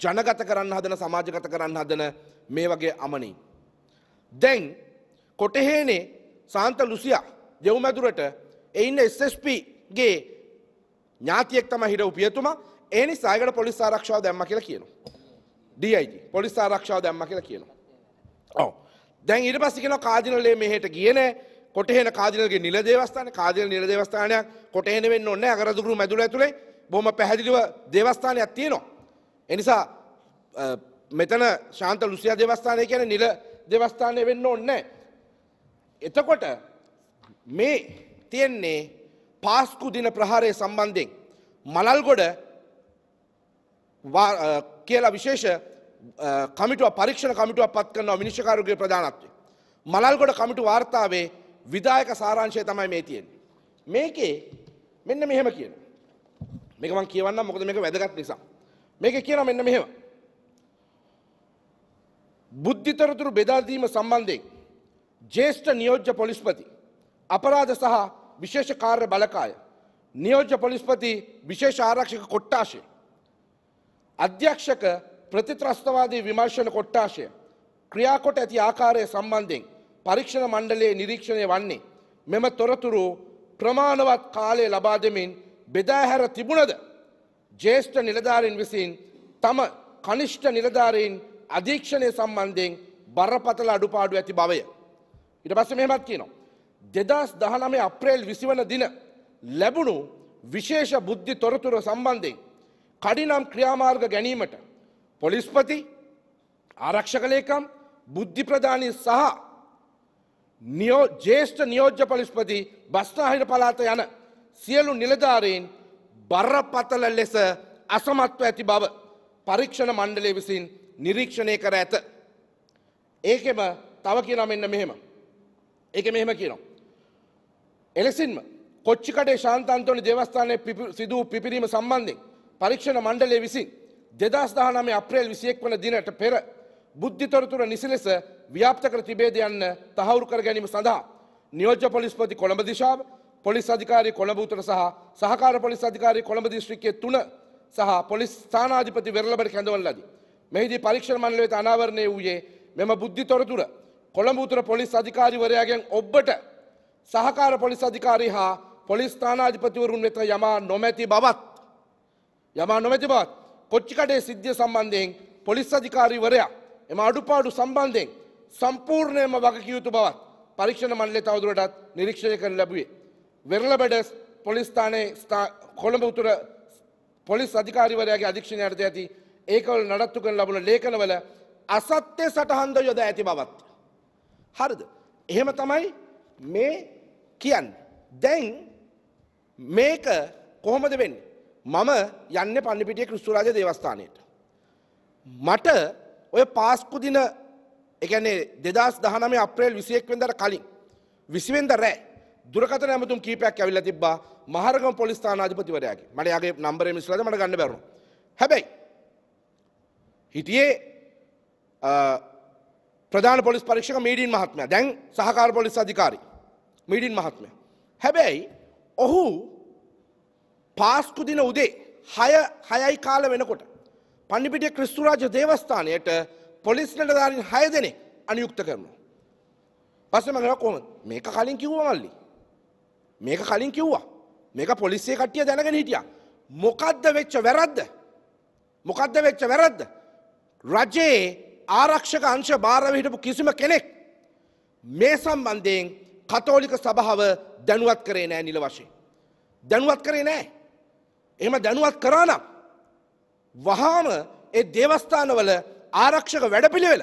ජනගත කරන්න හදන සමාජගත කරන්න හදන මේ වගේ අමනී. දැන් කොටහේනේ සාන්ත ලුසියා දෙව්මැදුරට එයින්න SSP ගේ ඥාතියෙක් තම හිට උපියතුමා ඒ නිසායකට පොලිස් ආරක්ෂාව දැම්ම කියලා කියනවා. ඩයිජ පොලිස් ආරක්ෂාව දැම්ම කියලා කියනවා. ඕ දැන් ඉට පස්සිකෙන කාදිනලේ මෙහට කියන කොටහෙන කාදිනගේ නිල දේවස්ථාන කාදින නිල දේවස්ථානයක් කොටහෙන වෙන්න ඔන්න අගරදුරු මැදුර ඇතුළේ බොම පැහැදිලිව දේවස්ථානයක් තියෙනවා. එනිසා මෙතන ශාන්ත ලුසිය දේවස්ථානය කියන නිල දේවස්ථානය වෙන්න ඔන්න. එතකොට මේ තියෙන්නේ පාස්කු දින ප්‍රහාරය සම්බන්ධයෙන් මලල්ගොඩ කියලා විශේෂ කමිටුව පරීක්ෂණ කමිටුව පත් කරනවා මිනිෂකාරුගේ ප්‍රධානත්වය. මලල්ගොඩ කමිටු වාර්තාවේ විදායක සාරංශය තමයි මේ තියෙන්නේ. මේකේ මෙන්න මෙහෙම කියන. මේක මම කියවන්න මොකද මේක වැදගත් නිසා. මේක කියනවා මෙන්න මෙහෙම. බුද්ධිතරතුරු බෙදා දීම සම්බන්ධයෙන් ජ්‍යෙෂ්ඨ නියෝජ්‍ය පොලිස්පති අපරාධ සහ විශේෂ කාර්ය බලකාය. නියෝජ්‍ය පොලිස්පති විශේෂ ආරක්ෂක කොට්ටාශය. අධ්‍යක්ෂක ප්‍රතිත්‍රස්තවාදී විමර්ශන කොට්ටාශය. ක්‍රියාකොට ඇති ආකාරය සම්බන්ධයෙන් පරීක්ෂණ මණ්ඩලයේ නිරීක්ෂණය වන්නේ. මෙම තොරතුරු ප්‍රමාණවත් කාලය ලබා දෙමින් බෙදාහැර තිබුණද. ජේෂ්ඨ නිලධාරීන් විසින් තම කනිෂ්ඨ නිලධාරීන් අධීක්ෂණය සම්බන්ධයෙන් බරපතල අඩුපාඩු ඇති බවය. ඉට පස්ස මෙමත් කියනවා. දෙදස් දහනමේ අප්‍රේල් විසිවන දින ලැබුණු විශේෂ බුද්ධි තොරතුර සම්බන්ධයෙන් කඩිනම් ක්‍රියාමාර්ග ගැනීමට පොලිස්පති ආරක්ෂකලේකම් බුද්ධි ප්‍රධානී සහ නියෝ ජේෂ්ඨ නියෝජ්‍ය පොලිස්පති බස්නාහිර පලාත යන සියලු නිලධාරීන් බරපතල ලෙස අසමත්ව ඇති බව පරීක්ෂණ මණ්ඩලය විසින් නිරීක්ෂණය කර ඇත. ඒකෙම තව කියනම් එන්න මෙහෙම. ඒක මෙහෙම කියනවා. එලෙසින්ම කොච්චිකඩේ ශාන්තන්තෝනි දේවස්ථානය සිදුව පිපිරීම සම්බන්ධයෙන් පරීක්ෂණ මණ්ඩලය විසින් දෙදස් දානමේ අප්‍රේල් විසියෙක් වන දිනට පෙර බුද්ධිතොරතුර නිසි ලෙස ව්‍යාප්ත කර තිබේද යන්න තහවුරු කර ගැනීම සඳහා නියෝජ්‍ය පොලිස්පති කොළඹ දිශාව පොලිස් අධිකාරී කොළඹ උතුර සහ සහකාර පොලිස් අධිකාරී කොළඹ දිස්ත්‍රික්කයේ තුන සහ පොලිස් ස්ථානාධිපති වෙරළබට කැඳවන ලදී. මෙහිදී පරීක්ෂණ මණ්ඩලයට අනාවරණය වූයේ මෙම බුද්ධිතොරතුර කොළඹ උතුර පොලිස් අධිකාරීවරයාගෙන් ඔබට සහකාර පොලිස් අධිකාරි හා පොලිස් ස්ථානාධිපතිවරුන් වෙත යමා නොමැති බවත් යමා නොමැති බවත් කොච්චිකඩේ සිද්ධිය සම්බන්ධයෙන් පොලිස් අධිකාරිවරයා එම අඩුපාඩු සම්බන්ධයෙන් සම්පූර්ණයම වගකිය යුතු බවත් පරීක්ෂණ මණ්ඩලය තවදුරටත් නිරීක්ෂණය කර ලැබුවේ. වෙරළබඩ පොලිස් ස්ථානයේ කොළඹ උතුර පොලිස් අධිකාරිවරයාගේ අධීක්ෂණය යටතේ ඇති ඒකවල නඩත්තු කරන ලබන ලේඛනවල අසත්‍ය සටහන්ද යොදා ඇති බවත්. හරිද? එහෙම තමයි මේ කියන්න. දැන් මේක කොහොමද වෙන්න. මම යන්න පණිපිටිය කෘස්තුරාජ දේවස්ථානයට. මට ඔය පාස්කුදින එකනේ දෙදස් දහනම අප්‍රේල් විසියෙක් වෙදර කලින්. විසිවෙන්ද රෑ දුරකත ඇමතුම් කීපයක් ඇවිල්ල තිබා මහරගම පොලිස්ථාන අධිපතිවරයාගේ මට යාගේ නම්බර මිස්ලද මට ගන්න බැරු. හැබැයි හිටියේ ප්‍රධාන පොලිස් පරීක්ෂක මීඩීන් මහත්මය දැන් සහකාර පොලිස් අධිකාරී මීඩින් මහත්මය. හැබැයි ඔහු පාස්කු දින උදේ හය හයයි කාල වෙනකොට පණිපිටිය ක්‍රිස්තුරාජ දේවස්ථානයට පොලිස්ලට දාරින් හය දෙනෙ අනියුක්ත කරනවා. පස්සේ මම කොහොමද මේක කලින් කිව්වා මල්ලි. මේක කලින් කිව්වා. මේක පොලිසිය කට්ටිය දැනගෙන හිටියා. මොකද්ද වෙච්ච වැරද්ද? මොකද්ද වෙච්ච වැරද්ද? රජයේ ආරක්ෂක අංශ භාරව හිටපු කිසිම කෙනෙක් මේ සම්බන්ධයෙන් කතෝලික සභාව දැනුවත් කරේ නෑ නිල වශයෙන්. දැනුවත් කරේ නෑ. එහෙම දැනුවත් කරානම් වහාම ඒ දේවස්ථානවල ආරක්ෂක වැඩපිළිවෙල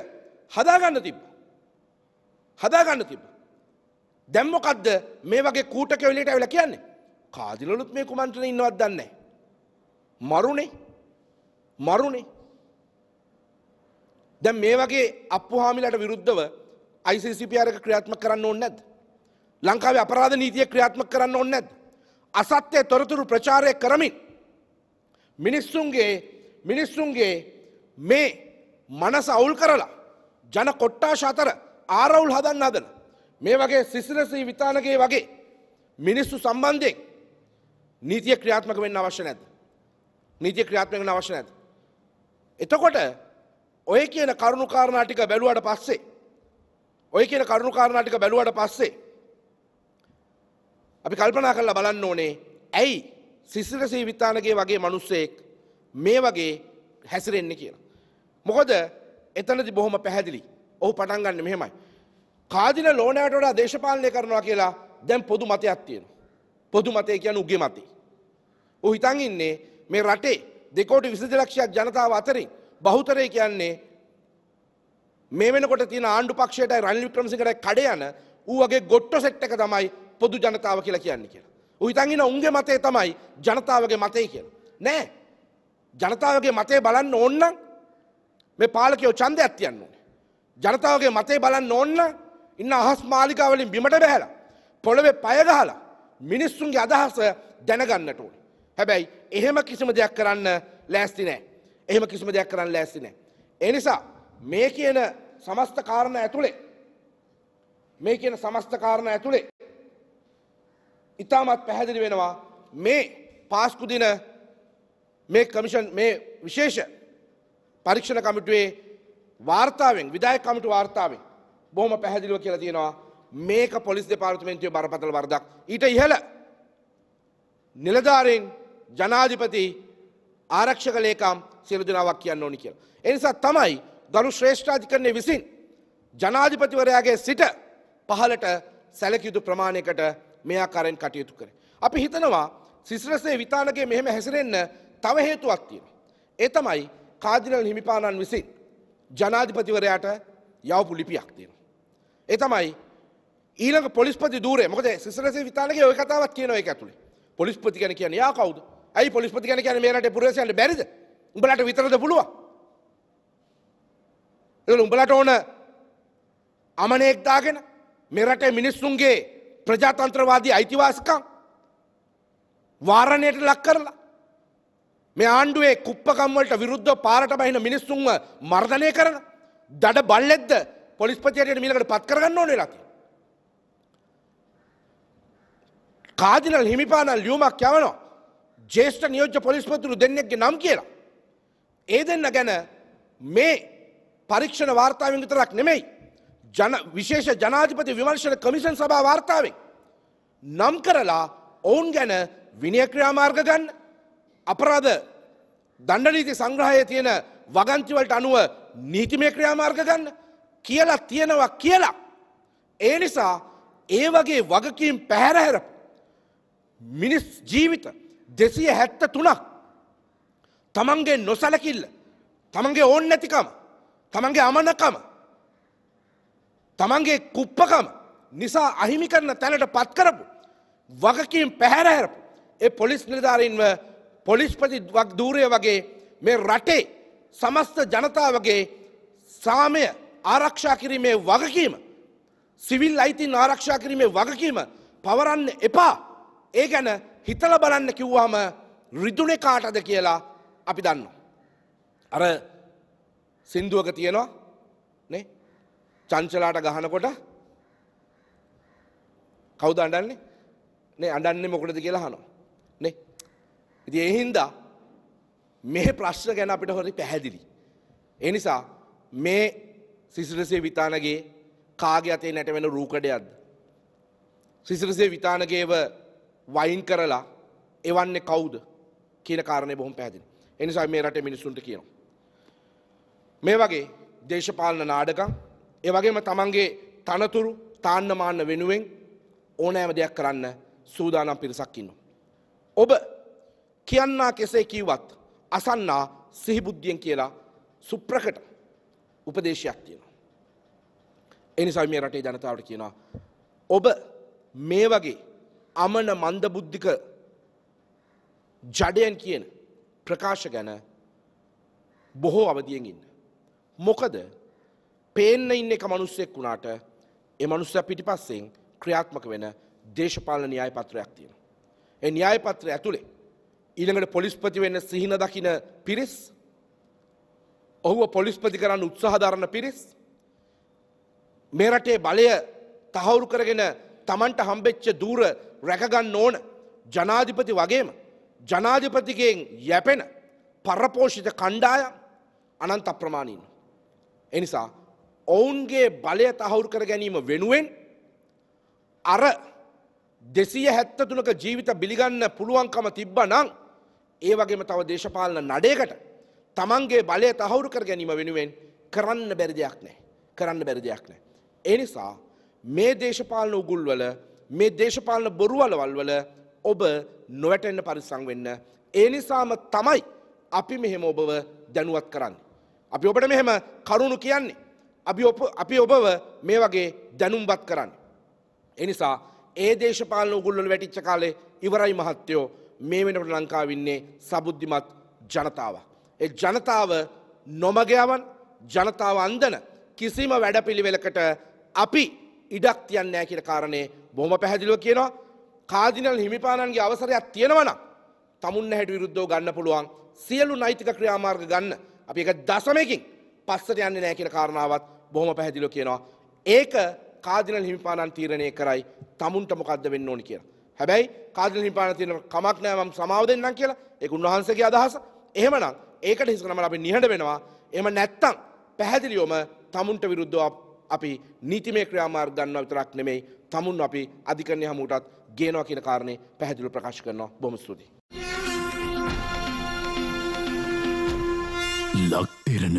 හදාගන්න තිබ්බ. හදාගන්න තිබ්බ. දැම්මොකක්ද මේ වගේ කූටක වෙලට ඇවිල කියන්නේ. කාදිලොලුත් මේ කුමන්ත්‍රන ඉන්නවත් දන්නේ. මරුණේ මරුණේ. දැන් මේ වගේ අප්පු හාමිලට විරුද්ධව ICCP අරක ක්‍රියාත්මක කරන්න ඕනේ නැද්ද? ලංකාවේ අපරාධ නීතිය ක්‍රියාත්මක කරන්න ඕනේ නැද්ද? අසත්‍ය තොරතුරු ප්‍රචාරය කරමින් මිනිස්සුන්ගේ මිනිස්සුන්ගේ මේ මනස අවුල් කරලා ජන කොට්ටාශ අතර ආරවුල් හදන්න හදන මේ වගේ සිසිරසී විතානකේ වගේ මිනිස්සු සම්බන්ධයෙන් නීතිය ක්‍රියාත්මක වෙන්න අවශ්‍ය නැද්ද? නීතිය ක්‍රියාත්මක වෙන්න අවශ්‍ය නැද්ද? එතකොට ඔය කියන කරුණු කාරණා ටික බැලුවාට පස්සේ ඔය කියන කරුණු කාරණා ටික බැලුවාට පස්සේ අපි කල්පනා කරලා බලන්න ඕනේ ඇයි සිසිර සීවිතානගේ වගේ මනුස්සයෙක් මේ වගේ හැසිරෙන්නේ කියලා. මොකද එතනදි බොහොම පැහැදිලි. ඔහු පටන් ගන්න මෙහෙමයි. කාදින ලෝනෑට වඩා දේශපාලනය කරනවා කියලා දැන් පොදු මතයක් තියෙනවා. පොදු මතය කියන්නේ උගේ මතේ. ඔහු හිතන් ඉන්නේ මේ රටේ දෙකෝටි 22 ලක්ෂයක් ජනතාව අතරින් බහුතරය කියන්නේ මේ වෙනකොට තියෙන ආණ්ඩු පක්ෂයටයි රනිල් වික්‍රමසිංහටයි කඩ යන ඌ වගේ ගොට්ටො සෙට් එක තමයි පොදු ජනතාව කියලා කියන්නේ කියලා. උහිතන්ගෙන උන්ගේ මතේ තමයි ජනතාවගේ මතය කියලා. නෑ ජනතාවගේ මතේ බලන්න ඕන්න මේ පාලකයෝ චන්ද ඇත්තියන්න ඕනේ. ජනතාවගේ මතේ බලන්න ඕන්න ඉන්න අහස් මාලිකාවලින් බිමට බැහැලා. පොළවේ පයගහලා මිනිස්සුන්ගේ අදහස දැනගන්නට ඕනේ. හැබැයි එහෙම කිසිම දෙයක් කරන්න ලෑස්ති නෑ. එහෙම කිසිම දෙයක් කරන්න ලෑස්ති නෑ. එනිසා මේ කියන සමස්ත කාරණ ඇතුළේ මේ කියන සමස්ත කාරණ ඇතුළේ ඉතාමත් පැහැදිලි වෙනවා මේ පාස්කුදින මේ කමිෂන් මේ විශේෂ පරීක්ෂණ කමිටුවේ වාර්තාවෙන් විදායක කමිටු වාර්තාවෙන් බොහොම පැහැදිලිව කියලා තියෙනවා මේක පොලිස් දෙපාර්තමේන්තුවේ බරපතල වරදක් ඊට ඉහළ නිලධාරීන් ජනාධිපති ආරක්ෂක ලේකම් සියලු දෙනාවක් කියන්න ඕනි කියලා. ඒ නිසා තමයි ගරු ශ්‍රේෂ්ඨාධිකරණය විසින් ජනාධිපතිවරයාගේ සිට පහලට සැලකියුතු ප්‍රමාණයකට මේ ආකාරයෙන් කටයුතු කරේ. අපි හිතනවා සිස්රසේ විතානගේ මෙහෙම හැසිරෙන්න තව හේතුවක් තියෙනවා. ඒ තමයි කාදිනල් හිමිපාණන් විසින් ජනාධිපතිවරයාට යවපු ලිපියක් තියෙනවා. ඒ තමයි ඊළඟ පොලිස්පති ධූරය. මොකද සිස්රසේ විතානගේ ওই කතාවක් කියනවා ඒක ඇතුලේ. පොලිස්පති ගැන කියන්නේ යා කවුද? ඇයි පොලිස්පති ගැන කියන්නේ මේ රටේ පුරවැසියන්ට බැරිද? උඹලට විතරද පුළුවන්? ඒගොල්ලෝ උඹලට ඕන අමනේක් දාගෙන මෙරටේ මිනිස්සුන්ගේ ප්‍රජාතන්ත්‍රවාදී අයිතිවාසිකම් වාරණයට ලක් කරලා මේ ආණ්ඩුවේ කුප්පකම්වලට විරුද්ධ පාරට බහින මිනිස්සුන්ව මර්ධනය කරන දඩ බල්ලෙද්ද පොලිස්පතියට මිලකට පත් කරගන්න ඕන වෙලා කාදිනල් හිමිපාණන් ලියුමක් යවනවා ජේෂ්ඨ නියෝජ්‍ය පොලිස්පතිතුරු දෙන්නෙක්ගේ නම් කියලා ඒ දෙන්න ගැන මේ පරීක්ෂණ වාර්තාවෙන් විතරක් නෙමෙයි ජන විශේෂ ජනාධිපති විමර්ශන කමිෂන් සභා වාර්තාවෙන් නම් කරලා ඔවුන් ගැන විනය ක්‍රියාමාර්ග ගන්න අපරාධ දණ්ඩනීති සංග්‍රහයේ තියෙන වගන්තිවලට අනුව නීතිමය ක්‍රියාමාර්ග ගන්න කියලා තියෙනවා කියලා. ඒ නිසා ඒ වගේ වගකීම් පැහැරහැර මිනිස් ජීවිත දෙසිය හැත්ත තුනක් තමන්ගේ නොසලකිල්ල තමන්ගේ ඕන් නැතිකම තමන්ගේ අමනකම තමන්ගේ කුප්පකම නිසා අහිමි කරන තැනට පත් කරපු වගකීම් පැහැරහැරපු ඒ පොලිස් නිලධාරීන්ව පොලිස්පති දූරය වගේ මේ රටේ සමස්ත ජනතාවගේ සාමය ආරක්ෂා කිරීමේ වගකීම සිවිල් අයිතින් ආරක්ෂා කිරීමේ වගකීම පවරන්න එපා ඒ ගැන හිතල බලන්න කිව්වාම රිදුනේ කාටද කියලා අපි දන්නවා. අර සින්දුවක තියෙනවා චංචලාට ගහනකොට කවුද අඩන්නේ නේ අඩන්නේ මොකටද කියලා හනෝ නේ ඉති එහින්දා මෙහ ප්‍රශ්න ගැන අපිට හොරි පැහැදිලි. එනිසා මේ සිසිරසේ විතානගේ කාගේ අතේ නැටවෙන රූකඩයක්ද. සිසිරසේ විතානගේව වයින් කරලා එවන්නේ කවුද කියන කාරණය බොහොම පැදිලි. එනිසා මේ රට මිනිසුන්ට කියනවා. මේ වගේ දේශපාලන නාඩකම් ඒවගේම තමන්ගේ තනතුරු තාන්නමාන්න වෙනුවෙන් ඕනෑම දෙයක් කරන්න සූදානම් පිරිසක්කින්න. ඔබ කියන්නා කෙසේ කීවත් අසන්නා සිහිබුද්ධියෙන් කියලා සුප්‍රකට උපදේශයක් තියෙනවා. එනිසා මේ රටේ ජනතාවට කියනවා. ඔබ මේ වගේ අමන මන්දබුද්ධික ජඩයන් කියන ප්‍රකාශ ගැන බොහෝ අවදියෙන් ඉන්න. මොකද පේන්න ඉන්න එක මනුස්සෙක් වුණාට ඒ මනුස්සයා පිටිපස්සෙන් ක්‍රියාත්මක වෙන දේශපාලන න්‍යාය පත්‍රයක් තියෙනවා. ඒ න්‍යාය පත්‍රය ඇතුලේ ඊළඟට පොලිස්පති වෙන්න සිහින දකින පිරිස් ඔහුව පොලිස්පති කරන්න උත්සාහ දරන පිරිස් මේ රටේ බලය තහවුරු කරගෙන Tamanට හම්බෙච්ච দূර රැකගන්න ඕන ජනාධිපති වගේම ජනාධිපතිගෙන් යැපෙන පරපෝෂිත කණ්ඩායම් අනන්ත අප්‍රමාණීන. එනිසා ඔවුන්ගේ බලය තහවුරු කර ගැනීම වෙනුවෙන් අර දෙසිය හැත්ත තුනක ජීවිත බිලිගන්න පුළුවන්කම තිබ්බ නං ඒ වගේම තව දේශපාලන නඩේකට තමන්ගේ බලය තහවුරු කර ගැනීම වෙනුවෙන් කරන්න බැරි දෙයක් නෑ කරන්න බැරි දෙයක් නෑ. එනිසා මේ දේශපාලන උගුල්වල මේ දේශපාලන බොරුවලවල් වල ඔබ නොවැටෙන්න පරිසං වෙන්න ඒ නිසාම තමයි අපි මෙහෙම ඔබව දැනුවත් කරන්න. අපි ඔබට මෙහෙම කරුණු කියන්නේ අපි අපි ඔබව මේ වගේ දැනුම්බත් කරන්න. එනිසා ඒ දේශපාලන උගුල්ලොල වැටිච්ච කාලේ ඉවරයි මහත්තයෝ මේ වෙනට ලංකාවින්නේ සබුද්ධිමත් ජනතාව. ඒ ජනතාව නොමගයවන් ජනතාව අන්දන කිසිම වැඩපිළිවෙලකට අපි ඉඩක් තියන්න ෑ කියල කාරණය බොහම පැහැදිලිව කියනවා කාදිනල් හිමිපාණන්ගේ අවසරයක් තියෙනවන තමුන්න හැට විරුද්ධෝ ගන්න පුළුවන් සියලු නෛතික ක්‍රියාමාර්ග ගන්න අපි එක දසමයකින් පස්සට යන්න නෑ කියල කාරණාවත් බොහොම පැහැදිලෝ කියනවා. ඒක කාදිනල් හිමිපාණන් තීරණය කරයි තමුන්ට මොකක්ද වෙන්න ඕනි කියලා. හැබැයි කාදිනල් හිමිපාණන් තියෙන කමක් නෑ මම සමාව දෙන්නම් කියලා. ඒක උන්වහන්සේගේ අදහස. එහෙමනම් ඒකට හිසකනම අපි නිහඬ වෙනවා. එහෙම නැත්තම් පැහැදිලිවම තමුන්ට විරුද්ධව අපි නීතිමය ක්‍රියාමාර්ග ගන්නවා විතරක් නෙමෙයි තමුන් අපි අධිකරණය හමුවටත් ගේනවා කියන කාරණේ පැහැදිලිව ප්‍රකාශ කරනවා. බොහොම ස්තුතියි. ලක්තිරණ